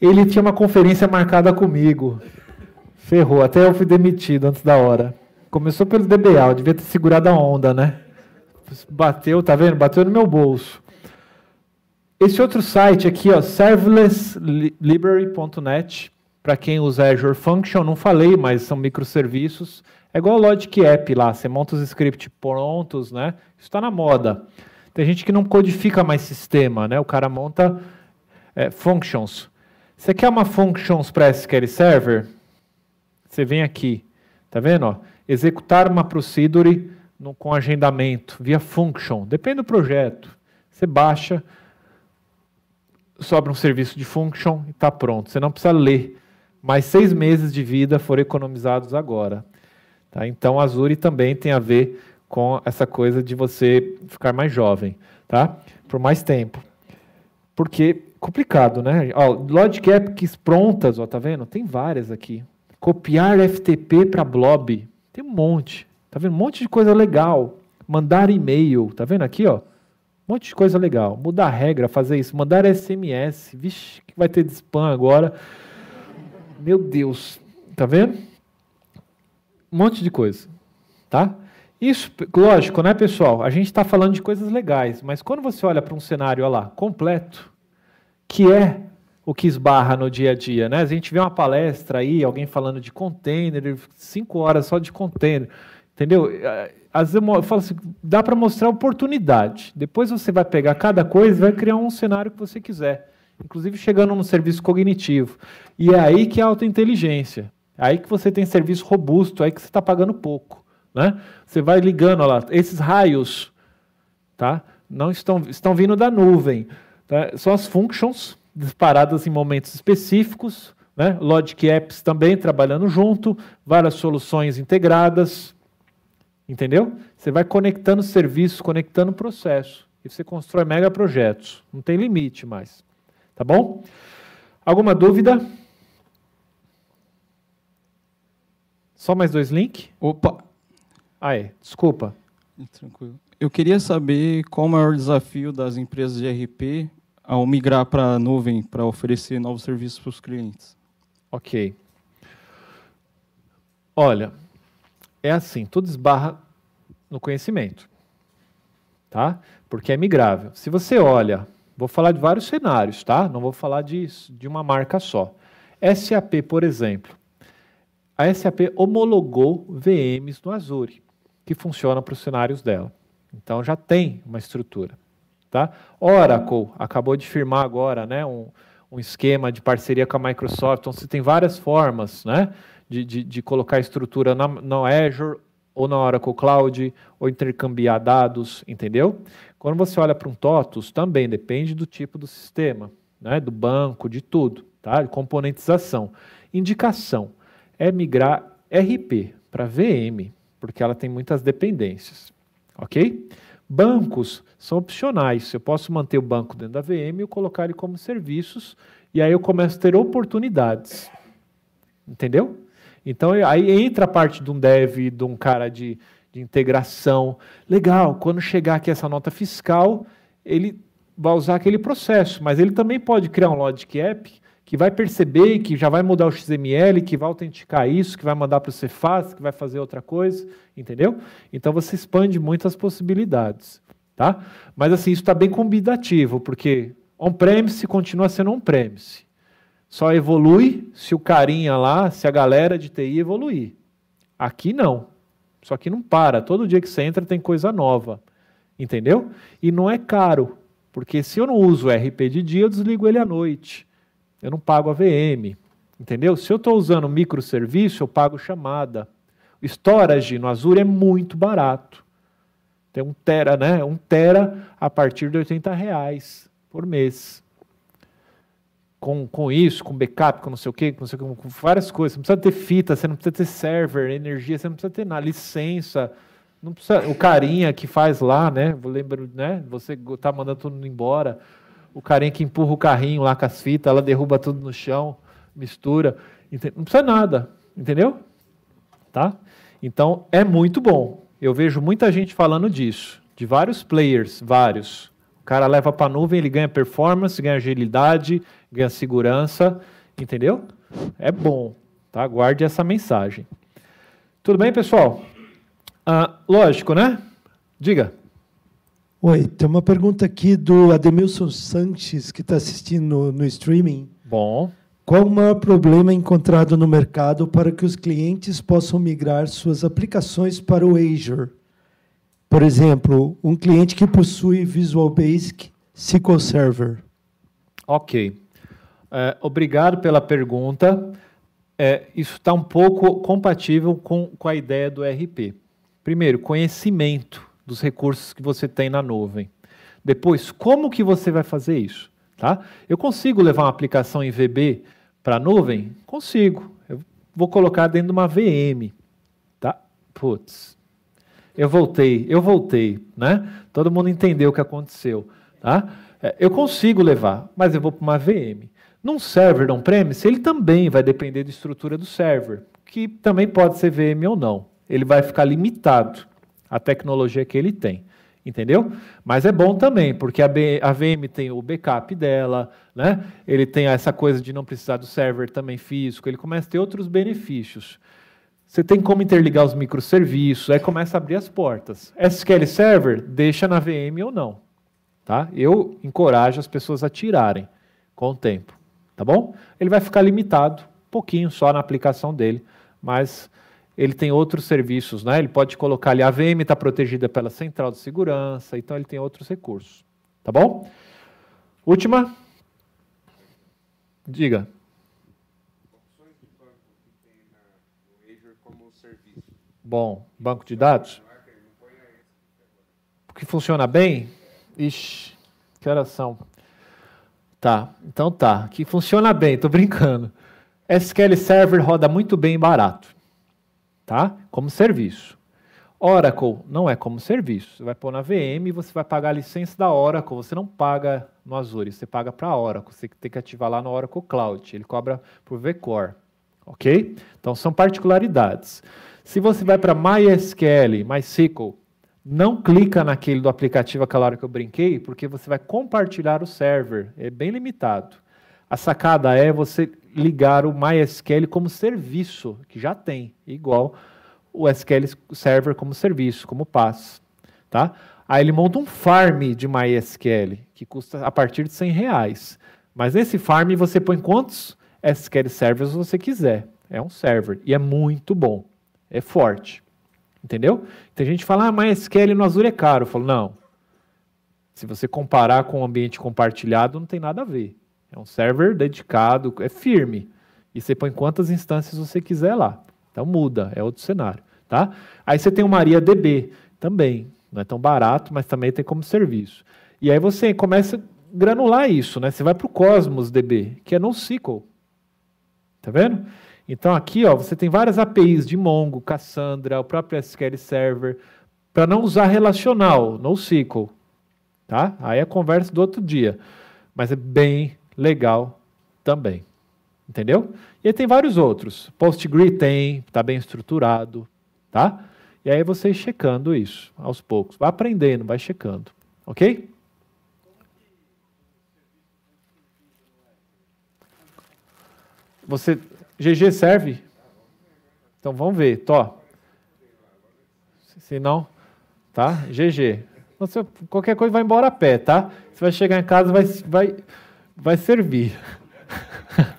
ele tinha uma conferência marcada comigo. Ferrou, até eu fui demitido antes da hora. Começou pelo DBA, eu devia ter segurado a onda, né? bateu, tá vendo? Bateu no meu bolso. Esse outro site aqui, ó, serverlesslibrary.net, para quem usa Azure Function, não falei, mas são microserviços. É igual o Logic App lá, você monta os scripts prontos, né? Isso está na moda. Tem gente que não codifica mais sistema, né? O cara monta é, functions. Você quer uma functions para SQL Server? Você vem aqui, tá vendo? Ó? Executar uma procedure no, com agendamento, via function, depende do projeto. Você baixa, sobra um serviço de function e está pronto. Você não precisa ler. Mais seis meses de vida foram economizados agora. Tá? Então, Azure também tem a ver com essa coisa de você ficar mais jovem, tá? Por mais tempo. Porque complicado, né? Logic Epics prontas, ó, tá vendo? Tem várias aqui. Copiar FTP para blob. Tem um monte. Tá vendo? Um monte de coisa legal. Mandar e-mail, tá vendo aqui, ó? Um monte de coisa legal. Mudar regra, fazer isso. Mandar SMS. Vixe, que vai ter de spam agora. Meu Deus. Tá vendo? Um monte de coisa. Tá? Isso, lógico, né, pessoal? A gente está falando de coisas legais, mas quando você olha para um cenário, olha lá, completo, que é o que esbarra no dia a dia, né? A gente vê uma palestra aí, alguém falando de container, cinco horas só de container. Entendeu? É, às vezes eu falo assim, dá para mostrar oportunidade. Depois você vai pegar cada coisa e vai criar um cenário que você quiser. Inclusive chegando no serviço cognitivo. E é aí que é a autointeligência. É aí que você tem serviço robusto, é aí que você está pagando pouco. Né? Você vai ligando, olha lá, esses raios tá? não estão, estão vindo da nuvem. Tá? São as functions disparadas em momentos específicos, né? Logic Apps também trabalhando junto, várias soluções integradas, Entendeu? Você vai conectando serviços, conectando processo. E você constrói mega projetos. Não tem limite mais. Tá bom? Alguma dúvida? Só mais dois links? Opa! Aí, desculpa. É, tranquilo. Eu queria saber qual o maior desafio das empresas de RP ao migrar para a nuvem para oferecer novos serviços para os clientes. Ok. Olha, é assim, tudo esbarra no conhecimento, tá? Porque é migrável. Se você olha, vou falar de vários cenários, tá? Não vou falar de, de uma marca só. SAP, por exemplo. A SAP homologou VMs no Azure, que funciona para os cenários dela. Então já tem uma estrutura, tá? Oracle acabou de firmar agora, né, um, um esquema de parceria com a Microsoft. Então você tem várias formas, né? de, de, de colocar estrutura na, na Azure ou na Oracle Cloud, ou intercambiar dados, entendeu? Quando você olha para um TOTUS, também depende do tipo do sistema, né? do banco, de tudo, tá? componentização. Indicação é migrar RP para VM, porque ela tem muitas dependências, ok? Bancos são opcionais, eu posso manter o banco dentro da VM ou colocar ele como serviços, e aí eu começo a ter oportunidades, entendeu? Então aí entra a parte de um dev, de um cara de, de integração. Legal, quando chegar aqui essa nota fiscal, ele vai usar aquele processo, mas ele também pode criar um Logic App que vai perceber que já vai mudar o XML, que vai autenticar isso, que vai mandar para o Cefaz, que vai fazer outra coisa, entendeu? Então você expande muito as possibilidades, tá? Mas assim, isso está bem combinativo, porque on-premise continua sendo on-premise só evolui se o carinha lá, se a galera de TI evoluir. Aqui não. Só que não para. Todo dia que você entra tem coisa nova. Entendeu? E não é caro. Porque se eu não uso o RP de dia, eu desligo ele à noite. Eu não pago a VM. Entendeu? Se eu estou usando microserviço, eu pago chamada. O storage no Azure é muito barato. Tem um tera, né? Um tera a partir de 80 reais por mês com, com isso, com backup, com não sei o quê, com, não sei o quê, com várias coisas. Você não precisa ter fita, você não precisa ter server, energia, você não precisa ter nada, licença. Não precisa, o carinha que faz lá, né? Lembro, né? Você tá mandando tudo embora. O carinha que empurra o carrinho lá com as fitas, ela derruba tudo no chão, mistura. Não precisa nada, entendeu? Tá? Então é muito bom. Eu vejo muita gente falando disso, de vários players, vários cara leva para a nuvem, ele ganha performance, ganha agilidade, ganha segurança, entendeu? É bom, tá? Guarde essa mensagem. Tudo bem, pessoal? Ah, lógico, né? Diga. Oi, tem uma pergunta aqui do Ademilson Sanches, que está assistindo no streaming. Bom. Qual o maior problema encontrado no mercado para que os clientes possam migrar suas aplicações para o Azure? Por exemplo, um cliente que possui Visual Basic SQL Server. Ok. É, obrigado pela pergunta. É, isso está um pouco compatível com, com a ideia do RP. Primeiro, conhecimento dos recursos que você tem na nuvem. Depois, como que você vai fazer isso? Tá? Eu consigo levar uma aplicação em VB para a nuvem? Consigo. Eu vou colocar dentro de uma VM. Tá? Putz, eu voltei, eu voltei, né? Todo mundo entendeu o que aconteceu, tá? É, eu consigo levar, mas eu vou para uma VM. Num server on-premise, ele também vai depender da estrutura do server, que também pode ser VM ou não. Ele vai ficar limitado à tecnologia que ele tem, entendeu? Mas é bom também, porque a, B, a VM tem o backup dela, né? ele tem essa coisa de não precisar do server também físico, ele começa a ter outros benefícios. Você tem como interligar os microserviços, aí começa a abrir as portas. SQL Server, deixa na VM ou não. Tá? Eu encorajo as pessoas a tirarem com o tempo, tá bom? Ele vai ficar limitado um pouquinho só na aplicação dele, mas ele tem outros serviços, né? Ele pode colocar ali a VM está protegida pela central de segurança, então ele tem outros recursos, tá bom? Última, diga. Bom, banco de dados? Porque funciona bem? Ixi, que horas são? Tá, então tá. Que funciona bem, tô brincando. SQL Server roda muito bem e barato, tá? Como serviço. Oracle não é como serviço. Você vai pôr na VM, você vai pagar a licença da Oracle. Você não paga no Azure, você paga para a Oracle. Você tem que ativar lá no Oracle Cloud. Ele cobra por VCore, ok? Então são particularidades. Se você vai para MySQL, MySQL, não clica naquele do aplicativo aquela hora que eu brinquei, porque você vai compartilhar o server. É bem limitado. A sacada é você ligar o MySQL como serviço, que já tem, igual o SQL Server como serviço, como passo, tá? Aí ele monta um farm de MySQL, que custa a partir de 100 reais. Mas nesse farm você põe quantos SQL Servers você quiser. É um server e é muito bom é forte. Entendeu? Tem gente que fala, ah, mas SQL no Azure é caro. Eu falo, não. Se você comparar com o ambiente compartilhado, não tem nada a ver. É um server dedicado, é firme. E você põe quantas instâncias você quiser lá. Então muda, é outro cenário. Tá? Aí você tem o MariaDB também. Não é tão barato, mas também tem como serviço. E aí você começa a granular isso, né? Você vai para o Cosmos DB, que é NoSQL. Tá vendo? Então aqui, ó, você tem várias APIs de Mongo, Cassandra, o próprio SQL Server, para não usar relacional, NoSQL, tá? Aí é conversa do outro dia, mas é bem legal também, entendeu? E aí tem vários outros, PostgreSQL tem, está bem estruturado, tá? E aí você checando isso aos poucos, vai aprendendo, vai checando, ok? Você GG serve? Então vamos ver, Tó. Se não, tá? GG. Você, então, qualquer coisa vai embora a pé, tá? Você vai chegar em casa, vai, vai, vai servir.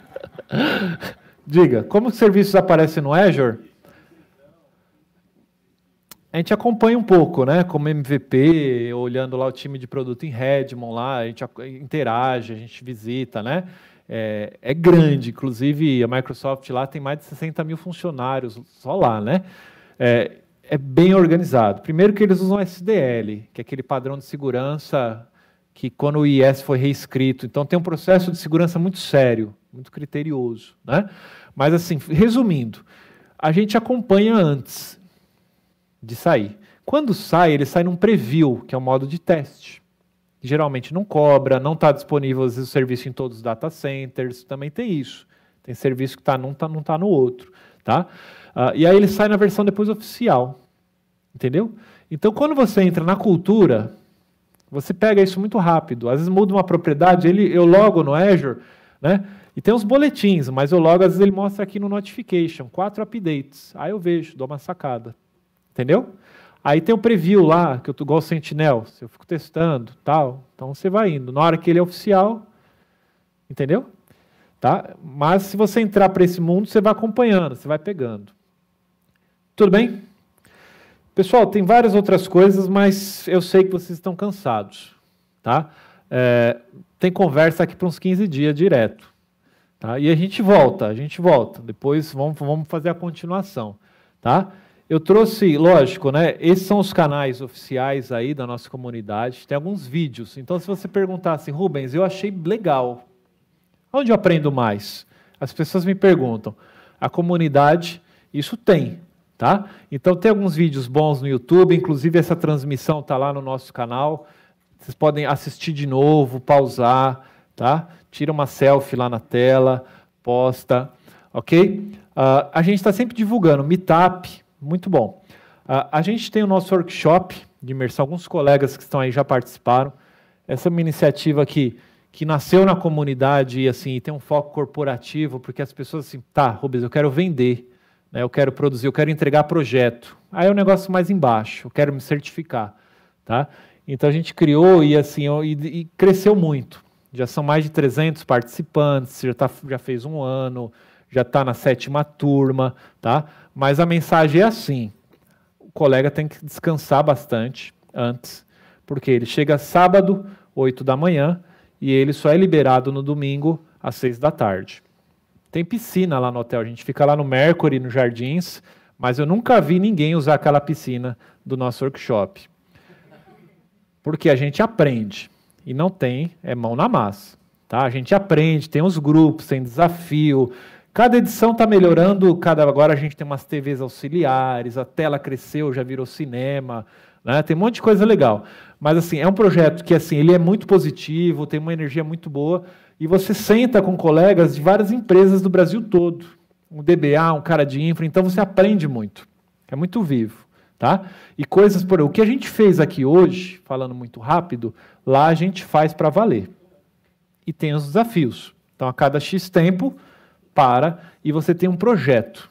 Diga, como os serviços aparecem no Azure? A gente acompanha um pouco, né? Como MVP, olhando lá o time de produto em Redmond lá, a gente interage, a gente visita, né? é, é grande. Inclusive, a Microsoft lá tem mais de 60 mil funcionários só lá, né? É, é bem organizado. Primeiro que eles usam SDL, que é aquele padrão de segurança que quando o IS foi reescrito. Então tem um processo de segurança muito sério, muito criterioso. Né? Mas assim, resumindo, a gente acompanha antes de sair. Quando sai, ele sai num preview, que é um modo de teste geralmente não cobra, não está disponível às vezes, o serviço em todos os data centers, também tem isso. Tem serviço que está num, tá, não está no outro. Tá? Uh, e aí ele sai na versão depois oficial. Entendeu? Então, quando você entra na cultura, você pega isso muito rápido. Às vezes muda uma propriedade, ele, eu logo no Azure, né? E tem uns boletins, mas eu logo, às vezes ele mostra aqui no notification, quatro updates. Aí eu vejo, dou uma sacada. Entendeu? Aí tem o preview lá, que eu tô igual o Sentinel, eu fico testando, tal. Então você vai indo. Na hora que ele é oficial, entendeu? Tá? Mas se você entrar para esse mundo, você vai acompanhando, você vai pegando. Tudo bem? Pessoal, tem várias outras coisas, mas eu sei que vocês estão cansados, tá? É, tem conversa aqui para uns 15 dias direto, tá? E a gente volta, a gente volta. Depois vamos, vamos fazer a continuação, tá? Eu trouxe, lógico, né? Esses são os canais oficiais aí da nossa comunidade. Tem alguns vídeos. Então, se você perguntasse, assim, Rubens, eu achei legal. Onde eu aprendo mais? As pessoas me perguntam. A comunidade, isso tem, tá? Então, tem alguns vídeos bons no YouTube. Inclusive, essa transmissão está lá no nosso canal. Vocês podem assistir de novo, pausar, tá? Tira uma selfie lá na tela, posta, ok? Uh, a gente está sempre divulgando Meetup muito bom. A, ah, a gente tem o nosso workshop de imersão, alguns colegas que estão aí já participaram. Essa é uma iniciativa que, que nasceu na comunidade e assim e tem um foco corporativo, porque as pessoas assim, tá, Rubens, eu quero vender, né, eu quero produzir, eu quero entregar projeto. Aí é um negócio mais embaixo, eu quero me certificar. Tá? Então a gente criou e assim e, e cresceu muito. Já são mais de 300 participantes, já, tá, já fez um ano, já está na sétima turma, tá? Mas a mensagem é assim: o colega tem que descansar bastante antes, porque ele chega sábado, 8 da manhã, e ele só é liberado no domingo, às 6 da tarde. Tem piscina lá no hotel, a gente fica lá no Mercury, no jardins, mas eu nunca vi ninguém usar aquela piscina do nosso workshop. Porque a gente aprende e não tem é mão na massa. Tá? A gente aprende, tem os grupos, tem desafio, Cada edição está melhorando, cada agora a gente tem umas TVs auxiliares, a tela cresceu, já virou cinema, né? tem um monte de coisa legal. Mas assim, é um projeto que assim ele é muito positivo, tem uma energia muito boa, e você senta com colegas de várias empresas do Brasil todo, um DBA, um cara de infra, então você aprende muito, é muito vivo. Tá? E coisas por o que a gente fez aqui hoje, falando muito rápido, lá a gente faz para valer. E tem os desafios. Então, a cada X tempo, para e você tem um projeto.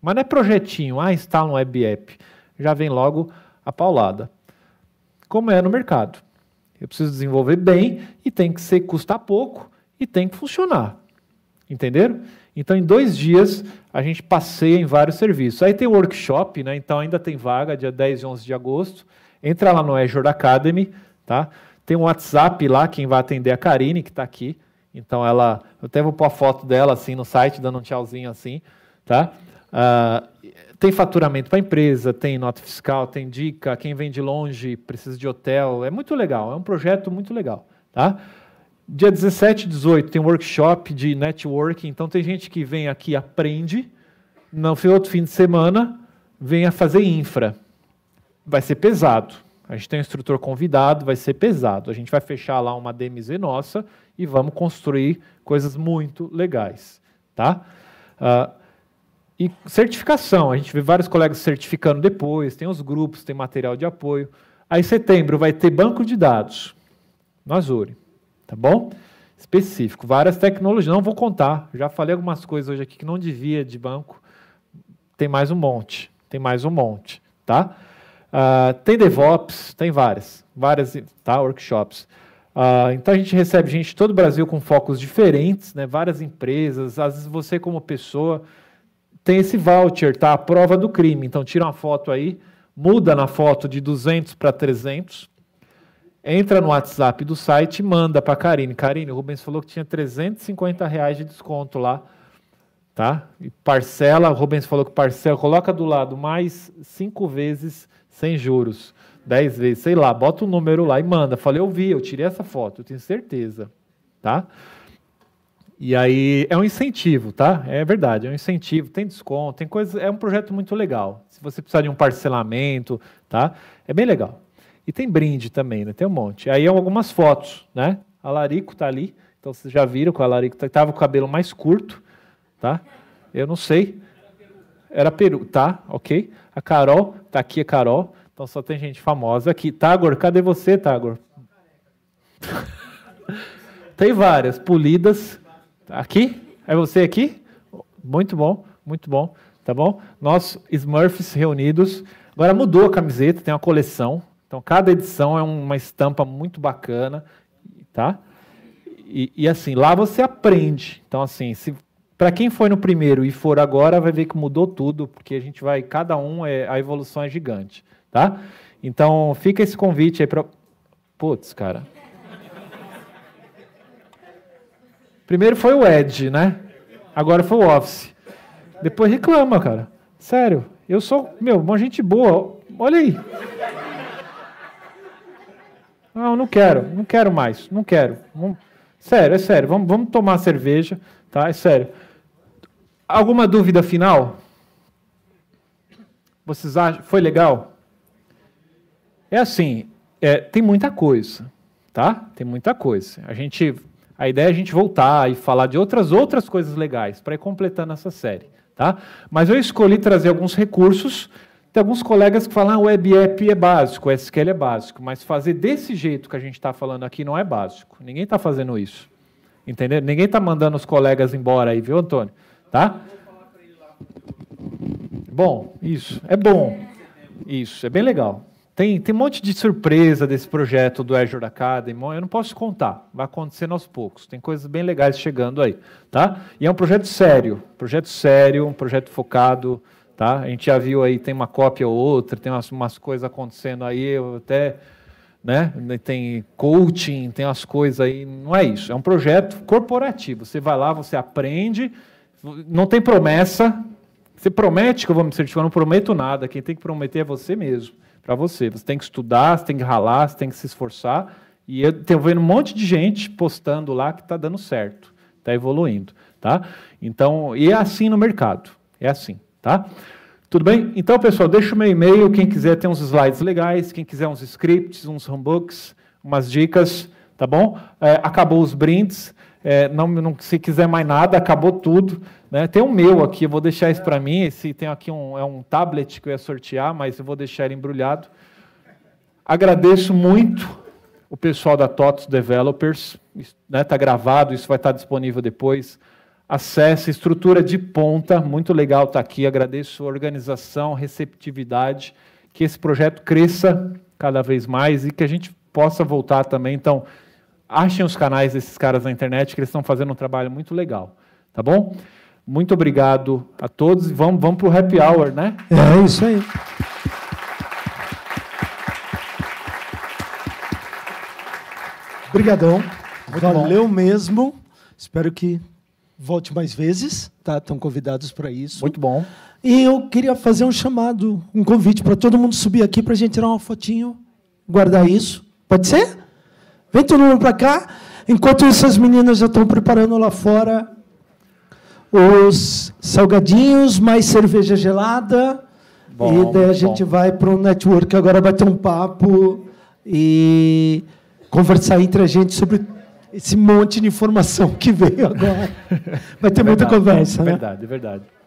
Mas não é projetinho, ah, instala um web app. Já vem logo a paulada. Como é no mercado. Eu preciso desenvolver bem e tem que ser custar pouco e tem que funcionar. Entenderam? Então, em dois dias, a gente passeia em vários serviços. Aí tem o workshop, né? então ainda tem vaga, dia 10 e 11 de agosto. Entra lá no Azure Academy, tá? Tem um WhatsApp lá, quem vai atender é a Karine, que está aqui. Então ela, eu até vou pôr a foto dela assim no site, dando um tchauzinho assim, tá? Ah, tem faturamento para empresa, tem nota fiscal, tem dica, quem vem de longe precisa de hotel, é muito legal, é um projeto muito legal, tá? Dia 17 e 18 tem um workshop de networking, então tem gente que vem aqui aprende, no outro fim de semana vem a fazer infra. Vai ser pesado. A gente tem um instrutor convidado, vai ser pesado. A gente vai fechar lá uma DMZ nossa, e vamos construir coisas muito legais, tá? Uh, e certificação, a gente vê vários colegas certificando depois, tem os grupos, tem material de apoio. Aí setembro vai ter banco de dados no Azure, tá bom? Específico, várias tecnologias, não vou contar, já falei algumas coisas hoje aqui que não devia de banco, tem mais um monte, tem mais um monte, tá? Uh, tem DevOps, tem várias, várias, tá? Workshops. Ah, então a gente recebe gente de todo o Brasil com focos diferentes, né? várias empresas. Às vezes você, como pessoa, tem esse voucher, tá? A prova do crime. Então tira uma foto aí, muda na foto de 200 para 300, entra no WhatsApp do site e manda para a Karine. Karine, o Rubens falou que tinha 350 reais de desconto lá, tá? E parcela, o Rubens falou que parcela, coloca do lado mais cinco vezes sem juros. 10 vezes, sei lá, bota o um número lá e manda. Falei, eu vi, eu tirei essa foto, eu tenho certeza, tá? E aí é um incentivo, tá? É verdade, é um incentivo, tem desconto, tem coisa, é um projeto muito legal. Se você precisar de um parcelamento, tá? É bem legal. E tem brinde também, né? Tem um monte. Aí algumas fotos, né? A Larico tá ali, então vocês já viram que a Larico tá, tava com o cabelo mais curto, tá? Eu não sei. Era peru, tá? OK? A Carol, tá aqui a Carol. Então só tem gente famosa aqui. Tagor, cadê você, Tagor? tem várias, polidas. Aqui? É você aqui? Muito bom, muito bom, tá bom? Nós, Smurfs reunidos. Agora mudou a camiseta, tem uma coleção. Então cada edição é uma estampa muito bacana, tá? E, e assim, lá você aprende. Então assim, se para quem foi no primeiro e for agora, vai ver que mudou tudo, porque a gente vai, cada um, é, a evolução é gigante, tá? Então, fica esse convite aí para... Putz, cara. Primeiro foi o Ed, né? Agora foi o Office. Depois reclama, cara. Sério, eu sou, meu, uma gente boa. Olha aí. Não, não quero, não quero mais, não quero. Sério, é sério, vamos, vamos tomar cerveja, tá? É sério. Alguma dúvida final? Vocês acham? Foi legal? É assim, é, tem muita coisa, tá? Tem muita coisa. A gente, a ideia é a gente voltar e falar de outras outras coisas legais para ir completando essa série, tá? Mas eu escolhi trazer alguns recursos. Tem alguns colegas que falam, ah, o web app é básico, SQL é básico, mas fazer desse jeito que a gente está falando aqui não é básico. Ninguém está fazendo isso, entendeu? Ninguém está mandando os colegas embora aí, viu, Antônio? Tá? Bom, isso. É bom. Isso, é bem legal. Tem, tem um monte de surpresa desse projeto do Azure Academy. Eu não posso contar, vai acontecendo aos poucos. Tem coisas bem legais chegando aí, tá? E é um projeto sério, projeto sério, um projeto focado, tá? A gente já viu aí, tem uma cópia ou outra, tem umas, umas coisas acontecendo aí, eu até, né? Tem coaching, tem as coisas aí. Não é isso, é um projeto corporativo. Você vai lá, você aprende, não tem promessa. Você promete que eu vou me certificar, eu não prometo nada. Quem tem que prometer é você mesmo, para você. Você tem que estudar, você tem que ralar, você tem que se esforçar. E eu tenho vendo um monte de gente postando lá que está dando certo, está evoluindo, tá? Então, e é assim no mercado, é assim, tá? Tudo bem? Então, pessoal, deixa o meu e-mail, quem quiser tem uns slides legais, quem quiser uns scripts, uns handbooks, umas dicas, tá bom? É, acabou os brindes. É, não, não, se quiser mais nada, acabou tudo. Né? Tem um meu aqui, eu vou deixar isso para mim. Esse, tem aqui um, é um tablet que eu ia sortear, mas eu vou deixar ele embrulhado. Agradeço muito o pessoal da TOTS Developers. Está né? Tá gravado, isso vai estar tá disponível depois. Acesse, estrutura de ponta, muito legal estar tá aqui. Agradeço a organização, receptividade, que esse projeto cresça cada vez mais e que a gente possa voltar também. Então, achem os canais desses caras na internet, que eles estão fazendo um trabalho muito legal. Tá bom? Muito obrigado a todos. Vamos, vamos para o happy hour, né? É isso aí. Obrigadão. Valeu bom. mesmo. Espero que volte mais vezes, tá? Estão convidados para isso. Muito bom. E eu queria fazer um chamado, um convite para todo mundo subir aqui para a gente tirar uma fotinho, guardar isso. Pode ser? Vem todo mundo para cá. Enquanto essas meninas já estão preparando lá fora os salgadinhos, mais cerveja gelada. Bom, e daí a gente bom. vai para o network agora bater um papo e conversar entre a gente sobre esse monte de informação que veio agora. Vai ter é verdade, muita conversa. Né? É verdade, né? verdade.